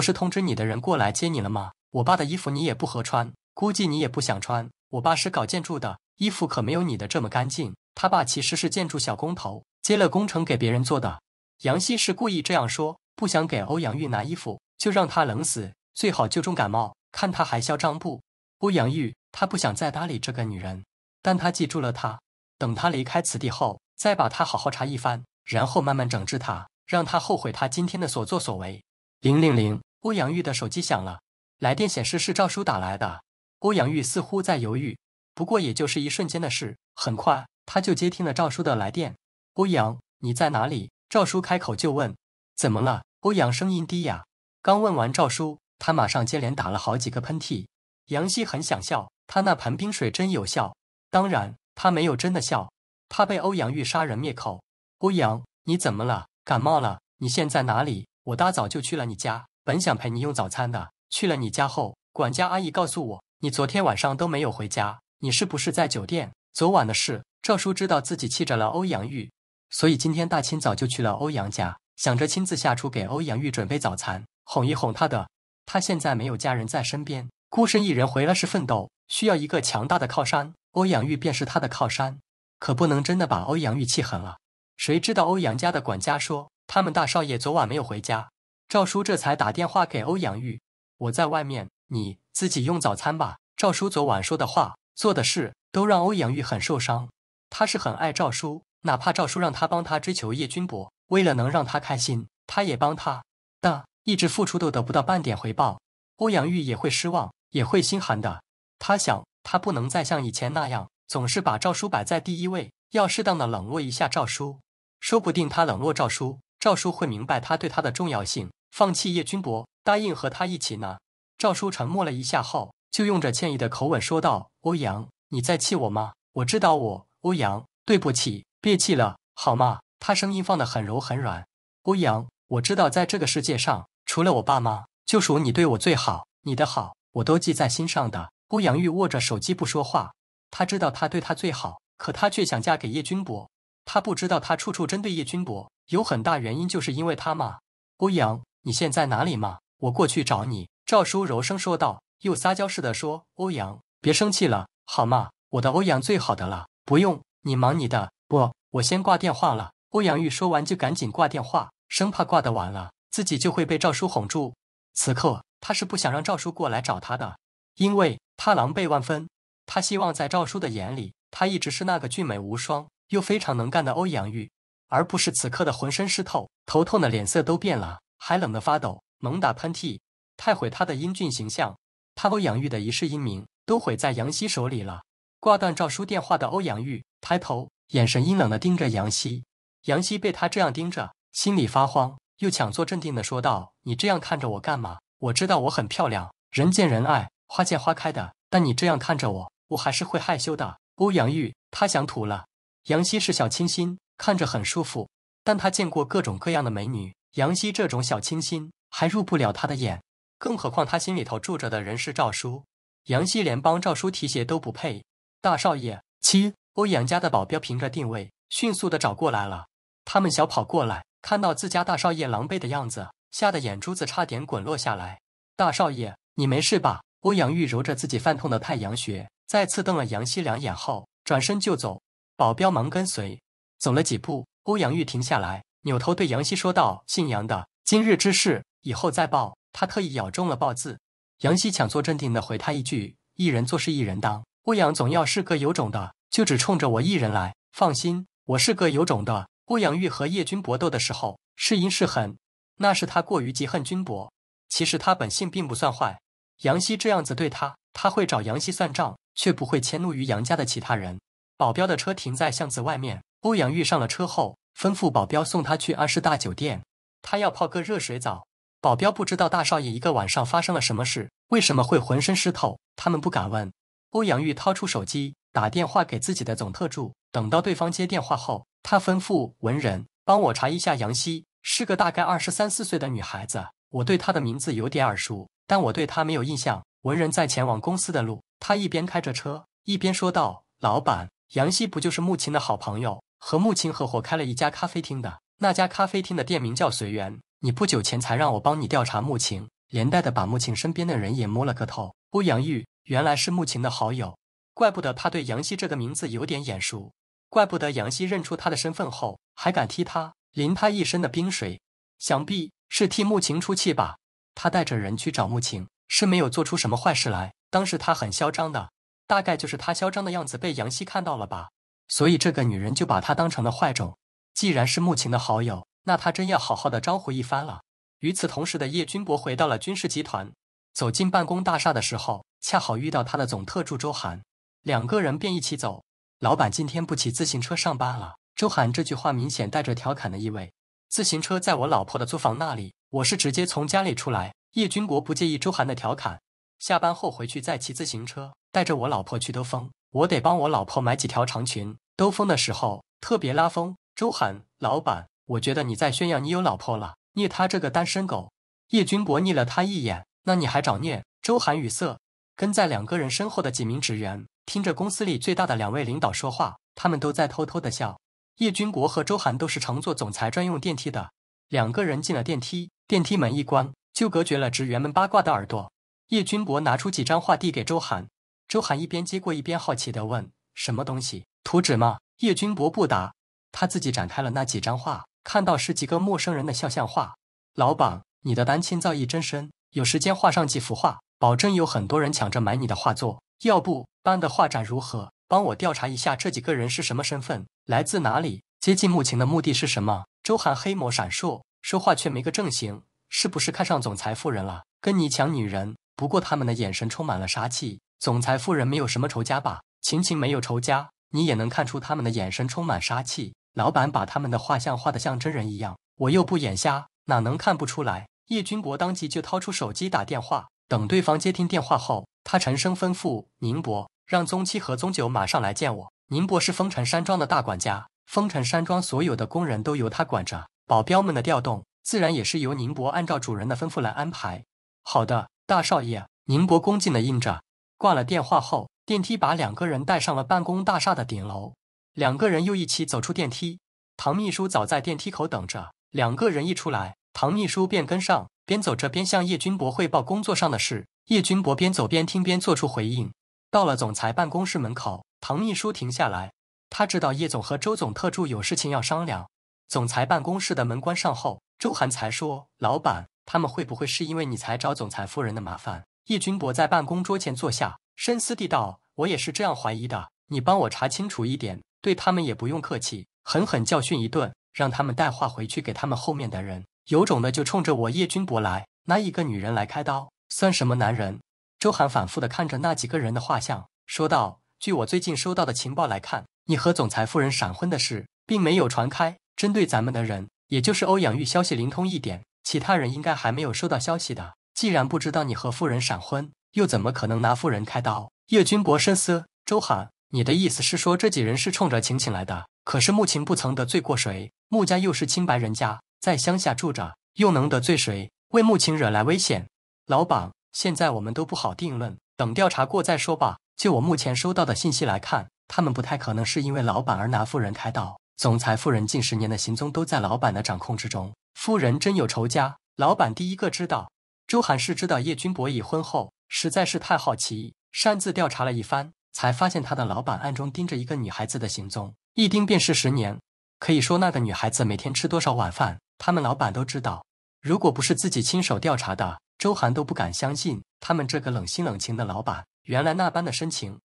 是通知你的人过来接你了吗？我爸的衣服你也不合穿，估计你也不想穿。我爸是搞建筑的，衣服可没有你的这么干净。他爸其实是建筑小工头，接了工程给别人做的。杨希是故意这样说，不想给欧阳玉拿衣服，就让他冷死，最好就重感冒，看他还嚣张不？欧阳玉，他不想再搭理这个女人，但他记住了他。等他离开此地后，再把他好好查一番，然后慢慢整治他，让他后悔他今天的所作所为。零零零，欧阳玉的手机响了。来电显示是赵叔打来的，欧阳玉似乎在犹豫，不过也就是一瞬间的事，很快他就接听了赵叔的来电。欧阳，你在哪里？赵叔开口就问。怎么了？欧阳声音低哑。刚问完赵叔，他马上接连打了好几个喷嚏。杨希很想笑，他那盆冰水真有效。当然，他没有真的笑，他被欧阳玉杀人灭口。欧阳，你怎么了？感冒了？你现在哪里？我大早就去了你家，本想陪你用早餐的。去了你家后，管家阿姨告诉我，你昨天晚上都没有回家，你是不是在酒店？昨晚的事，赵叔知道自己气着了欧阳玉，所以今天大清早就去了欧阳家，想着亲自下厨给欧阳玉准备早餐，哄一哄他的。他现在没有家人在身边，孤身一人回来是奋斗，需要一个强大的靠山，欧阳玉便是他的靠山，可不能真的把欧阳玉气狠了。谁知道欧阳家的管家说他们大少爷昨晚没有回家，赵叔这才打电话给欧阳玉。我在外面，你自己用早餐吧。赵叔昨晚说的话、做的事，都让欧阳玉很受伤。他是很爱赵叔，哪怕赵叔让他帮他追求叶君博，为了能让他开心，他也帮他。但一直付出都得不到半点回报，欧阳玉也会失望，也会心寒的。他想，他不能再像以前那样，总是把赵叔摆在第一位，要适当的冷落一下赵叔。说不定他冷落赵叔，赵叔会明白他对他的重要性。放弃叶君博，答应和他一起呢？赵叔沉默了一下后，就用着歉意的口吻说道：“欧阳，你在气我吗？我知道我，欧阳，对不起，别气了，好吗？”他声音放得很柔很软。欧阳，我知道在这个世界上，除了我爸妈，就属你对我最好，你的好我都记在心上的。欧阳玉握着手机不说话，他知道他对他最好，可他却想嫁给叶君博，他不知道他处处针对叶君博，有很大原因就是因为他嘛，欧阳。你现在哪里嘛？我过去找你。”赵叔柔声说道，又撒娇似的说：“欧阳，别生气了，好吗？我的欧阳最好的了，不用你忙你的。不，我先挂电话了。”欧阳玉说完就赶紧挂电话，生怕挂的晚了，自己就会被赵叔哄住。此刻他是不想让赵叔过来找他的，因为他狼狈万分。他希望在赵叔的眼里，他一直是那个俊美无双又非常能干的欧阳玉，而不是此刻的浑身湿透、头痛的脸色都变了。还冷得发抖，猛打喷嚏，太毁他的英俊形象。他欧阳玉的一世英名都毁在杨希手里了。挂断赵叔电话的欧阳玉抬头，眼神阴冷的盯着杨希。杨希被他这样盯着，心里发慌，又强作镇定的说道：“你这样看着我干嘛？我知道我很漂亮，人见人爱，花见花开的。但你这样看着我，我还是会害羞的。”欧阳玉他想吐了。杨希是小清新，看着很舒服，但他见过各种各样的美女。杨希这种小清新还入不了他的眼，更何况他心里头住着的人是赵叔，杨希连帮赵叔提鞋都不配。大少爷七欧阳家的保镖凭着定位迅速的找过来了，他们小跑过来，看到自家大少爷狼狈的样子，吓得眼珠子差点滚落下来。大少爷，你没事吧？欧阳玉揉着自己犯痛的太阳穴，再次瞪了杨希两眼后，转身就走。保镖忙跟随，走了几步，欧阳玉停下来。扭头对杨希说道：“姓杨的，今日之事以后再报。”他特意咬中了“报”字。杨希强作镇定的回他一句：“一人做事一人当。欧阳总要是个有种的，就只冲着我一人来。放心，我是个有种的。欧阳玉和叶军搏斗的时候，是因是狠，那是他过于嫉恨军博。其实他本性并不算坏。杨希这样子对他，他会找杨希算账，却不会迁怒于杨家的其他人。”保镖的车停在巷子外面。欧阳玉上了车后，吩咐保镖送他去安氏大酒店，他要泡个热水澡。保镖不知道大少爷一个晚上发生了什么事，为什么会浑身湿透，他们不敢问。欧阳玉掏出手机，打电话给自己的总特助。等到对方接电话后，他吩咐文人帮我查一下杨希，是个大概二十三四岁的女孩子，我对她的名字有点耳熟，但我对她没有印象。文人在前往公司的路，他一边开着车，一边说道：“老板，杨希不就是穆琴的好朋友？”和穆晴合伙开了一家咖啡厅的那家咖啡厅的店名叫随缘。你不久前才让我帮你调查穆晴，连带的把穆晴身边的人也摸了个透。欧阳玉原来是穆晴的好友，怪不得他对杨希这个名字有点眼熟，怪不得杨希认出他的身份后还敢踢他，淋他一身的冰水，想必是替穆晴出气吧。他带着人去找穆晴，是没有做出什么坏事来。当时他很嚣张的，大概就是他嚣张的样子被杨希看到了吧。所以这个女人就把他当成了坏种。既然是穆晴的好友，那他真要好好的招呼一番了。与此同时的叶军博回到了军事集团，走进办公大厦的时候，恰好遇到他的总特助周涵，两个人便一起走。老板今天不骑自行车上班了。周涵这句话明显带着调侃的意味。自行车在我老婆的租房那里，我是直接从家里出来。叶军国不介意周涵的调侃，下班后回去再骑自行车，带着我老婆去兜风。我得帮我老婆买几条长裙，兜风的时候特别拉风。周涵，老板，我觉得你在炫耀你有老婆了，虐他这个单身狗。叶君博睨了他一眼，那你还找虐？周涵语塞。跟在两个人身后的几名职员，听着公司里最大的两位领导说话，他们都在偷偷的笑。叶君博和周涵都是乘坐总裁专用电梯的，两个人进了电梯，电梯门一关，就隔绝了职员们八卦的耳朵。叶君博拿出几张画递给周涵，周涵一边接过一边好奇地问：“什么东西？图纸吗？”叶君博不答，他自己展开了那几张画，看到是几个陌生人的肖像画。老板，你的丹青造诣真深，有时间画上几幅画，保证有很多人抢着买你的画作。要不办的画展如何？帮我调查一下这几个人是什么身份，来自哪里，接近穆晴的目的是什么？周涵黑眸闪烁，说话却没个正形，是不是看上总裁夫人了，跟你抢女人？不过他们的眼神充满了杀气。总裁夫人没有什么仇家吧？晴晴没有仇家，你也能看出他们的眼神充满杀气。老板把他们的画像画得像真人一样，我又不眼瞎，哪能看不出来？叶君国当即就掏出手机打电话，等对方接听电话后，他沉声吩咐宁波，让宗七和宗九马上来见我。”宁波是风尘山庄的大管家，风尘山庄所有的工人都由他管着，保镖们的调动自然也是由宁波按照主人的吩咐来安排。好的，大少爷，宁波恭敬地应着。挂了电话后，电梯把两个人带上了办公大厦的顶楼。两个人又一起走出电梯，唐秘书早在电梯口等着。两个人一出来，唐秘书便跟上，边走着边向叶军博汇报工作上的事。叶军博边走边听边做出回应。到了总裁办公室门口，唐秘书停下来，他知道叶总和周总特助有事情要商量。总裁办公室的门关上后，周涵才说：“老板，他们会不会是因为你才找总裁夫人的麻烦？”叶君博在办公桌前坐下，深思地道：“我也是这样怀疑的。你帮我查清楚一点，对他们也不用客气，狠狠教训一顿，让他们带话回去给他们后面的人。有种的就冲着我叶君博来，拿一个女人来开刀，算什么男人？”周涵反复地看着那几个人的画像，说道：“据我最近收到的情报来看，你和总裁夫人闪婚的事并没有传开。针对咱们的人，也就是欧阳玉消息灵通一点，其他人应该还没有收到消息的。”既然不知道你和夫人闪婚，又怎么可能拿夫人开刀？叶君博深思。周涵，你的意思是说这几人是冲着晴晴来的？可是穆琴不曾得罪过谁，穆家又是清白人家，在乡下住着，又能得罪谁？为穆琴惹来危险？老板，现在我们都不好定论，等调查过再说吧。就我目前收到的信息来看，他们不太可能是因为老板而拿夫人开刀。总裁夫人近十年的行踪都在老板的掌控之中，夫人真有仇家，老板第一个知道。周涵是知道叶君博已婚后，实在是太好奇，擅自调查了一番，才发现他的老板暗中盯着一个女孩子的行踪，一盯便是十年。可以说，那个女孩子每天吃多少晚饭，他们老板都知道。如果不是自己亲手调查的，周涵都不敢相信他们这个冷心冷情的老板原来那般的深情。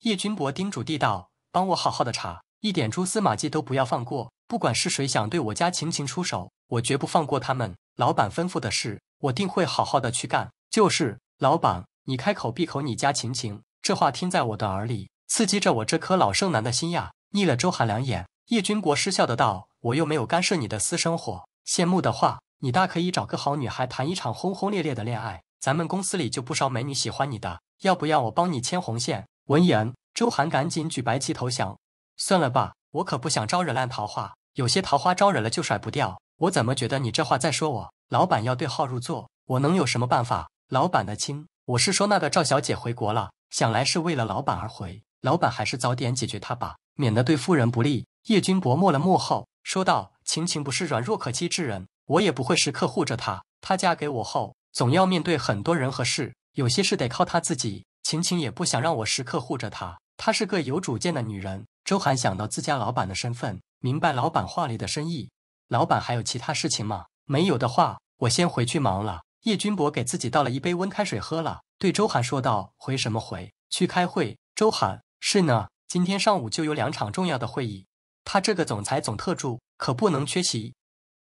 叶君博叮嘱地道：“帮我好好的查，一点蛛丝马迹都不要放过。不管是谁想对我家晴晴出手，我绝不放过他们。”老板吩咐的事。我定会好好的去干。就是老板，你开口闭口你家晴晴，这话听在我的耳里，刺激着我这颗老剩男的心呀！睨了周涵两眼，叶军国失笑的道：“我又没有干涉你的私生活，羡慕的话，你大可以找个好女孩谈一场轰轰烈烈的恋爱。咱们公司里就不少美女喜欢你的，要不要我帮你牵红线？”闻言，周涵赶紧举白旗投降：“算了吧，我可不想招惹烂桃花。有些桃花招惹了就甩不掉。我怎么觉得你这话在说我？”老板要对号入座，我能有什么办法？老板的亲，我是说那个赵小姐回国了，想来是为了老板而回。老板还是早点解决她吧，免得对夫人不利。叶君博默了默后说道：“晴晴不是软弱可欺之人，我也不会时刻护着她。她嫁给我后，总要面对很多人和事，有些事得靠她自己。晴晴也不想让我时刻护着她，她是个有主见的女人。”周涵想到自家老板的身份，明白老板话里的深意。老板还有其他事情吗？没有的话，我先回去忙了。叶君博给自己倒了一杯温开水喝了，对周涵说道：“回什么回？去开会。”周涵：“是呢，今天上午就有两场重要的会议，他这个总裁总特助可不能缺席。”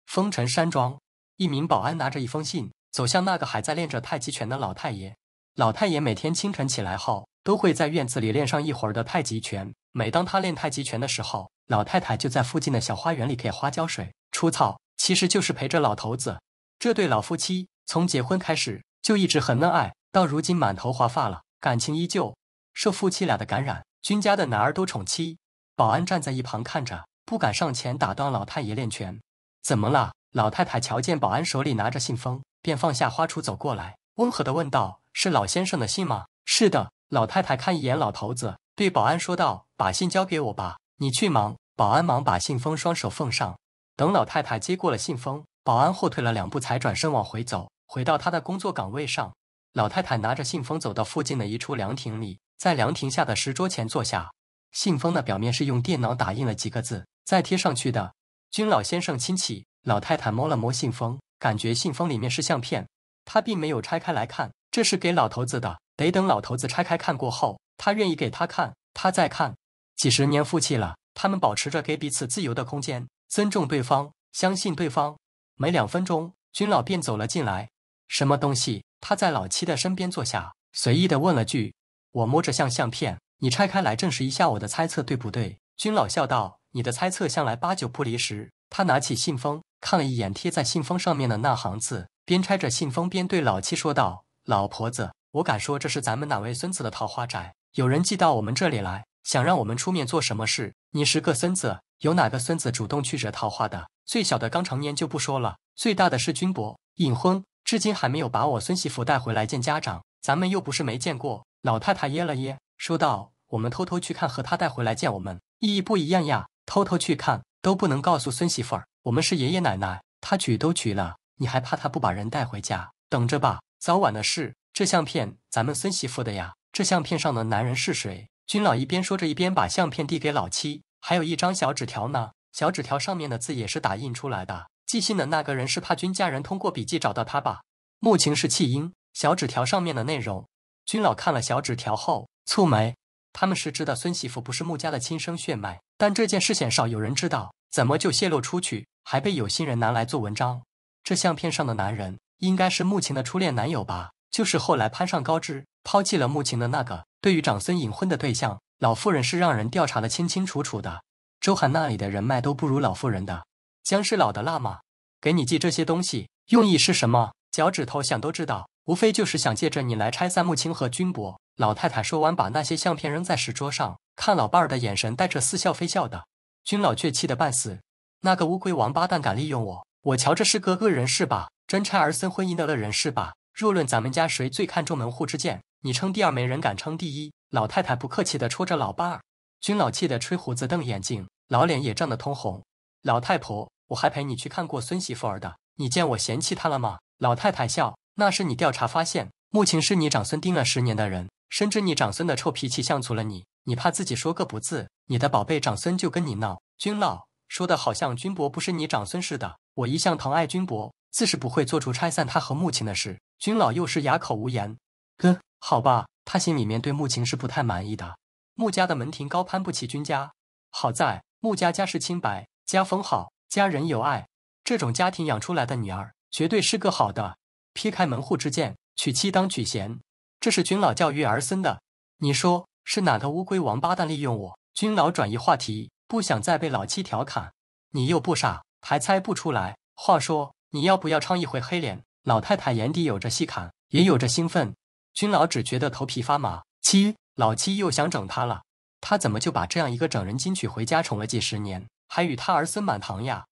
风尘山庄，一名保安拿着一封信走向那个还在练着太极拳的老太爷。老太爷每天清晨起来后，都会在院子里练上一会儿的太极拳。每当他练太极拳的时候，老太太就在附近的小花园里给花浇水、除草。其实就是陪着老头子。这对老夫妻从结婚开始就一直很恩爱，到如今满头华发了，感情依旧。受夫妻俩的感染，君家的男儿都宠妻。保安站在一旁看着，不敢上前打断老太爷练拳。怎么了？老太太瞧见保安手里拿着信封，便放下花锄走过来，温和地问道：“是老先生的信吗？”“是的。”老太太看一眼老头子，对保安说道：“把信交给我吧，你去忙。”保安忙把信封双手奉上。等老太太接过了信封，保安后退了两步，才转身往回走，回到他的工作岗位上。老太太拿着信封走到附近的一处凉亭里，在凉亭下的石桌前坐下。信封的表面是用电脑打印了几个字，再贴上去的。君老先生亲戚。老太太摸了摸信封，感觉信封里面是相片，她并没有拆开来看。这是给老头子的，得等老头子拆开看过后，他愿意给他看，他再看。几十年夫妻了，他们保持着给彼此自由的空间。尊重对方，相信对方。没两分钟，君老便走了进来。什么东西？他在老七的身边坐下，随意的问了句：“我摸着像相片，你拆开来证实一下，我的猜测对不对？”君老笑道：“你的猜测向来八九不离十。”他拿起信封，看了一眼贴在信封上面的那行字，边拆着信封边对老七说道：“老婆子，我敢说这是咱们哪位孙子的桃花债？有人寄到我们这里来，想让我们出面做什么事？”你十个孙子，有哪个孙子主动去惹桃花的？最小的刚成年就不说了，最大的是军博，隐婚，至今还没有把我孙媳妇带回来见家长。咱们又不是没见过，老太太噎了噎，说道：“我们偷偷去看，和他带回来见我们，意义不一样呀。偷偷去看都不能告诉孙媳妇儿，我们是爷爷奶奶，他娶都娶了，你还怕他不把人带回家？等着吧，早晚的事。这相片，咱们孙媳妇的呀。这相片上的男人是谁？”君老一边说着，一边把相片递给老七，还有一张小纸条呢。小纸条上面的字也是打印出来的。寄信的那个人是怕君家人通过笔记找到他吧？穆晴是弃婴。小纸条上面的内容，君老看了小纸条后蹙眉。他们是知道孙媳妇不是穆家的亲生血脉，但这件事鲜少有人知道，怎么就泄露出去，还被有心人拿来做文章？这相片上的男人应该是穆晴的初恋男友吧？就是后来攀上高枝抛弃了穆晴的那个。对于长孙隐婚的对象，老妇人是让人调查的清清楚楚的。周涵那里的人脉都不如老妇人的。姜是老的辣嘛，给你寄这些东西，用意是什么？脚趾头想都知道，无非就是想借着你来拆散穆青和君博。老太太说完，把那些相片扔在石桌上，看老伴儿的眼神带着似笑非笑的。君老却气得半死，那个乌龟王八蛋敢利用我，我瞧这是个恶人是吧？真拆儿孙婚姻的恶人是吧？若论咱们家谁最看重门户之见？你称第二，没人敢称第一。老太太不客气地戳着老伴儿，君老气得吹胡子瞪眼睛，老脸也涨得通红。老太婆，我还陪你去看过孙媳妇儿的，你见我嫌弃她了吗？老太太笑，那是你调查发现，穆晴是你长孙盯了十年的人，深知你长孙的臭脾气像足了你，你怕自己说个不字，你的宝贝长孙就跟你闹。君老说的，好像君博不是你长孙似的。我一向疼爱君博，自是不会做出拆散他和穆晴的事。君老又是哑口无言。哥。好吧，他心里面对穆晴是不太满意的。穆家的门庭高攀不起君家，好在穆家家世清白，家风好，家人有爱，这种家庭养出来的女儿绝对是个好的。劈开门户之见，娶妻当娶贤，这是君老教育儿孙的。你说是哪头乌龟王八蛋利用我？君老转移话题，不想再被老七调侃。你又不傻，还猜不出来？话说，你要不要唱一回黑脸？老太太眼底有着细看，也有着兴奋。君老只觉得头皮发麻，七老七又想整他了，他怎么就把这样一个整人金曲回家宠了几十年，还与他儿孙满堂呀？